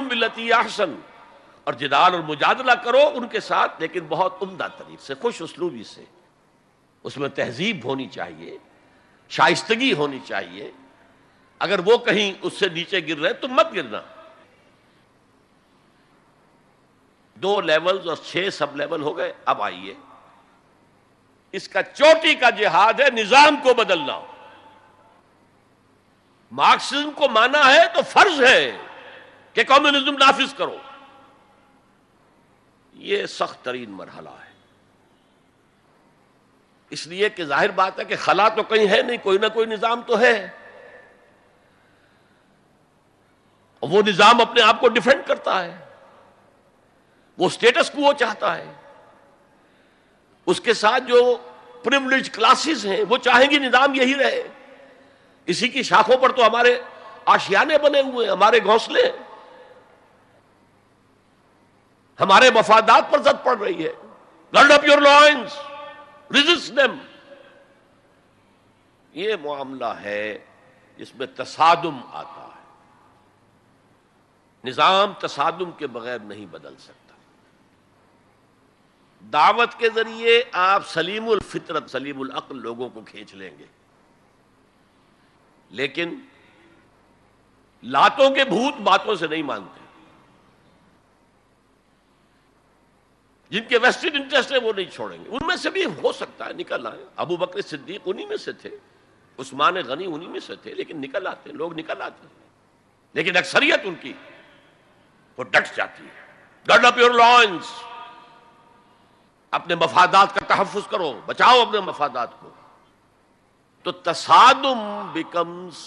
और जिदाल और मुजादला करो उनके साथ लेकिन बहुत उमदा तरीक से खुश उसलूबी से उसमें तहजीब होनी चाहिए शाइस्तगी होनी चाहिए अगर वो कहीं उससे नीचे गिर रहे तो मत गिरना दो लेवल और छह सब लेवल हो गए अब आइए इसका चोटी का जिहाद है निजाम को बदलना मार्क्सिज्म को माना है तो फर्ज है कि कम्युनिज्म नाफिज करो यह सख्त तरीन मरहला है इसलिए कि जाहिर बात है कि खला तो कहीं है नहीं कोई ना कोई निजाम तो है वो निजाम अपने आप को डिफेंड करता है वो स्टेटस को चाहता है उसके साथ जो प्रिवलेज क्लासेस हैं वो चाहेंगी निदाम यही रहे इसी की शाखों पर तो हमारे आशियाने बने हुए हैं हमारे घोंसले हमारे मफादात पर जद पड़ रही है gird up your loins resist them ये मामला है जिसमें तसादुम आता है निजाम तसादुम के बगैर नहीं बदल सकता दावत के जरिए आप सलीमुल फितरत सलीमुल अक्ल लोगों को खींच लेंगे लेकिन लातों के भूत बातों से नहीं मानते जिनके वेस्टेड इंटरेस्ट है वो नहीं छोड़ेंगे उनमें से भी हो सकता है निकल आए अबू बकर सिद्दीक उन्हीं में से थे उस्मान गनी उन्हीं में से थे लेकिन निकल आते लोग निकल आते लेकिन अक्सरियत उनकी वो डट जाती है डट अप योर लॉन्स अपने मफादात का तहफ़ करो बचाओ अपने मफादात को तो तसादम बिकम्स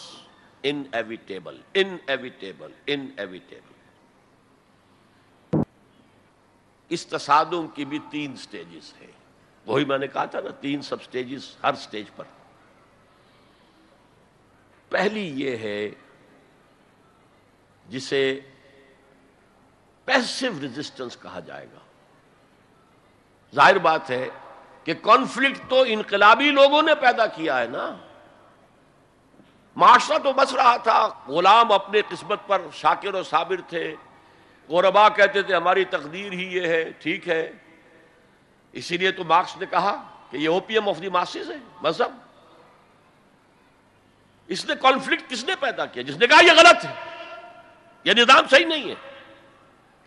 इनएविटेबल इनएविटेबल इनएविटेबल इस तसादुम की भी तीन स्टेजेस है वही मैंने कहा था ना तीन सब स्टेजेस हर स्टेज पर पहली ये है जिसे पैसिव रेजिस्टेंस कहा जाएगा जाहिर बात है कि कॉन्फ्लिक्ट तो इनकलाबी लोगों ने पैदा किया है ना माशरा तो बस रहा था गुलाम अपने किस्मत पर शाकिर और साबिर थे गौरबा कहते थे हमारी तकदीर ही ये है ठीक है इसीलिए तो मार्क्स ने कहा कि ये ओपीएम ऑफ द मासिस है मजहब इसने कॉन्फ्लिक्ट किसने पैदा किया जिसने कहा यह गलत है यह निज़ाम सही नहीं है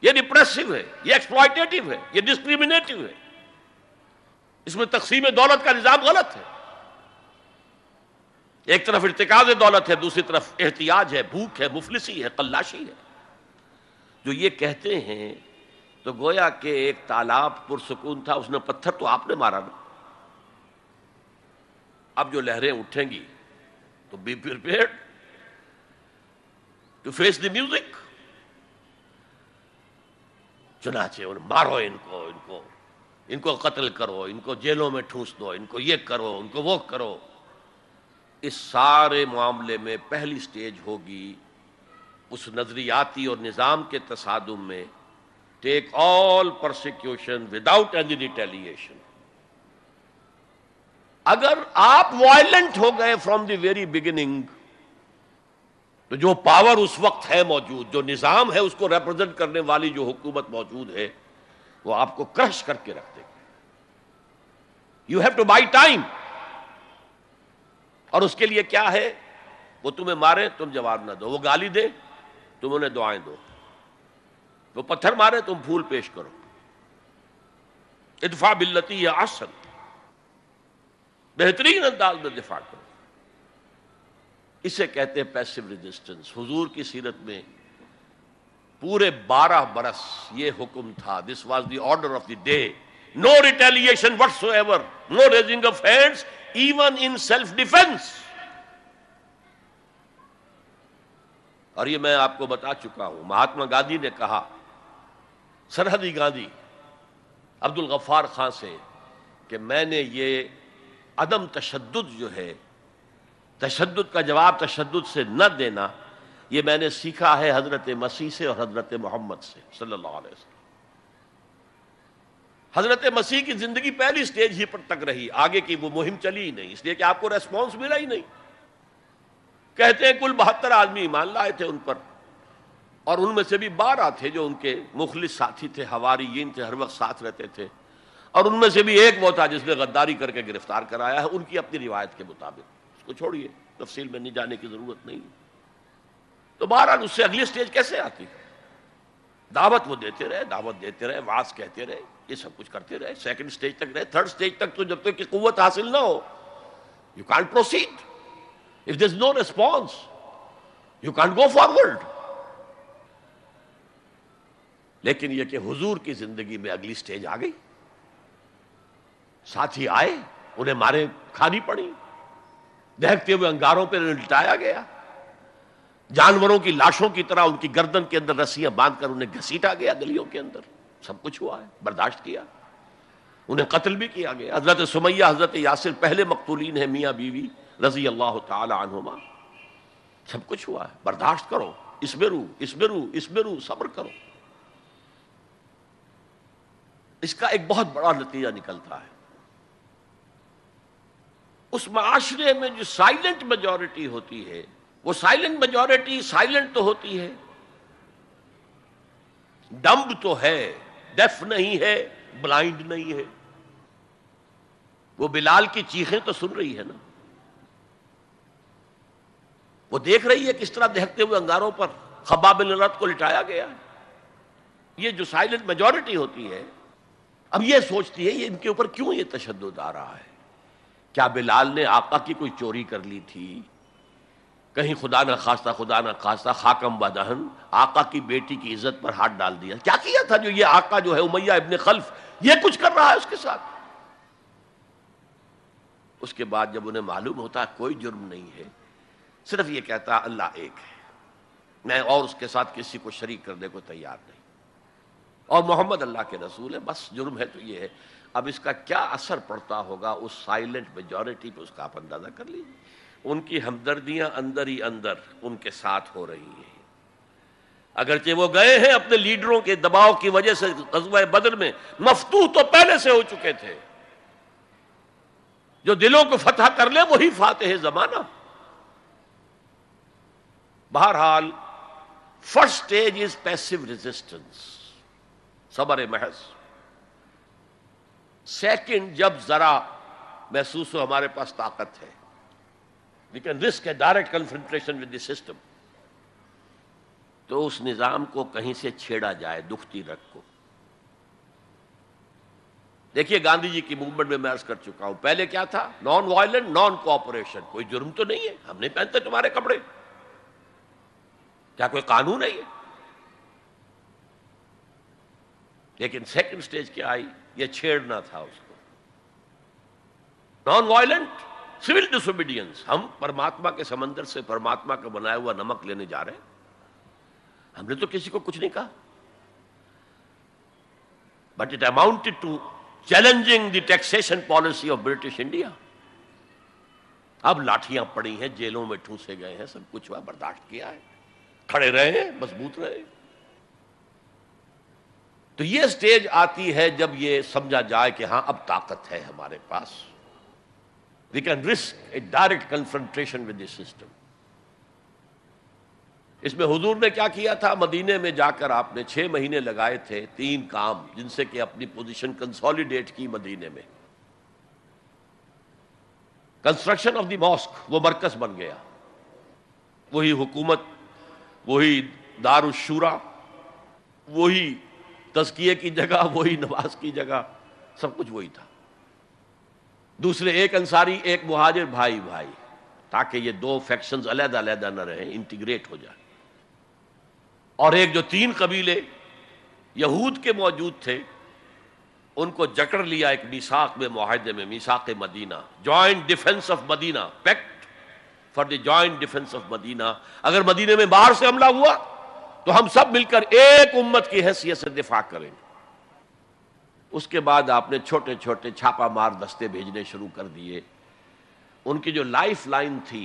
यह डिप्रेसिव है यह एक्सप्लाइटेटिव है यह डिस्क्रिमिनेटिव है इसमें तकसीम दौलत का निज़ाम गलत है एक तरफ इरतकाज दौलत है दूसरी तरफ एहतियाज है भूख है मुफलिसी है कल्लाशी है जो ये कहते हैं तो गोया के एक तालाब पुरसकून था उसने पत्थर तो आपने मारा ना अब जो लहरें उठेंगी तो be prepared to face the music चुनाचे उन मारो इनको इनको इनको कत्ल करो इनको जेलों में ठूस दो इनको ये करो इनको वो करो इस सारे मामले में पहली स्टेज होगी उस नज़रियाती और निज़ाम के तसादम में take all prosecution without any retaliation अगर आप वायलेंट हो गए फ्रॉम द वेरी बिगिनिंग तो जो पावर उस वक्त है मौजूद जो निज़ाम है उसको रिप्रेजेंट करने वाली जो हुकूमत मौजूद है वो आपको क्रश करके रख देंगे you have to buy time और उसके लिए क्या है वो तुम्हें मारे तुम जवाब ना दो वो गाली दे तुम उन्हें दुआएं दो वो पत्थर मारे तुम फूल पेश करो इतफा बिल्लती या आसन बेहतरीन अंदाज में दिफा करो इसे कहते हैं पैसिव रेजिस्टेंस हुजूर की सीरत में पूरे बारह बरस ये हुक्म था this was the order of the day no retaliation whatsoever no raising of hands even in self defence और ये मैं आपको बता चुका हूं महात्मा गांधी ने कहा सरहदी गांधी अब्दुल गफ्फार खां से कि मैंने ये अदम तशद जो है तशद का जवाब तशद से न देना ये मैंने सीखा है हजरत मसीह से और हजरत मोहम्मद से सल्लल्लाहु अलैहि वसल्लम हजरत मसीह की जिंदगी पहली स्टेज ही पर तक रही आगे की वो मुहिम चली ही नहीं इसलिए कि आपको रेस्पॉन्स मिला ही नहीं कहते हैं कुल बहत्तर आदमी ईमान लाए थे उन पर और उनमें से भी बारह थे जो उनके मुखलिस साथी थे हवारीन थे हर वक्त साथ रहते थे और उनमें से भी एक वो था जिसने गद्दारी करके गिरफ्तार कराया है उनकी अपनी रिवायत के मुताबिक उसको छोड़िए तफसील में नहीं जाने की जरूरत नहीं है तो बहरहाल उससे अगली स्टेज कैसे आती दावत वो देते रहे दावत देते रहे वास कहते रहे ये सब कुछ करते रहे सेकंड स्टेज तक रहे थर्ड स्टेज तक तो जब तक तो की कुत हासिल ना हो you can proceed if this no response you can go forward लेकिन यह कि हुजूर की जिंदगी में अगली स्टेज आ गई साथी आए उन्हें मारे खानी पड़ी देखते हुए अंगारों पर लिटाया गया जानवरों की लाशों की तरह उनकी गर्दन के अंदर रस्सियां बांधकर उन्हें घसीटा गया गलियों के अंदर सब कुछ हुआ है बर्दाश्त किया उन्हें कत्ल भी किया गया हजरत सुमैया हजरत यासिर पहले मकतूलिन है मियाँ बीवी रजी अल्लाह तुमा सब कुछ हुआ है बर्दाश्त करो इसमें रू इसमें रू इसमें रू सब्र करो इसका एक बहुत बड़ा नतीजा निकलता है उस माशरे में जो साइलेंट मेजॉरिटी होती है वो साइलेंट मेजोरिटी साइलेंट तो होती है डम्ब तो है डेफ नहीं है ब्लाइंड नहीं है वो बिलाल की चीखें तो सुन रही है ना वो देख रही है किस तरह देखते हुए अंगारों पर खबाब बिन को लिटाया गया है ये जो साइलेंट मेजोरिटी होती है अब ये सोचती है ये इनके ऊपर क्यों ये तशद आ रहा है क्या बिलाल ने आपका की कोई चोरी कर ली थी कहीं खुदा ना खास्ता खुदा ना खास्ता खाकम बदहन आका की बेटी की इज्जत पर हाथ डाल दिया क्या किया था जो ये आका जो है उमैया इबन खल्फ ये कुछ कर रहा है उसके साथ उसके बाद जब उन्हें मालूम होता कोई जुर्म नहीं है सिर्फ ये कहता अल्लाह एक है मैं और उसके साथ किसी को शरीक करने को तैयार नहीं और मोहम्मद अल्लाह के रसूल है बस जुर्म है तो ये है अब इसका क्या असर पड़ता होगा उस साइलेंट मेजोरिटी पर उसका आप अंदाज़ा कर लीजिए उनकी हमदर्दियां अंदर ही अंदर उनके साथ हो रही हैं अगरचे वो गए हैं अपने लीडरों के दबाव की वजह से गजवा बदर में मफतू तो पहले से हो चुके थे जो दिलों को फतह कर ले वही फातह जमाना बहरहाल first stage is passive resistance सबर महज सेकंड जब जरा महसूस हो हमारे पास ताकत है we can risk a direct confrontation with the system तो उस निज़ाम को कहीं से छेड़ा जाए दुखती रख को देखिए गांधी जी की मूवमेंट में मैं अर्ज कर चुका हूं पहले क्या था नॉन वायलेंट नॉन कोऑपरेशन कोई जुर्म तो नहीं है हम नहीं पहनते तुम्हारे कपड़े क्या कोई कानून है लेकिन सेकंड स्टेज क्या आई ये छेड़ना था उसको नॉन वायलेंट सिविल डिसोबीडियंस हम परमात्मा के समंदर से परमात्मा का बनाया हुआ नमक लेने जा रहे हैं हमने तो किसी को कुछ नहीं कहा but it amounted to challenging the taxation policy of British India अब लाठियां पड़ी हैं जेलों में ठूसे गए हैं सब कुछ हुआ बर्दाश्त किया है खड़े रहे हैं मजबूत रहे तो ये स्टेज आती है जब ये समझा जाए कि हां अब ताकत है हमारे पास We can risk a direct confrontation with this system. इसमें हुजूर ने क्या किया था मदीने में जाकर आपने छः महीने लगाए थे तीन काम जिनसे कि अपनी पोजीशन कंसोलिडेट की मदीने में कंस्ट्रक्शन ऑफ द मॉस्क वो मरकज बन गया वही हुकूमत वही दारुशूरा वही तस्किए की जगह वही नमाज की जगह सब कुछ वही था दूसरे एक अंसारी एक मुहाजिर भाई भाई ताकि ये दो फैक्शंस अलहदा अलहदा न रहे इंटीग्रेट हो जाए और एक जो तीन कबीले यहूद के मौजूद थे उनको जकड़ लिया एक मिसाक में माहदे में मिसाक Medina joint defence of Medina pact for the joint defence of Medina अगर मदीने में बाहर से हमला हुआ तो हम सब मिलकर एक उम्मत की हैसियत से दिफा करेंगे उसके बाद आपने छोटे छोटे छापामार दस्ते भेजने शुरू कर दिए उनकी जो लाइफ लाइन थी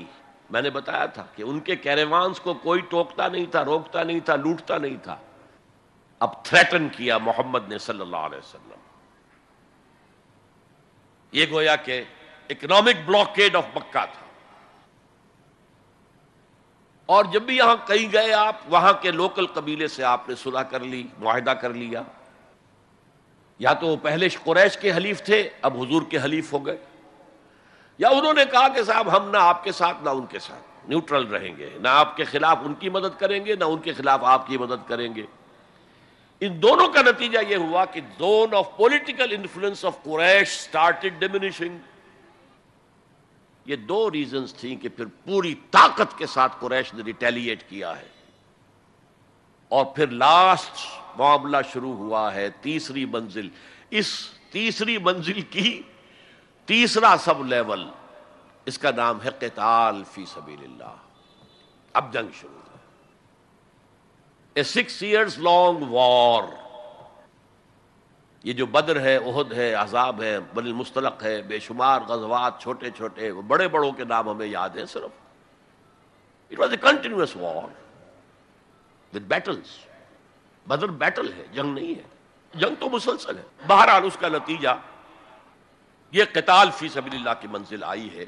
मैंने बताया था कि उनके कैरेवान्स को कोई टोकता नहीं था रोकता नहीं था लूटता नहीं था अब थ्रेटन किया मोहम्मद ने सल्लल्लाहु अलैहि वसल्लम ये गोया के इकोनॉमिक ब्लॉकेड ऑफ मक्का था और जब भी यहां कहीं गए आप वहां के लोकल कबीले से आपने सुलह कर ली मुहिदा कर लिया या तो वो पहले कुरैश के हलीफ थे अब हुजूर के हलीफ हो गए या उन्होंने कहा कि साहब हम ना आपके साथ ना उनके साथ न्यूट्रल रहेंगे ना आपके खिलाफ उनकी मदद करेंगे ना उनके खिलाफ आपकी मदद करेंगे इन दोनों का नतीजा यह हुआ कि zone of political influence of Quraysh started diminishing ये दो रीजंस थी कि फिर पूरी ताकत के साथ कुरैश ने रिटेलिएट किया है और फिर लास्ट मामला शुरू हुआ है तीसरी मंजिल इस तीसरी मंजिल की तीसरा सब लेवल इसका नाम है कताल फी सबील्ला अब जंग शुरू a six years long war ये जो बद्र है उहद है अजाब है बल मुस्तलक है बेशुमार गजवात छोटे छोटे बड़े बड़ों के नाम हमें याद है सिर्फ it was a continuous war with battles Badr battle है जंग नहीं है जंग तो मुसलसल है बहरहाल उसका नतीजा ये कताल फी सबील्ला की मंजिल आई है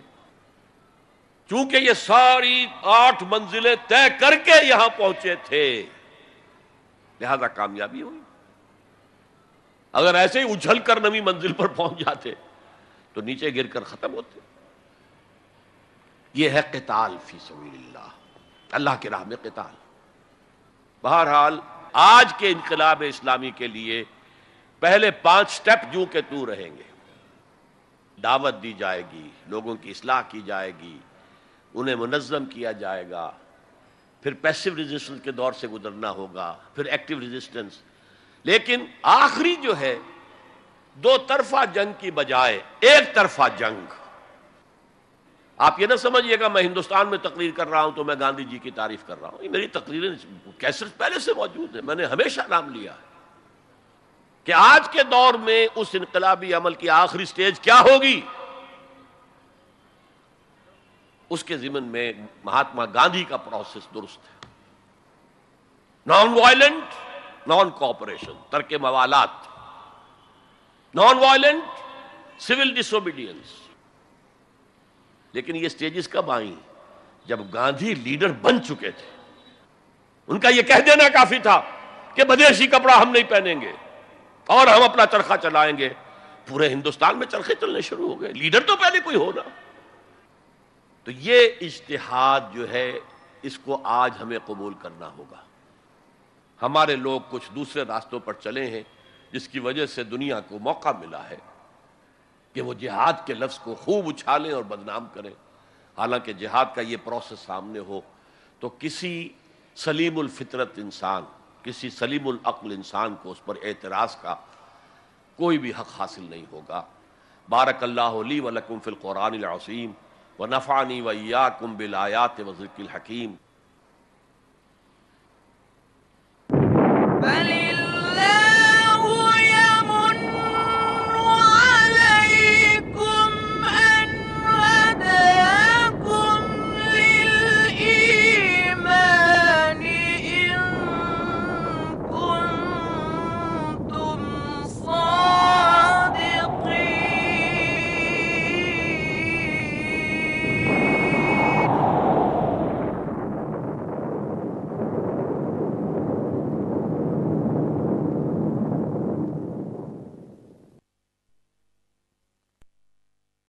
चूंकि ये सारी आठ मंजिलें तय करके यहां पहुंचे थे लिहाजा कामयाबी हुई अगर ऐसे ही उछल कर नवी मंजिल पर पहुंच जाते तो नीचे गिरकर खत्म होते यह है किताल फी सबील्ला अल्लाह के राह में किताल बहरहाल आज के इनकलाब इस्लामी के लिए पहले पांच स्टेप जू के तू रहेंगे दावत दी जाएगी लोगों की इसलाह की जाएगी उन्हें मुनज़म किया जाएगा फिर पैसिव रेजिस्टेंस के दौर से गुजरना होगा फिर एक्टिव रेजिस्टेंस लेकिन आखिरी जो है दो तरफा जंग की बजाय एक तरफा जंग आप ये ना समझिएगा मैं हिंदुस्तान में तकरीर कर रहा हूं तो मैं गांधी जी की तारीफ कर रहा हूं ये मेरी तकरीरें कैसे पहले से मौजूद है मैंने हमेशा नाम लिया है कि आज के दौर में उस इनकलाबी अमल की आखिरी स्टेज क्या होगी उसके जिमन में महात्मा गांधी का प्रोसेस दुरुस्त है नॉन वायलेंट नॉन कॉपरेशन तर्क मवालात नॉन वायलेंट सिविल डिसोबीडियंस लेकिन ये स्टेजेस कब आई जब गांधी लीडर बन चुके थे उनका ये कह देना काफी था कि बदेशी कपड़ा हम नहीं पहनेंगे और हम अपना चरखा चलाएंगे पूरे हिंदुस्तान में चरखे चलने शुरू हो गए लीडर तो पहले कोई हो ना तो ये इश्तिहाद जो है इसको आज हमें कबूल करना होगा हमारे लोग कुछ दूसरे रास्तों पर चले हैं जिसकी वजह से दुनिया को मौका मिला है कि वो जिहाद के लफ्ज़ को खूब उछालें और बदनाम करें हालांकि जिहाद का ये प्रोसेस सामने हो तो किसी फितरत इंसान किसी अक्ल इंसान को उस पर एतराज़ का कोई भी हक हासिल नहीं होगा बारक ली फ़िलक़ुरानसीम व नफ़ानी वया कुम बिलायात वज़िल हकीम